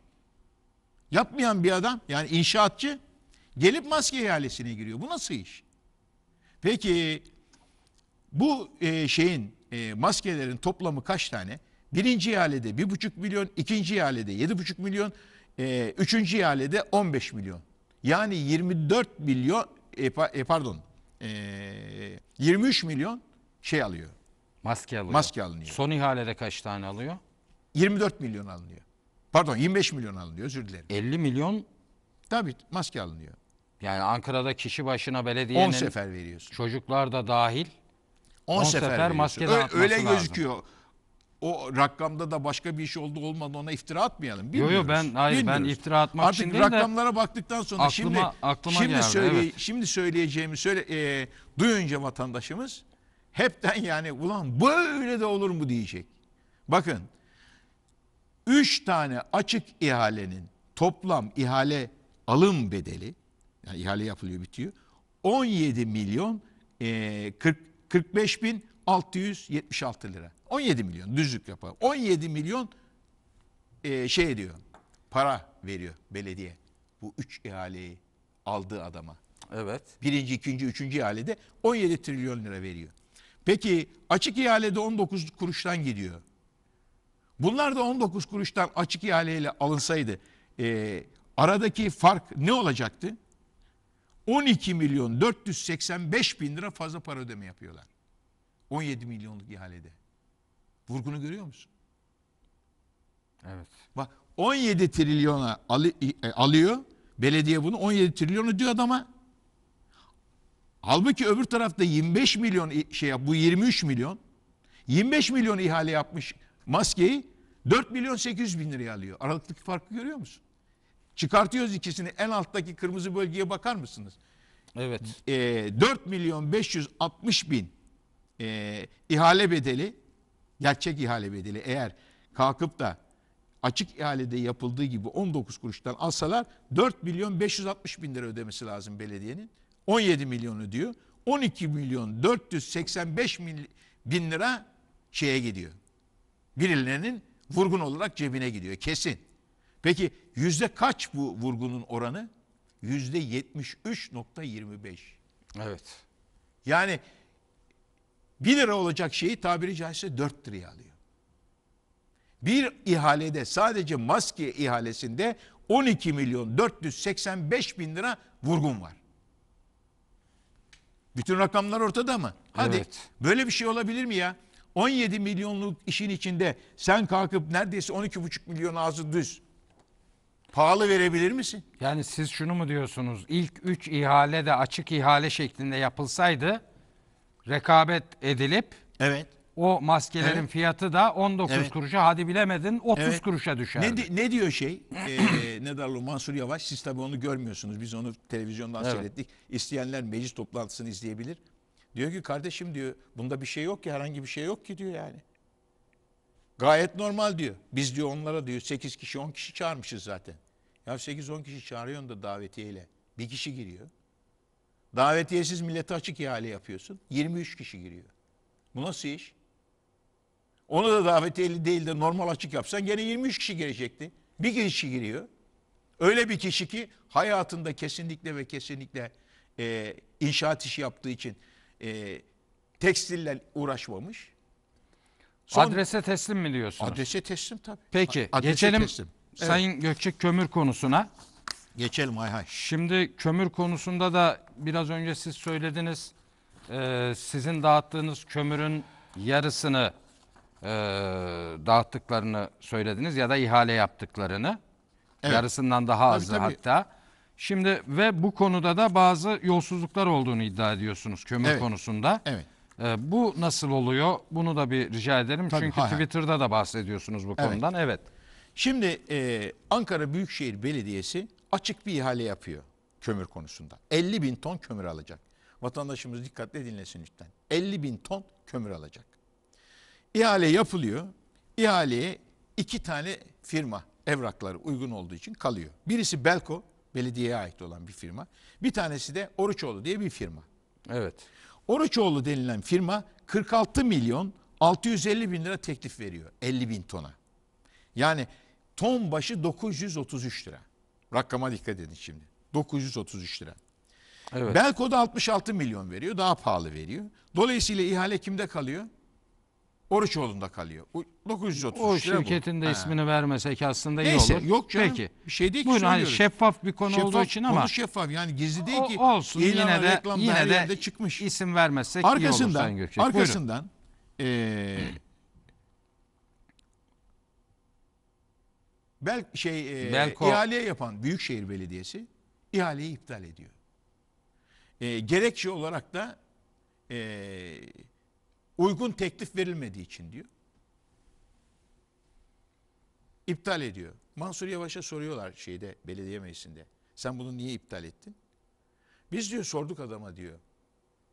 Yapmayan bir adam yani inşaatçı gelip maske ihalesine giriyor. Bu nasıl iş? Peki bu e, şeyin e, maskelerin toplamı kaç tane? Birinci ihalede bir buçuk milyon, ikinci ihalede yedi buçuk milyon, e, üçüncü ihalede on beş milyon. Yani 24 milyon, e, e pardon e, 23 milyon şey alıyor. Maske alıyor. Maske alınıyor. Son ihalede kaç tane alıyor? 24 milyon alınıyor. Pardon 25 milyon alınıyor özür dilerim. 50 milyon? Tabii maske alınıyor. Yani Ankara'da kişi başına belediyenin 10 sefer veriyorsun. Çocuklar da dahil 10 sefer, sefer maske öyle, öyle gözüküyor. Lazım o rakamda da başka bir iş oldu olmadı ona iftira atmayalım. Bilmiyoruz. Yok yok ben hayır Bilmiyoruz. ben iftira atmak Artık için değil de rakamlara baktıktan sonra aklıma, şimdi aklıma şimdi geldi, söyle evet. şimdi söyleyeceğimi söyle e, duyunca vatandaşımız hepten yani ulan böyle de olur mu diyecek. Bakın 3 tane açık ihalenin toplam ihale alım bedeli yani ihale yapılıyor bitiyor 17 milyon e, 40 45 bin 676 lira. 17 milyon düzlük yapalım. 17 milyon e, şey diyor para veriyor belediye. Bu 3 ihaleyi aldığı adama. Evet. Birinci, ikinci, üçüncü ihalede 17 trilyon lira veriyor. Peki açık ihalede 19 kuruştan gidiyor. Bunlar da 19 kuruştan açık ihaleyle alınsaydı e, aradaki fark ne olacaktı? 12 milyon 485 bin lira fazla para ödeme yapıyorlar. 17 milyonluk ihalede. Vurgunu görüyor musun? Evet. Bak 17 trilyona alı, e, e, alıyor. Belediye bunu 17 trilyonu diyor adama. Halbuki öbür tarafta 25 milyon şey bu 23 milyon. 25 milyon ihale yapmış maskeyi 4 milyon 800 bin liraya alıyor. Aralıktaki farkı görüyor musun? Çıkartıyoruz ikisini en alttaki kırmızı bölgeye bakar mısınız? Evet. E, 4 milyon 560 bin e, ihale bedeli gerçek ihale bedeli eğer kalkıp da açık ihalede yapıldığı gibi 19 kuruştan alsalar 4 milyon 560 bin lira ödemesi lazım belediyenin. 17 milyon ödüyor. 12 milyon 485 bin lira şeye gidiyor. Birilerinin vurgun olarak cebine gidiyor kesin. Peki yüzde kaç bu vurgunun oranı? Yüzde 73.25. Evet. Yani 1 lira olacak şeyi tabiri caizse 4 liraya alıyor. Bir ihalede sadece maske ihalesinde 12 milyon 485 bin lira vurgun var. Bütün rakamlar ortada mı? Hadi evet. böyle bir şey olabilir mi ya? 17 milyonluk işin içinde sen kalkıp neredeyse 12,5 milyon ağzı düz. Pahalı verebilir misin? Yani siz şunu mu diyorsunuz? İlk 3 ihale de açık ihale şeklinde yapılsaydı rekabet edilip evet. o maskelerin evet. fiyatı da 19 evet. kuruşa hadi bilemedin 30 evet. kuruşa düşer. Ne, ne diyor şey ee, ne darlı Mansur Yavaş siz tabi onu görmüyorsunuz biz onu televizyondan evet. seyrettik. İsteyenler meclis toplantısını izleyebilir. Diyor ki kardeşim diyor bunda bir şey yok ki herhangi bir şey yok ki diyor yani. Gayet normal diyor. Biz diyor onlara diyor 8 kişi 10 kişi çağırmışız zaten. Ya 8-10 kişi çağırıyorsun da davetiyeyle. Bir kişi giriyor. Davetiyesiz millete açık ihale yapıyorsun. 23 kişi giriyor. Bu nasıl iş? Onu da davetiyeli değil de normal açık yapsan gene 23 kişi girecekti. Bir kişi giriyor. Öyle bir kişi ki hayatında kesinlikle ve kesinlikle e, inşaat işi yaptığı için e, tekstille uğraşmamış. Son, adrese teslim mi diyorsunuz? Adrese teslim tabii. Peki adrese geçelim teslim. Sayın evet. Gökçek Kömür konusuna. Geçelim hay hay. Şimdi kömür konusunda da biraz önce siz söylediniz. Ee, sizin dağıttığınız kömürün yarısını e, dağıttıklarını söylediniz ya da ihale yaptıklarını. Evet. Yarısından daha azı tabii, hatta. Şimdi ve bu konuda da bazı yolsuzluklar olduğunu iddia ediyorsunuz kömür Evet. konusunda. Evet. Ee, bu nasıl oluyor? Bunu da bir rica ederim. Tabii, Çünkü hay hay. Twitter'da da bahsediyorsunuz bu Evet. konudan. Evet. Şimdi e, Ankara Büyükşehir Belediyesi açık bir ihale yapıyor kömür konusunda. 50 bin ton kömür alacak. Vatandaşımız dikkatle dinlesin lütfen. 50 bin ton kömür alacak. İhale yapılıyor. İhaleye iki tane firma evrakları uygun olduğu için kalıyor. Birisi Belko, belediyeye ait olan bir firma. Bir tanesi de Oruçoğlu diye bir firma. Evet. Oruçoğlu denilen firma 46 milyon 650 bin lira teklif veriyor 50 bin tona. Yani ton başı 933 lira. Rakama dikkat edin şimdi. 933 lira. Evet. Belko'da 66 milyon veriyor. Daha pahalı veriyor. Dolayısıyla ihale kimde kalıyor? Oruçoğlu'nda kalıyor. O 933 o lira şirketin de ismini vermesek aslında iyi Neyse, olur. Neyse yok canım. Peki. Bir şey değil ki Buyurun, hani şeffaf bir konu şeffaf, olduğu için ama. Konu şeffaf yani gizli değil ki. olsun yine de, yine de çıkmış. isim vermezsek arkasından, iyi olur Sayın Gürçek. Arkasından Buyurun. Bel şey e, ihale yapan Büyükşehir Belediyesi ihaleyi iptal ediyor. E, gerekçe olarak da e, uygun teklif verilmediği için diyor. İptal ediyor. Mansur Yavaş'a soruyorlar şeyde belediye meclisinde. Sen bunu niye iptal ettin? Biz diyor sorduk adama diyor.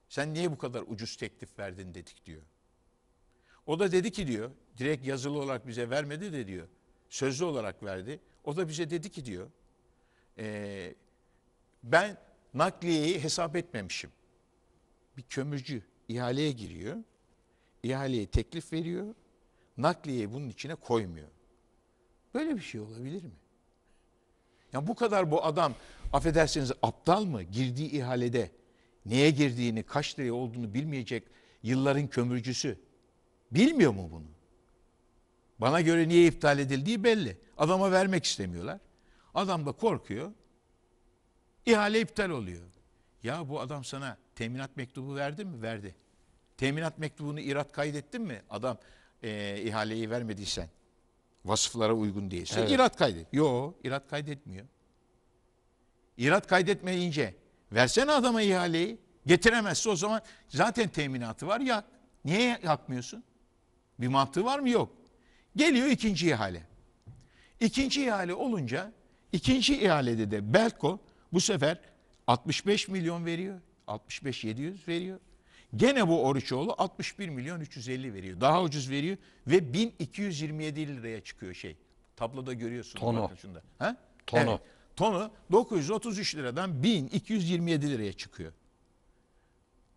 Sen niye bu kadar ucuz teklif verdin dedik diyor. O da dedi ki diyor direkt yazılı olarak bize vermedi de diyor. Sözlü olarak verdi. O da bize dedi ki diyor, e, ben nakliyeyi hesap etmemişim. Bir kömürcü ihaleye giriyor, ihaleye teklif veriyor, nakliyeyi bunun içine koymuyor. Böyle bir şey olabilir mi? Ya bu kadar bu adam affedersiniz aptal mı? Girdiği ihalede neye girdiğini, kaç liraya olduğunu bilmeyecek yılların kömürcüsü. Bilmiyor mu bunu? Bana göre niye iptal edildiği belli. Adama vermek istemiyorlar. Adam da korkuyor. İhale iptal oluyor. Ya bu adam sana teminat mektubu verdi mi? Verdi. Teminat mektubunu irat kaydettin mi? Adam e, ihaleyi vermediysen vasıflara uygun değilse evet. irat kaydet. Yo, irat kaydetmiyor. İrat kaydetmeyince versene adama ihaleyi. Getiremezse o zaman zaten teminatı var ya. Niye yakmıyorsun? Bir mantığı var mı? Yok. Geliyor ikinci ihale. İkinci ihale olunca ikinci ihalede de Belko bu sefer 65 milyon veriyor. 65 700 veriyor. Gene bu Oruçoğlu 61 milyon 350 veriyor. Daha ucuz veriyor ve 1227 liraya çıkıyor şey. Tabloda görüyorsunuz. Tonu. Arkasında. Ha? Tonu. Evet. Tonu 933 liradan 1227 liraya çıkıyor.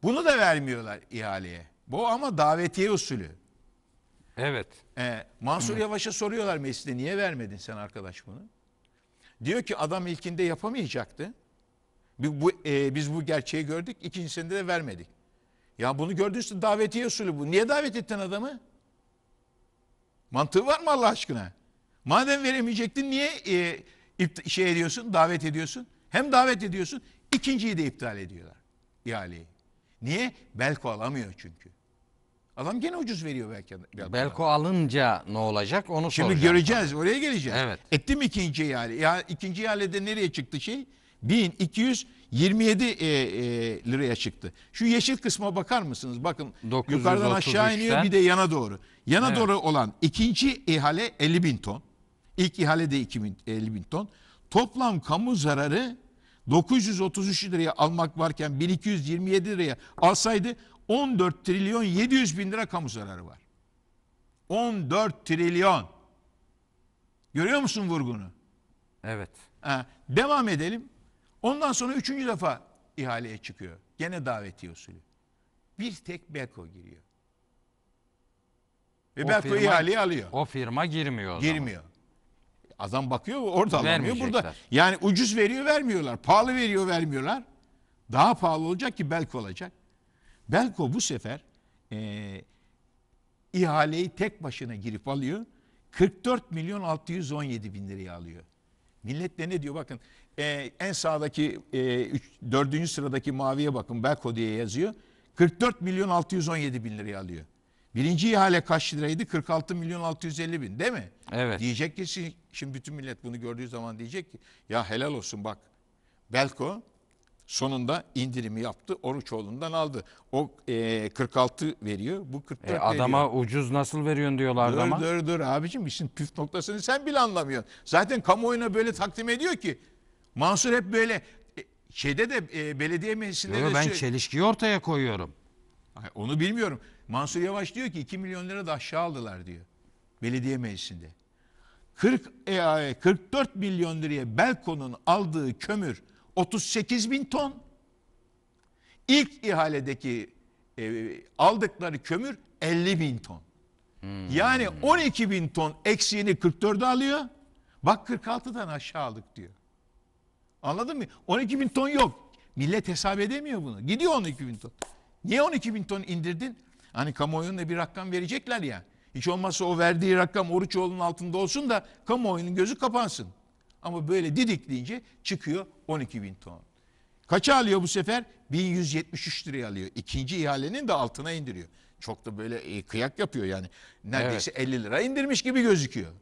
Bunu da vermiyorlar ihaleye. Bu ama davetiye usulü. Evet. Ee, Mansur evet. Yavaş'a soruyorlar mecliste niye vermedin sen arkadaş bunu? Diyor ki adam ilkinde yapamayacaktı. Bu, bu, e, biz bu gerçeği gördük. ikincisinde de vermedik. Ya bunu gördünüz davetiye usulü bu. Niye davet ettin adamı? Mantığı var mı Allah aşkına? Madem veremeyecektin niye e, şey ediyorsun, davet ediyorsun? Hem davet ediyorsun, ikinciyi de iptal ediyorlar ihaleyi. Niye? Belko alamıyor çünkü. Adam gene ucuz veriyor belki. belki Belko alınca ne olacak onu Şimdi göreceğiz sana. oraya geleceğiz. Evet. Ettim ikinci ihale. Ya ikinci ihalede nereye çıktı şey? 1227 e, e, liraya çıktı. Şu yeşil kısma bakar mısınız? Bakın yukarıdan aşağı iniyor bir de yana doğru. Yana evet. doğru olan ikinci ihale 50 bin ton. İlk ihale de 2000, 50 bin ton. Toplam kamu zararı 933 liraya almak varken 1227 liraya alsaydı 14 trilyon 700 bin lira kamu zararı var. 14 trilyon. Görüyor musun vurgunu? Evet. Ha, devam edelim. Ondan sonra üçüncü defa ihaleye çıkıyor. Gene davetiye usulü. Bir tek Beko giriyor. Ve o Beko ihaleyi alıyor. O firma girmiyor. O girmiyor. Zaman. Adam bakıyor orada alamıyor burada. Yani ucuz veriyor vermiyorlar. Pahalı veriyor vermiyorlar. Daha pahalı olacak ki Belko olacak. Belko bu sefer e, ihaleyi tek başına girip alıyor. 44 milyon 617 bin liraya alıyor. Millet de ne diyor bakın e, en sağdaki e, üç, dördüncü sıradaki maviye bakın Belko diye yazıyor. 44 milyon 617 bin liraya alıyor. Birinci ihale kaç liraydı? 46 milyon 650 bin değil mi? Evet. Diyecek ki şimdi bütün millet bunu gördüğü zaman diyecek ki ya helal olsun bak Belko Sonunda indirimi yaptı. Oruçoğlu'ndan aldı. O e, 46 veriyor. Bu 44 e, adama veriyor. ucuz nasıl veriyorsun diyorlardı dur, ama. Dur dur abicim işin püf noktasını sen bile anlamıyorsun. Zaten kamuoyuna böyle takdim ediyor ki. Mansur hep böyle e, şeyde de e, belediye meclisinde Yo, de ben şey- çelişkiyi ortaya koyuyorum. onu bilmiyorum. Mansur Yavaş diyor ki 2 milyon lira da aşağı aldılar diyor. Belediye meclisinde. 40 e, 44 milyon liraya Belko'nun aldığı kömür 38 bin ton. İlk ihaledeki e, aldıkları kömür 50 bin ton. Hmm. Yani 12 bin ton eksiğini 44'e alıyor. Bak 46'dan aşağı aldık diyor. Anladın mı? 12 bin ton yok. Millet hesap edemiyor bunu. Gidiyor 12 bin ton. Niye 12 bin ton indirdin? Hani kamuoyuna bir rakam verecekler ya. Hiç olmazsa o verdiği rakam Oruçoğlu'nun altında olsun da kamuoyunun gözü kapansın. Ama böyle didikleyince çıkıyor 12 bin ton. Kaça alıyor bu sefer? 1173 liraya alıyor. İkinci ihalenin de altına indiriyor. Çok da böyle e, kıyak yapıyor yani. Neredeyse evet. 50 lira indirmiş gibi gözüküyor.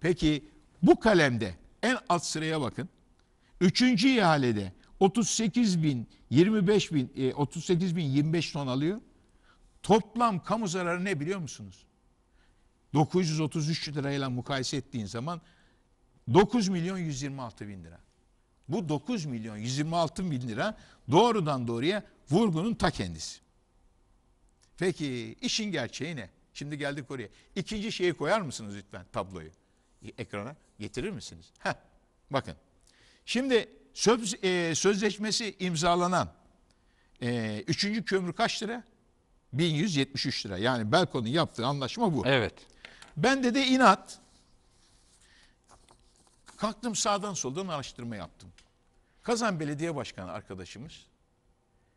Peki bu kalemde en alt sıraya bakın. Üçüncü ihalede 38 bin, 25 bin, e, 38 bin 25 ton alıyor. Toplam kamu zararı ne biliyor musunuz? 933 lirayla mukayese ettiğin zaman 9 milyon 126 bin lira. Bu 9 milyon 126 bin lira doğrudan doğruya vurgunun ta kendisi. Peki işin gerçeği ne? Şimdi geldik oraya. İkinci şeyi koyar mısınız lütfen tabloyu? Ekrana getirir misiniz? Heh, bakın. Şimdi söz, e, sözleşmesi imzalanan e, üçüncü kömür kaç lira? 1173 lira. Yani Belko'nun yaptığı anlaşma bu. Evet. Bende de inat Kalktım sağdan soldan araştırma yaptım. Kazan Belediye Başkanı arkadaşımız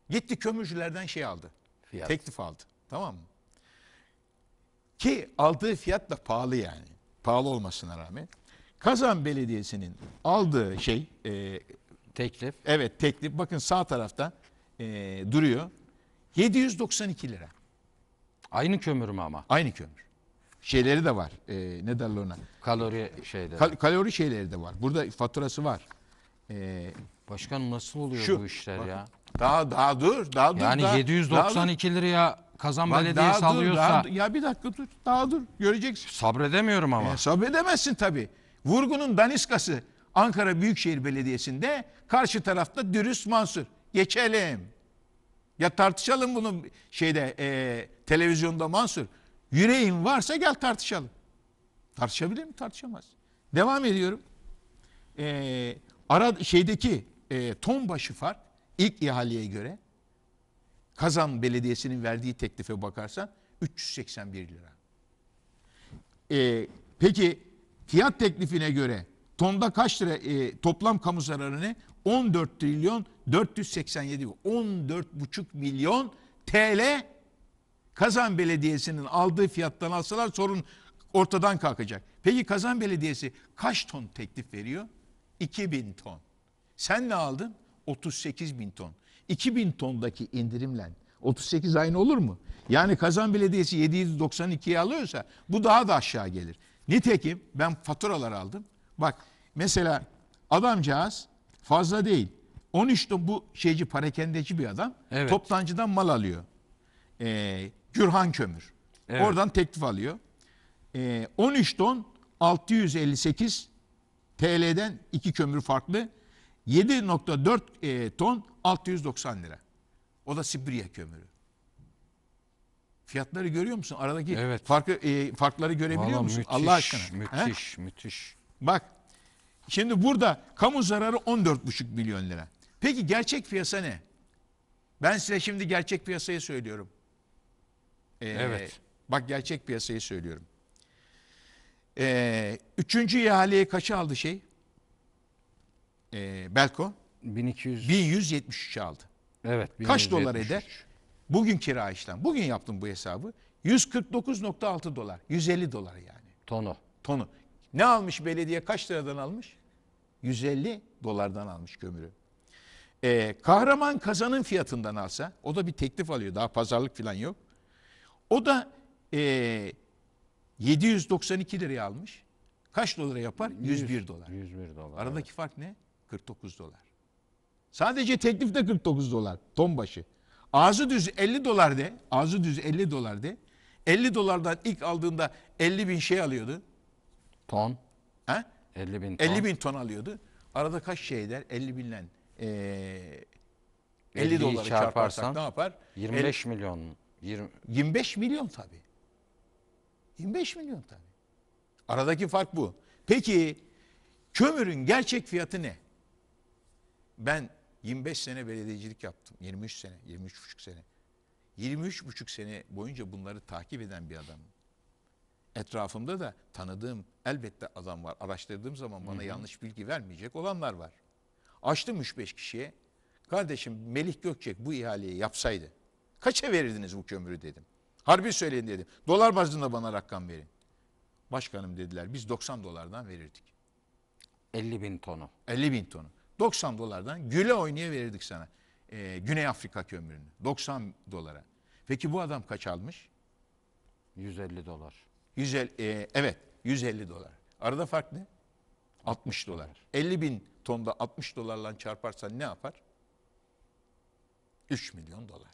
gitti kömürcülerden şey aldı. Fiyat. Teklif aldı. Tamam mı? Ki aldığı fiyat da pahalı yani. Pahalı olmasına rağmen. Kazan Belediyesi'nin aldığı şey e, teklif. Evet teklif. Bakın sağ tarafta e, duruyor. 792 lira. Aynı kömür mü ama? Aynı kömür şeyleri de var. E, ne derler ona? Kalori şeyleri. Kal kalori şeyleri de var. Burada faturası var. E, ee, Başkan nasıl oluyor şu, bu işler bak, ya? Daha daha dur, daha dur. Yani daha, 792 daha, liraya Kazan Bak, Belediye sallıyorsa. Daha, dur. ya bir dakika dur. Daha dur. Göreceksin. Sabredemiyorum ama. E, sabredemezsin tabii. Vurgunun daniskası Ankara Büyükşehir Belediyesi'nde karşı tarafta dürüst Mansur. Geçelim. Ya tartışalım bunu şeyde e, televizyonda Mansur. Yüreğin varsa gel tartışalım. Tartışabilir mi? Tartışamaz. Devam ediyorum. Ee, ara şeydeki e, ton başı fark ilk ihaleye göre Kazan Belediyesi'nin verdiği teklife bakarsan 381 lira. Ee, peki fiyat teklifine göre tonda kaç lira e, toplam kamu zararı ne? 14 trilyon 487 14 buçuk milyon TL Kazan Belediyesi'nin aldığı fiyattan alsalar sorun ortadan kalkacak. Peki Kazan Belediyesi kaç ton teklif veriyor? 2000 ton. Sen ne aldın? 38 bin ton. 2000 tondaki indirimle 38 aynı olur mu? Yani Kazan Belediyesi 792'ye alıyorsa bu daha da aşağı gelir. Nitekim ben faturalar aldım. Bak mesela adamcağız fazla değil. 13 ton bu şeyci parakendeci bir adam evet. toptancıdan mal alıyor. Ee, Gürhan Kömür. Evet. Oradan teklif alıyor. E, ee, 13 ton 658 TL'den iki kömür farklı. 7.4 e, ton 690 lira. O da Sibirya kömürü. Fiyatları görüyor musun? Aradaki evet. farkı e, farkları görebiliyor Vallahi musun? Müthiş, Allah aşkına. Müthiş, He? müthiş. Bak. Şimdi burada kamu zararı 14,5 milyon lira. Peki gerçek piyasa ne? Ben size şimdi gerçek piyasayı söylüyorum. Ee, evet. Bak gerçek piyasayı söylüyorum. Ee, üçüncü ihaleye kaça aldı şey? Ee, Belko? 1200. 1173 aldı. Evet. 1173. Kaç dolar eder? Bugün kira işlem. Bugün yaptım bu hesabı. 149.6 dolar. 150 dolar yani. Tonu. Tonu. Ne almış belediye? Kaç liradan almış? 150 dolardan almış kömürü. Ee, kahraman kazanın fiyatından alsa, o da bir teklif alıyor. Daha pazarlık falan yok. O da e, 792 liraya almış. Kaç dolara yapar? 101 dolar. 101 dolar. Aradaki evet. fark ne? 49 dolar. Sadece teklif de 49 dolar ton başı. Ağzı düz 50 dolar de, ağzı düz 50 dolar de. 50 dolardan ilk aldığında 50 bin şey alıyordu. Ton. Ha? 50 bin ton. 50 bin ton alıyordu. Arada kaç şey eder? 50 binle e, 50 doları çarparsak ne yapar? 25 El, milyon 20. 25 milyon tabii. 25 milyon tabii. Aradaki fark bu. Peki kömürün gerçek fiyatı ne? Ben 25 sene belediyecilik yaptım. 23 sene, 23 buçuk sene. 23 buçuk sene boyunca bunları takip eden bir adamım. Etrafımda da tanıdığım elbette adam var. Araştırdığım zaman bana Hı -hı. yanlış bilgi vermeyecek olanlar var. Açtım 3-5 kişiye. Kardeşim Melih Gökçek bu ihaleyi yapsaydı Kaça verirdiniz bu kömürü dedim. Harbi söyleyin dedim. Dolar bazında bana rakam verin. Başkanım dediler biz 90 dolardan verirdik. 50 bin tonu. 50 bin tonu. 90 dolardan güle oynaya verirdik sana. Ee, Güney Afrika kömürünü. 90 dolara. Peki bu adam kaç almış? 150 dolar. 150, e, evet 150 dolar. Arada fark ne? 60 dolar. 50 bin tonda 60 dolarla çarparsan ne yapar? 3 milyon dolar.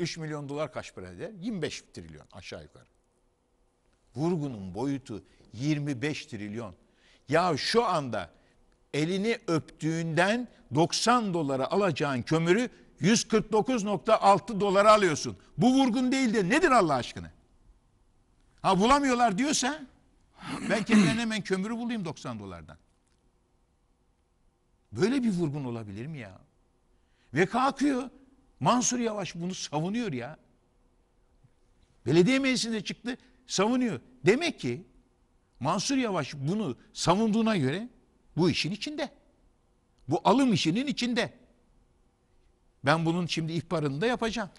3 milyon dolar kaç para eder? 25 trilyon aşağı yukarı. Vurgunun boyutu 25 trilyon. Ya şu anda elini öptüğünden 90 dolara alacağın kömürü 149.6 dolara alıyorsun. Bu vurgun değil de nedir Allah aşkına? Ha bulamıyorlar diyorsa ben kendilerine hemen kömürü bulayım 90 dolardan. Böyle bir vurgun olabilir mi ya? Ve kalkıyor Mansur Yavaş bunu savunuyor ya. Belediye meclisinde çıktı savunuyor. Demek ki Mansur Yavaş bunu savunduğuna göre bu işin içinde. Bu alım işinin içinde. Ben bunun şimdi ihbarını da yapacağım.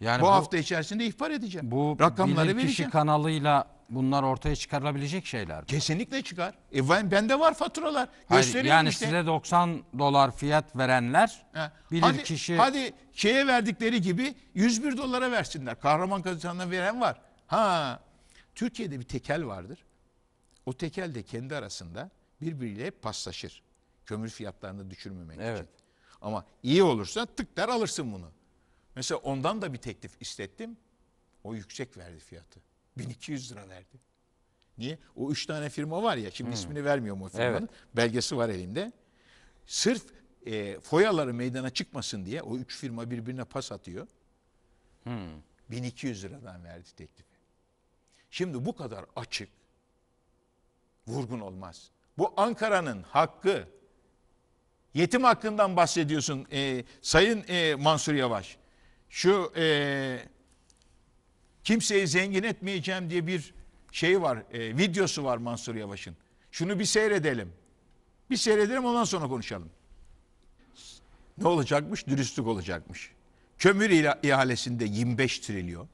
Yani bu, bu hafta içerisinde ihbar edeceğim. Bu rakamları vereceğim. kişi kanalıyla Bunlar ortaya çıkarılabilecek şeyler. mi? Kesinlikle çıkar. E ben bende var faturalar. Hayır, yani işte. size 90 dolar fiyat verenler Ha, bilir hadi, kişi Hadi şeye verdikleri gibi 101 dolara versinler. Kahraman kazanına veren var. Ha. Türkiye'de bir tekel vardır. O tekel de kendi arasında birbiriyle paslaşır. Kömür fiyatlarını düşürmemek Evet. için. Ama iyi olursa tık der alırsın bunu. Mesela ondan da bir teklif istettim. O yüksek verdi fiyatı. 1200 lira verdi. Niye? O üç tane firma var ya şimdi hmm. ismini vermiyorum o firmanın. Evet. Belgesi var elimde. Sırf e, foyaları meydana çıkmasın diye o üç firma birbirine pas atıyor. Hmm. 1200 liradan verdi teklifi. Şimdi bu kadar açık vurgun olmaz. Bu Ankara'nın hakkı. Yetim hakkından bahsediyorsun e, Sayın e, Mansur Yavaş. Şu e, Kimseyi zengin etmeyeceğim diye bir şey var, e, videosu var Mansur Yavaş'ın. Şunu bir seyredelim. Bir seyredelim ondan sonra konuşalım. Ne olacakmış? Dürüstlük olacakmış. Kömür ihalesinde 25 trilyon.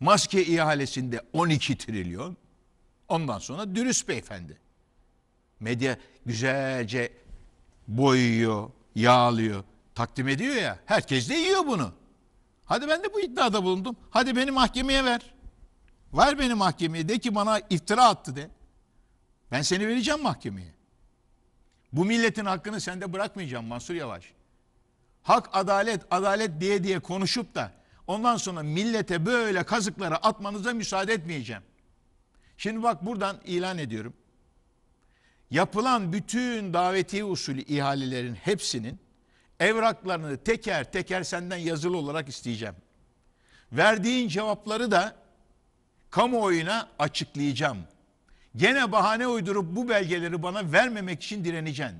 Maske ihalesinde 12 trilyon. Ondan sonra dürüst beyefendi. Medya güzelce boyuyor, yağlıyor, takdim ediyor ya. Herkes de yiyor bunu. Hadi ben de bu iddiada bulundum. Hadi beni mahkemeye ver. Ver beni mahkemeye de ki bana iftira attı de. Ben seni vereceğim mahkemeye. Bu milletin hakkını sende bırakmayacağım Mansur Yavaş. Hak adalet adalet diye diye konuşup da ondan sonra millete böyle kazıkları atmanıza müsaade etmeyeceğim. Şimdi bak buradan ilan ediyorum. Yapılan bütün daveti usulü ihalelerin hepsinin evraklarını teker teker senden yazılı olarak isteyeceğim. Verdiğin cevapları da kamuoyuna açıklayacağım. Gene bahane uydurup bu belgeleri bana vermemek için direneceksin.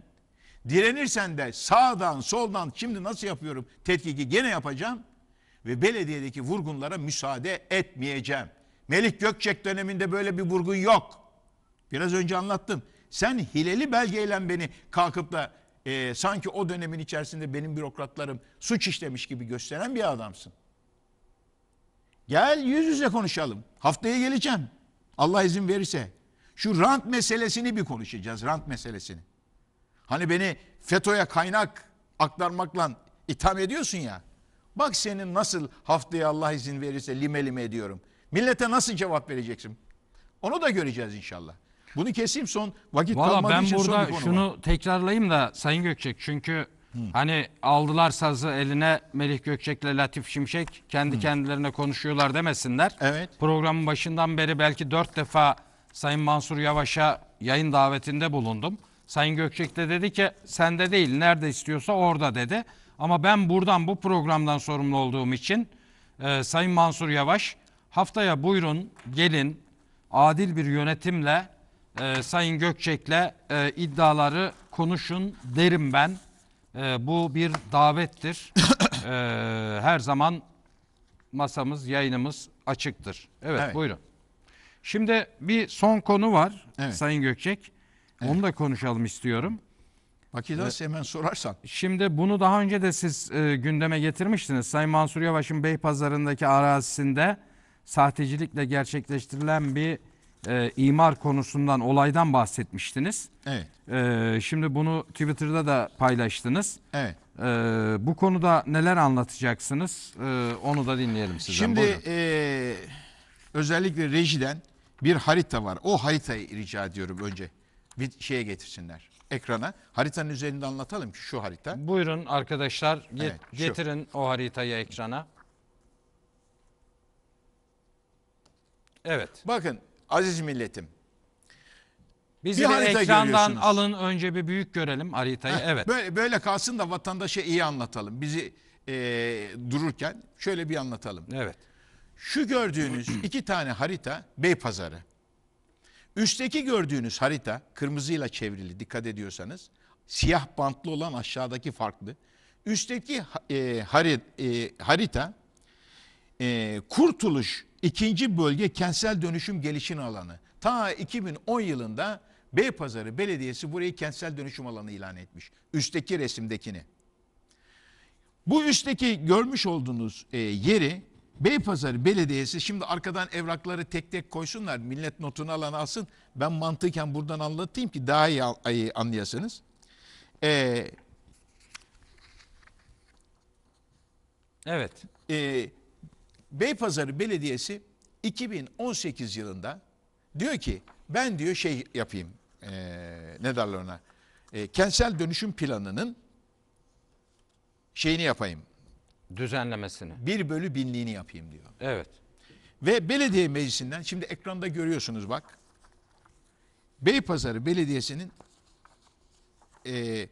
Direnirsen de sağdan soldan şimdi nasıl yapıyorum tetkiki gene yapacağım ve belediyedeki vurgunlara müsaade etmeyeceğim. Melik Gökçek döneminde böyle bir vurgun yok. Biraz önce anlattım. Sen hileli belgeyle beni kalkıp da e, sanki o dönemin içerisinde benim bürokratlarım suç işlemiş gibi gösteren bir adamsın. Gel yüz yüze konuşalım. Haftaya geleceğim. Allah izin verirse. Şu rant meselesini bir konuşacağız. Rant meselesini. Hani beni FETÖ'ye kaynak aktarmakla itham ediyorsun ya. Bak senin nasıl haftaya Allah izin verirse lime lime ediyorum. Millete nasıl cevap vereceksin? Onu da göreceğiz inşallah. Bunu keseyim son vakit Valla kalmadığı ben için burada son şunu var. tekrarlayayım da Sayın Gökçek çünkü Hı. hani aldılar sazı eline Melih Gökçek'le Latif Şimşek kendi Hı. kendilerine konuşuyorlar demesinler. Evet. Programın başından beri belki dört defa Sayın Mansur Yavaş'a yayın davetinde bulundum. Sayın Gökçek de dedi ki sende değil nerede istiyorsa orada dedi. Ama ben buradan bu programdan sorumlu olduğum için e, Sayın Mansur Yavaş haftaya buyurun gelin adil bir yönetimle e, Sayın Gökçek'le e, iddiaları konuşun derim ben. E, bu bir davettir. e, her zaman masamız, yayınımız açıktır. Evet, evet. buyurun. Şimdi bir son konu var evet. Sayın Gökçek. Evet. Onu da konuşalım istiyorum. Vakit ee, hemen sorarsan. Şimdi bunu daha önce de siz e, gündeme getirmiştiniz. Sayın Mansur Yavaş'ın Beypazarı'ndaki arazisinde sahtecilikle gerçekleştirilen bir e, imar konusundan olaydan bahsetmiştiniz. Evet. E, şimdi bunu Twitter'da da paylaştınız. Evet. E, bu konuda neler anlatacaksınız e, onu da dinleyelim sizden. Şimdi e, özellikle rejiden bir harita var. O haritayı rica ediyorum önce bir şeye getirsinler ekrana. Haritanın üzerinde anlatalım ki şu harita. Buyurun arkadaşlar get evet, getirin o haritayı ekrana. Evet. Bakın Aziz milletim. Bizi bir de ekrandan alın önce bir büyük görelim haritayı. Heh, evet. Böyle, böyle kalsın da vatandaşa iyi anlatalım. Bizi e, dururken şöyle bir anlatalım. Evet. Şu gördüğünüz iki tane harita Beypazarı. Üstteki gördüğünüz harita kırmızıyla çevrili dikkat ediyorsanız siyah bantlı olan aşağıdaki farklı. Üstteki e, e, harita e, Kurtuluş İkinci bölge kentsel dönüşüm gelişim alanı. Ta 2010 yılında Beypazarı Belediyesi burayı kentsel dönüşüm alanı ilan etmiş. Üstteki resimdekini. Bu üstteki görmüş olduğunuz e, yeri Beypazarı Belediyesi şimdi arkadan evrakları tek tek koysunlar. Millet notunu alan alsın. Ben mantıken buradan anlatayım ki daha iyi anlayasınız. Ee, evet. E, Beypazarı Belediyesi 2018 yılında diyor ki ben diyor şey yapayım e, ne derler ona e, kentsel dönüşüm planının şeyini yapayım. Düzenlemesini. Bir bölü binliğini yapayım diyor. Evet. Ve belediye meclisinden şimdi ekranda görüyorsunuz bak. Beypazarı Belediyesi'nin e,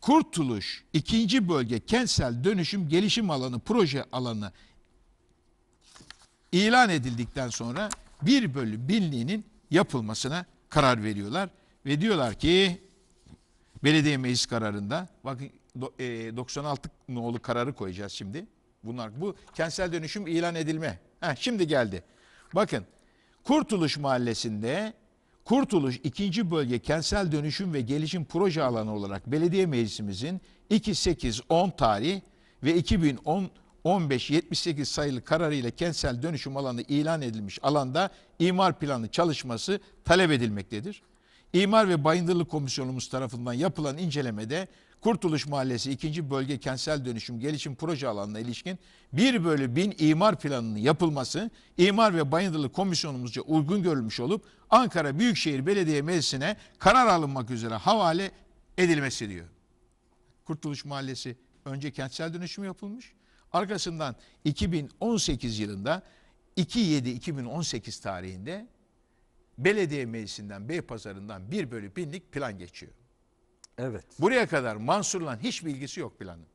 Kurtuluş 2. Bölge Kentsel Dönüşüm Gelişim Alanı Proje Alanı ilan edildikten sonra bir bölü binliğinin yapılmasına karar veriyorlar. Ve diyorlar ki belediye meclis kararında bakın 96 e, nolu kararı koyacağız şimdi. Bunlar bu kentsel dönüşüm ilan edilme. Heh, şimdi geldi. Bakın Kurtuluş Mahallesi'nde Kurtuluş 2. Bölge Kentsel Dönüşüm ve Gelişim Proje Alanı olarak belediye meclisimizin 2810 8 tarih ve 2010 1578 sayılı kararıyla kentsel dönüşüm alanı ilan edilmiş alanda imar planı çalışması talep edilmektedir. İmar ve Bayındırlık Komisyonumuz tarafından yapılan incelemede Kurtuluş Mahallesi 2. Bölge Kentsel Dönüşüm Gelişim Proje alanına ilişkin 1 bölü 1000 imar planının yapılması İmar ve Bayındırlık Komisyonumuzca uygun görülmüş olup Ankara Büyükşehir Belediye Meclisi'ne karar alınmak üzere havale edilmesi diyor. Kurtuluş Mahallesi önce kentsel dönüşüm yapılmış. Arkasından 2018 yılında 2-7-2018 tarihinde belediye meclisinden, Bey Pazarından bir bölü binlik plan geçiyor. Evet. Buraya kadar Mansur'la hiç bilgisi yok planın.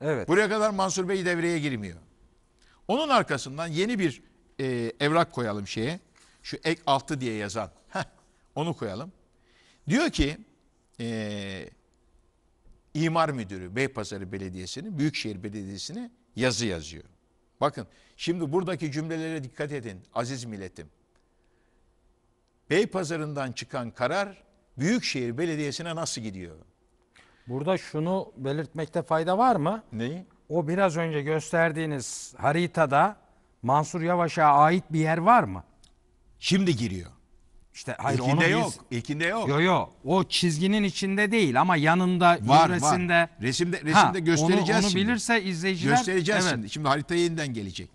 Evet. Buraya kadar Mansur Bey devreye girmiyor. Onun arkasından yeni bir e, evrak koyalım şeye. Şu ek altı diye yazan. Heh, onu koyalım. Diyor ki e, imar müdürü Beypazarı Belediyesini Büyükşehir Belediyesi'ni yazı yazıyor. Bakın şimdi buradaki cümlelere dikkat edin aziz milletim. Bey pazarından çıkan karar Büyükşehir Belediyesi'ne nasıl gidiyor? Burada şunu belirtmekte fayda var mı? Neyi? O biraz önce gösterdiğiniz haritada Mansur Yavaş'a ait bir yer var mı? Şimdi giriyor. İşte hayır İlkinde onu yok. Biz... İlkinde yok. Yo yo. O çizginin içinde değil ama yanında var, yöresinde. Var. Resimde resimde ha, göstereceğiz. Onu, onu şimdi. bilirse izleyiciler göstereceğiz evet. şimdi. Şimdi harita yeniden gelecek.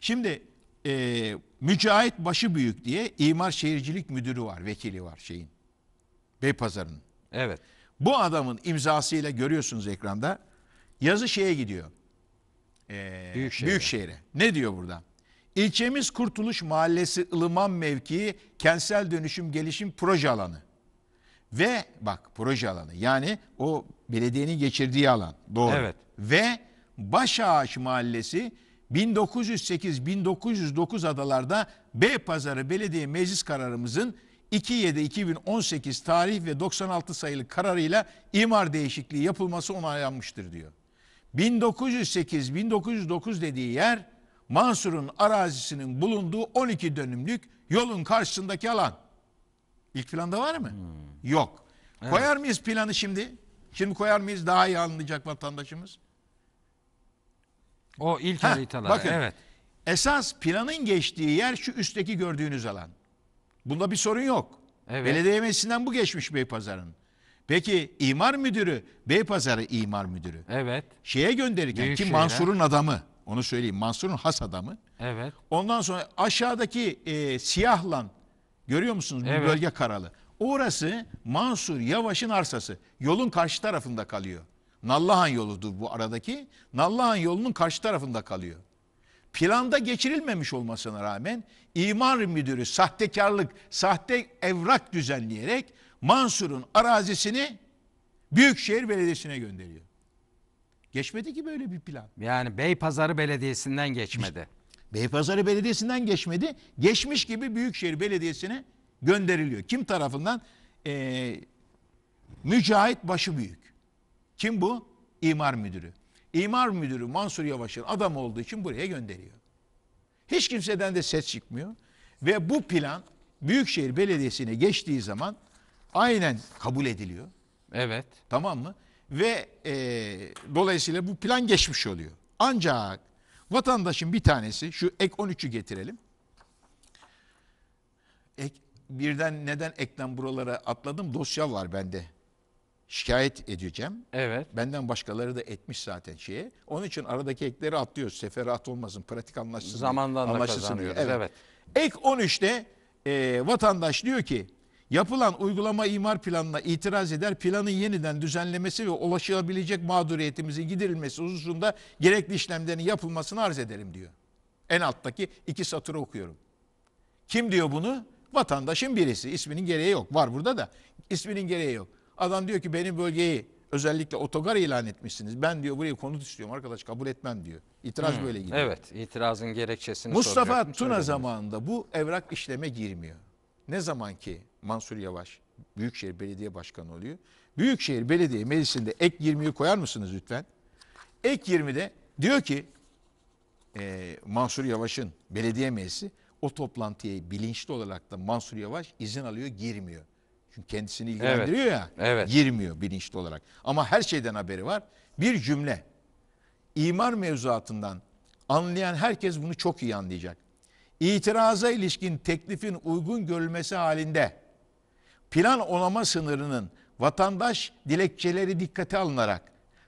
Şimdi e, Mücahit başı büyük diye imar şehircilik müdürü var, vekili var şeyin. Beypazarı'nın. Evet. Bu adamın imzasıyla görüyorsunuz ekranda. Yazı şeye gidiyor. E, Büyükşehir'e. Büyükşehir'e. Ne diyor burada? İlçemiz Kurtuluş Mahallesi Ilıman mevkii kentsel dönüşüm gelişim proje alanı. Ve bak proje alanı yani o belediyenin geçirdiği alan. Doğru. Evet. Ve Başağaç Mahallesi 1908-1909 adalarda B Pazarı Belediye Meclis kararımızın 27 tarih ve 96 sayılı kararıyla imar değişikliği yapılması onaylanmıştır diyor. 1908-1909 dediği yer Mansur'un arazisinin bulunduğu 12 dönümlük yolun karşısındaki alan. İlk planda var mı? Hmm. Yok. Evet. Koyar mıyız planı şimdi? Şimdi koyar mıyız daha iyi anlayacak vatandaşımız? O ilk Heh, haritalar. Bakın, evet. Esas planın geçtiği yer şu üstteki gördüğünüz alan. Bunda bir sorun yok. Evet. Belediye meclisinden bu geçmiş Beypazarı'nın. Peki imar müdürü, Beypazarı imar müdürü. Evet. Şeye gönderirken Büyük ki şehre. Mansur'un adamı. Onu söyleyeyim. Mansur'un has adamı. Evet. Ondan sonra aşağıdaki e, siyahlan görüyor musunuz bu evet. bölge karalı. Orası Mansur Yavaş'ın arsası. Yolun karşı tarafında kalıyor. Nallıhan yoludur bu aradaki. Nallıhan yolunun karşı tarafında kalıyor. Planda geçirilmemiş olmasına rağmen imar müdürü sahtekarlık, sahte evrak düzenleyerek Mansur'un arazisini Büyükşehir Belediyesi'ne gönderiyor. Geçmedi ki böyle bir plan. Yani Beypazarı Belediyesi'nden geçmedi. Beypazarı Belediyesi'nden geçmedi. Geçmiş gibi Büyükşehir Belediyesi'ne gönderiliyor. Kim tarafından? Ee, Mücahit Başıbüyük. Kim bu? İmar Müdürü. İmar Müdürü Mansur Yavaş'ın adam olduğu için buraya gönderiyor. Hiç kimseden de ses çıkmıyor. Ve bu plan Büyükşehir Belediyesi'ne geçtiği zaman aynen kabul ediliyor. Evet. Tamam mı? Ve e, dolayısıyla bu plan geçmiş oluyor. Ancak vatandaşın bir tanesi şu ek 13'ü getirelim. Ek, birden neden ekten buralara atladım? Dosya var bende. Şikayet edeceğim. Evet. Benden başkaları da etmiş zaten şeye. Onun için aradaki ekleri atlıyoruz. Seferat olmasın. Pratik anlaşılsın. Zamandan da Evet. evet. Ek 13'te e, vatandaş diyor ki Yapılan uygulama imar planına itiraz eder, planın yeniden düzenlemesi ve ulaşılabilecek mağduriyetimizin giderilmesi hususunda gerekli işlemlerin yapılmasını arz ederim diyor. En alttaki iki satırı okuyorum. Kim diyor bunu? Vatandaşın birisi. İsminin gereği yok. Var burada da. Isminin gereği yok. Adam diyor ki benim bölgeyi özellikle otogar ilan etmişsiniz. Ben diyor burayı konut istiyorum arkadaş kabul etmem diyor. İtiraz hmm, böyle gidiyor. Evet itirazın gerekçesini Mustafa Tuna zamanında bu evrak işleme girmiyor. Ne zaman ki Mansur Yavaş Büyükşehir Belediye Başkanı oluyor. Büyükşehir Belediye Meclisi'nde ek 20'yi koyar mısınız lütfen? Ek 20'de diyor ki e, Mansur Yavaş'ın belediye meclisi o toplantıya bilinçli olarak da Mansur Yavaş izin alıyor girmiyor. Çünkü kendisini ilgilendiriyor evet. ya evet. girmiyor bilinçli olarak. Ama her şeyden haberi var. Bir cümle imar mevzuatından anlayan herkes bunu çok iyi anlayacak. İtiraza ilişkin teklifin uygun görülmesi halinde Plan onama sınırının vatandaş dilekçeleri dikkate alınarak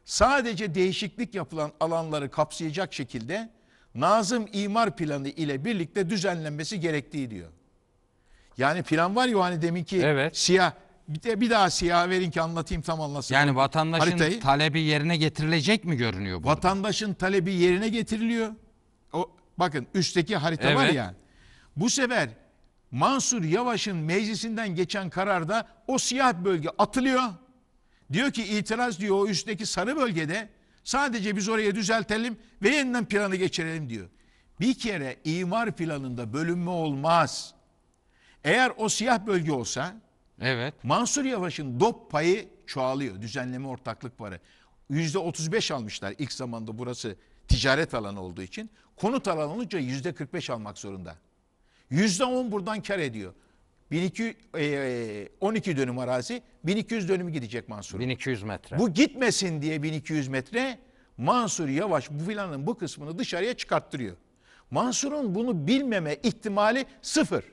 sadece değişiklik yapılan alanları kapsayacak şekilde Nazım imar planı ile birlikte düzenlenmesi gerektiği diyor. Yani plan var ya hani deminki evet. siyah bir, de bir daha siyah verin ki anlatayım tam anlasın. Yani vatandaşın haritayı. talebi yerine getirilecek mi görünüyor burada? Vatandaşın talebi yerine getiriliyor. O bakın üstteki harita evet. var ya. Bu sefer Mansur Yavaş'ın meclisinden geçen kararda o siyah bölge atılıyor. Diyor ki itiraz diyor o üstteki sarı bölgede sadece biz oraya düzeltelim ve yeniden planı geçirelim diyor. Bir kere imar planında bölünme olmaz. Eğer o siyah bölge olsa evet. Mansur Yavaş'ın dop payı çoğalıyor. Düzenleme ortaklık payı. Yüzde 35 almışlar ilk zamanda burası ticaret alanı olduğu için. Konut alanı olunca yüzde 45 almak zorunda. Yüzde on buradan kar ediyor. 12 e, e, dönüm arazi 1200 dönümü gidecek Mansur. 1200 metre. Bu gitmesin diye 1200 metre Mansur Yavaş bu filanın bu kısmını dışarıya çıkarttırıyor. Mansur'un bunu bilmeme ihtimali sıfır.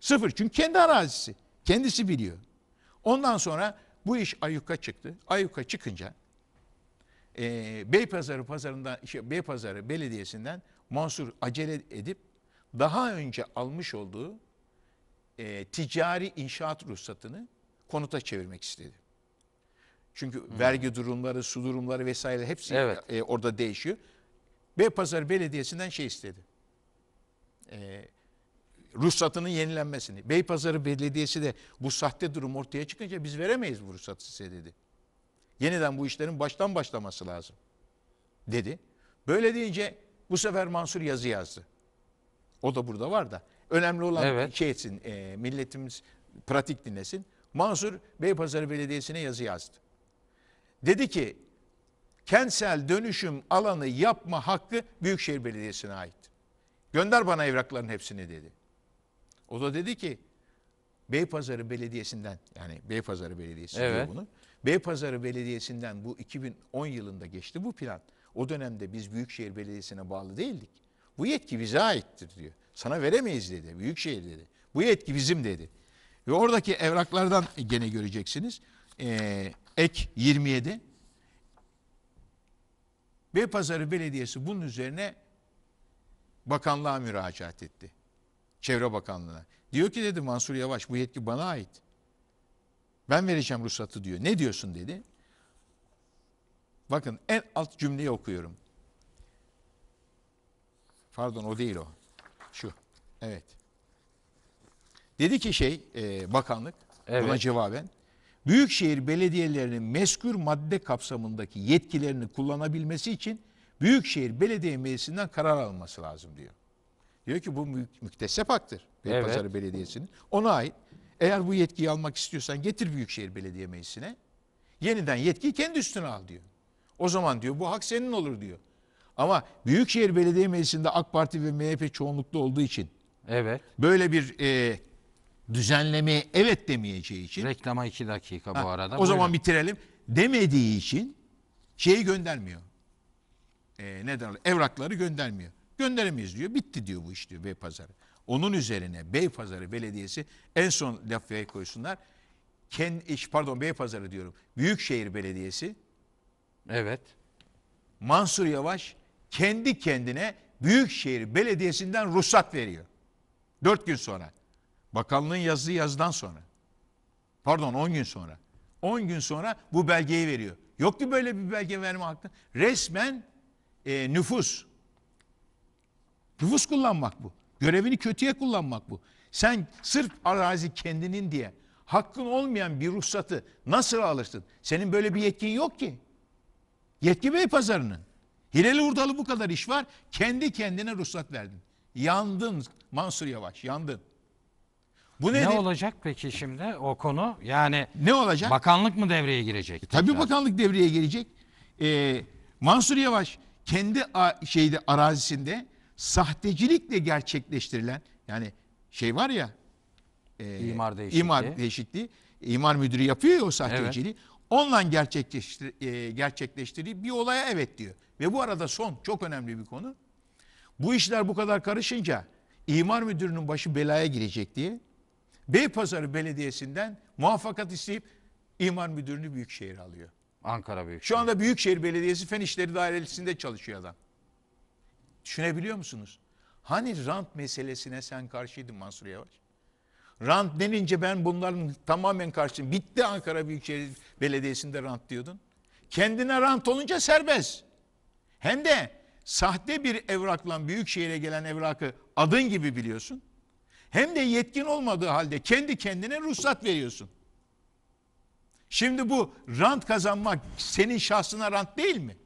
Sıfır çünkü kendi arazisi. Kendisi biliyor. Ondan sonra bu iş Ayuk'a çıktı. Ayuk'a çıkınca e, Beypazarı pazarında şey, Beypazarı Belediyesi'nden Mansur acele edip daha önce almış olduğu e, ticari inşaat ruhsatını konuta çevirmek istedi. Çünkü hmm. vergi durumları, su durumları vesaire hepsi evet. e, orada değişiyor. Beypazarı Belediyesi'nden şey istedi. E, ruhsatının yenilenmesini. Beypazarı Belediyesi de bu sahte durum ortaya çıkınca biz veremeyiz bu ruhsatı size dedi. Yeniden bu işlerin baştan başlaması lazım dedi. Böyle deyince bu sefer Mansur yazı yazdı. O da burada var da. Önemli olan evet. şey etsin, e, milletimiz pratik dinlesin. Mansur Beypazarı Belediyesi'ne yazı yazdı. Dedi ki kentsel dönüşüm alanı yapma hakkı Büyükşehir Belediyesi'ne ait. Gönder bana evrakların hepsini dedi. O da dedi ki Beypazarı Belediyesi'nden yani Beypazarı Belediyesi evet. diyor bunu. Beypazarı Belediyesi'nden bu 2010 yılında geçti bu plan. O dönemde biz Büyükşehir Belediyesi'ne bağlı değildik. Bu yetki bize aittir diyor. Sana veremeyiz dedi. Büyükşehir dedi. Bu yetki bizim dedi. Ve oradaki evraklardan gene göreceksiniz. Ee, ek 27. Beypazarı Belediyesi bunun üzerine bakanlığa müracaat etti. Çevre Bakanlığı'na. Diyor ki dedi Mansur Yavaş bu yetki bana ait. Ben vereceğim ruhsatı diyor. Ne diyorsun dedi. Bakın en alt cümleyi okuyorum. Pardon o değil o. Şu. Evet. Dedi ki şey e, bakanlık evet. buna cevaben. Büyükşehir belediyelerinin meskür madde kapsamındaki yetkilerini kullanabilmesi için Büyükşehir Belediye Meclisi'nden karar alması lazım diyor. Diyor ki bu mü müktesep haktır Beypazarı evet. Belediyesi'nin. Ona ait eğer bu yetkiyi almak istiyorsan getir Büyükşehir Belediye Meclisi'ne. Yeniden yetkiyi kendi üstüne al diyor. O zaman diyor bu hak senin olur diyor. Ama Büyükşehir Belediye Meclisi'nde AK Parti ve MHP çoğunluklu olduğu için Evet. böyle bir e, düzenlemeye evet demeyeceği için Reklama iki dakika bu arada. o zaman bitirelim demediği için şeyi göndermiyor. E, ne derler? Evrakları göndermiyor. Gönderemeyiz diyor. Bitti diyor bu iş diyor Pazarı. Onun üzerine Pazarı Belediyesi en son lafıya koysunlar. Ken, iş- pardon Pazarı diyorum. Büyükşehir Belediyesi Evet. Mansur Yavaş kendi kendine Büyükşehir Belediyesi'nden ruhsat veriyor. Dört gün sonra. Bakanlığın yazdığı yazdan sonra. Pardon on gün sonra. On gün sonra bu belgeyi veriyor. Yok Yoktu böyle bir belge verme hakkı. Resmen e, nüfus. Nüfus kullanmak bu. Görevini kötüye kullanmak bu. Sen sırf arazi kendinin diye hakkın olmayan bir ruhsatı nasıl alırsın? Senin böyle bir yetkin yok ki. Yetki Bey pazarının. Hileli Urdalı bu kadar iş var. Kendi kendine ruhsat verdin. Yandın Mansur Yavaş yandın. Bu nedir? Ne olacak peki şimdi o konu? Yani ne olacak? Bakanlık mı devreye girecek? E, tabii bakanlık devreye girecek. Ee, Mansur Yavaş kendi şeyde arazisinde sahtecilikle gerçekleştirilen yani şey var ya e, imar değişikliği. imar değişikliği imar müdürü yapıyor ya o sahteciliği. Evet. Onunla gerçekleştir, e, gerçekleştirdiği bir olaya evet diyor. Ve bu arada son çok önemli bir konu. Bu işler bu kadar karışınca imar müdürünün başı belaya girecek diye Beypazarı Belediyesi'nden muvaffakat isteyip imar müdürünü Büyükşehir alıyor. Ankara Büyükşehir. Şu anda Büyükşehir Belediyesi Fen İşleri Dairesi'nde çalışıyor adam. Düşünebiliyor musunuz? Hani rant meselesine sen karşıydın Mansur Yavaş? Rant denince ben bunların tamamen karşıyım. Bitti Ankara Büyükşehir Belediyesi'nde rant diyordun. Kendine rant olunca serbest. Hem de sahte bir evrakla Büyükşehir'e gelen evrakı adın gibi biliyorsun. Hem de yetkin olmadığı halde kendi kendine ruhsat veriyorsun. Şimdi bu rant kazanmak senin şahsına rant değil mi?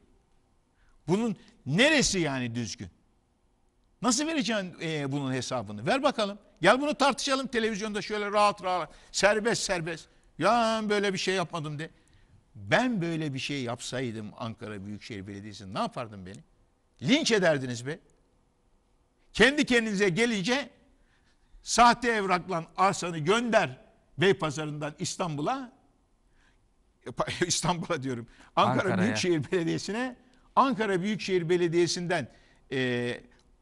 Bunun neresi yani düzgün? Nasıl vereceksin e, bunun hesabını? Ver bakalım. Gel bunu tartışalım televizyonda şöyle rahat rahat. Serbest serbest. Ya böyle bir şey yapmadım de. Ben böyle bir şey yapsaydım Ankara Büyükşehir Belediyesi ne yapardım beni? Linç ederdiniz be. Kendi kendinize gelince sahte evrakla arsanı gönder Beypazarı'ndan İstanbul'a e, İstanbul'a diyorum. Ankara Ankara'ya. Büyükşehir Belediyesi'ne Ankara Büyükşehir Belediyesi'nden e,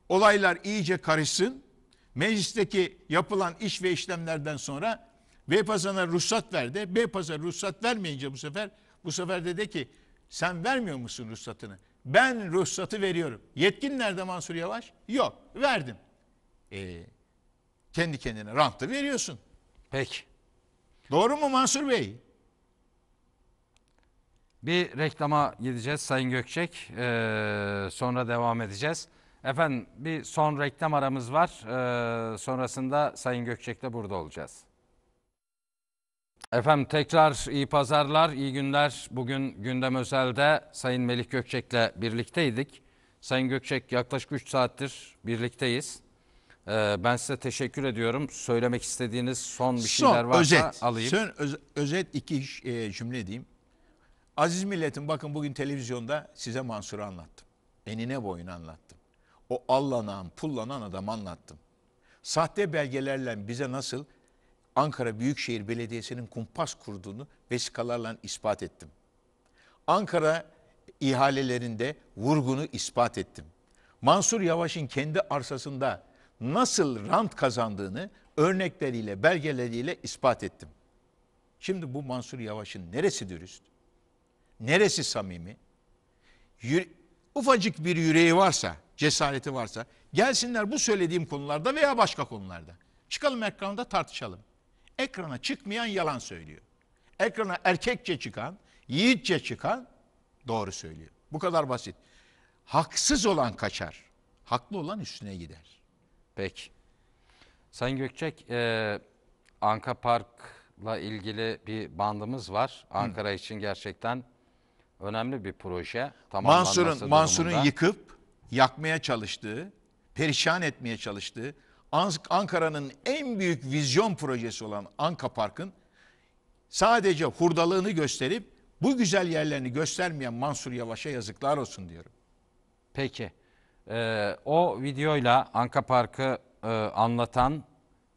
olaylar iyice karışsın. Meclisteki yapılan iş ve işlemlerden sonra Beypazar'a ruhsat verdi. Beypazar ruhsat vermeyince bu sefer bu sefer dedi ki sen vermiyor musun ruhsatını? Ben ruhsatı veriyorum. Yetkin nerede Mansur Yavaş? Yok verdim. Ee, kendi kendine rantı veriyorsun. Peki. Doğru mu Mansur Bey? Bir reklama gideceğiz Sayın Gökçek. Ee, sonra devam edeceğiz. Efendim bir son reklam aramız var. Ee, sonrasında Sayın Gökçek'le burada olacağız. Efendim tekrar iyi pazarlar, iyi günler. Bugün gündem özelde Sayın Melih Gökçek'le birlikteydik. Sayın Gökçek yaklaşık 3 saattir birlikteyiz. Ee, ben size teşekkür ediyorum. Söylemek istediğiniz son bir son, şeyler varsa özet. alayım. Son öz, özet iki e, cümle diyeyim. Aziz milletim bakın bugün televizyonda size Mansur'u anlattım. Enine boyun anlattım o allanan, pullanan adam anlattım. Sahte belgelerle bize nasıl Ankara Büyükşehir Belediyesi'nin kumpas kurduğunu vesikalarla ispat ettim. Ankara ihalelerinde vurgunu ispat ettim. Mansur Yavaş'ın kendi arsasında nasıl rant kazandığını örnekleriyle, belgeleriyle ispat ettim. Şimdi bu Mansur Yavaş'ın neresi dürüst? Neresi samimi? Yüre ufacık bir yüreği varsa cesareti varsa gelsinler bu söylediğim konularda veya başka konularda. Çıkalım ekranda tartışalım. Ekrana çıkmayan yalan söylüyor. Ekrana erkekçe çıkan, yiğitçe çıkan doğru söylüyor. Bu kadar basit. Haksız olan kaçar. Haklı olan üstüne gider. Peki. Sayın Gökçek, e, Anka Park'la ilgili bir bandımız var. Ankara Hı. için gerçekten önemli bir proje. Mansur'un Mansur'un yıkıp yakmaya çalıştığı, perişan etmeye çalıştığı, Ankara'nın en büyük vizyon projesi olan Anka Park'ın sadece hurdalığını gösterip bu güzel yerlerini göstermeyen Mansur Yavaş'a yazıklar olsun diyorum. Peki. Ee, o videoyla Anka Park'ı e, anlatan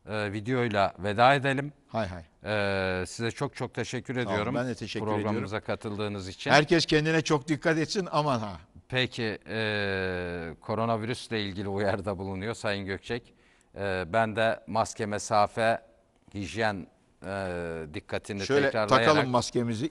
e, videoyla veda edelim. Hay hay. Ee, size çok çok teşekkür ediyorum. Tamam, ben de teşekkür Programımıza ediyorum. Programımıza katıldığınız için. Herkes kendine çok dikkat etsin aman ha. Peki e, koronavirüsle ilgili uyarıda bulunuyor Sayın Gökçek. E, ben de maske, mesafe, hijyen e, dikkatini Şöyle tekrarlayarak... takalım maskemizi.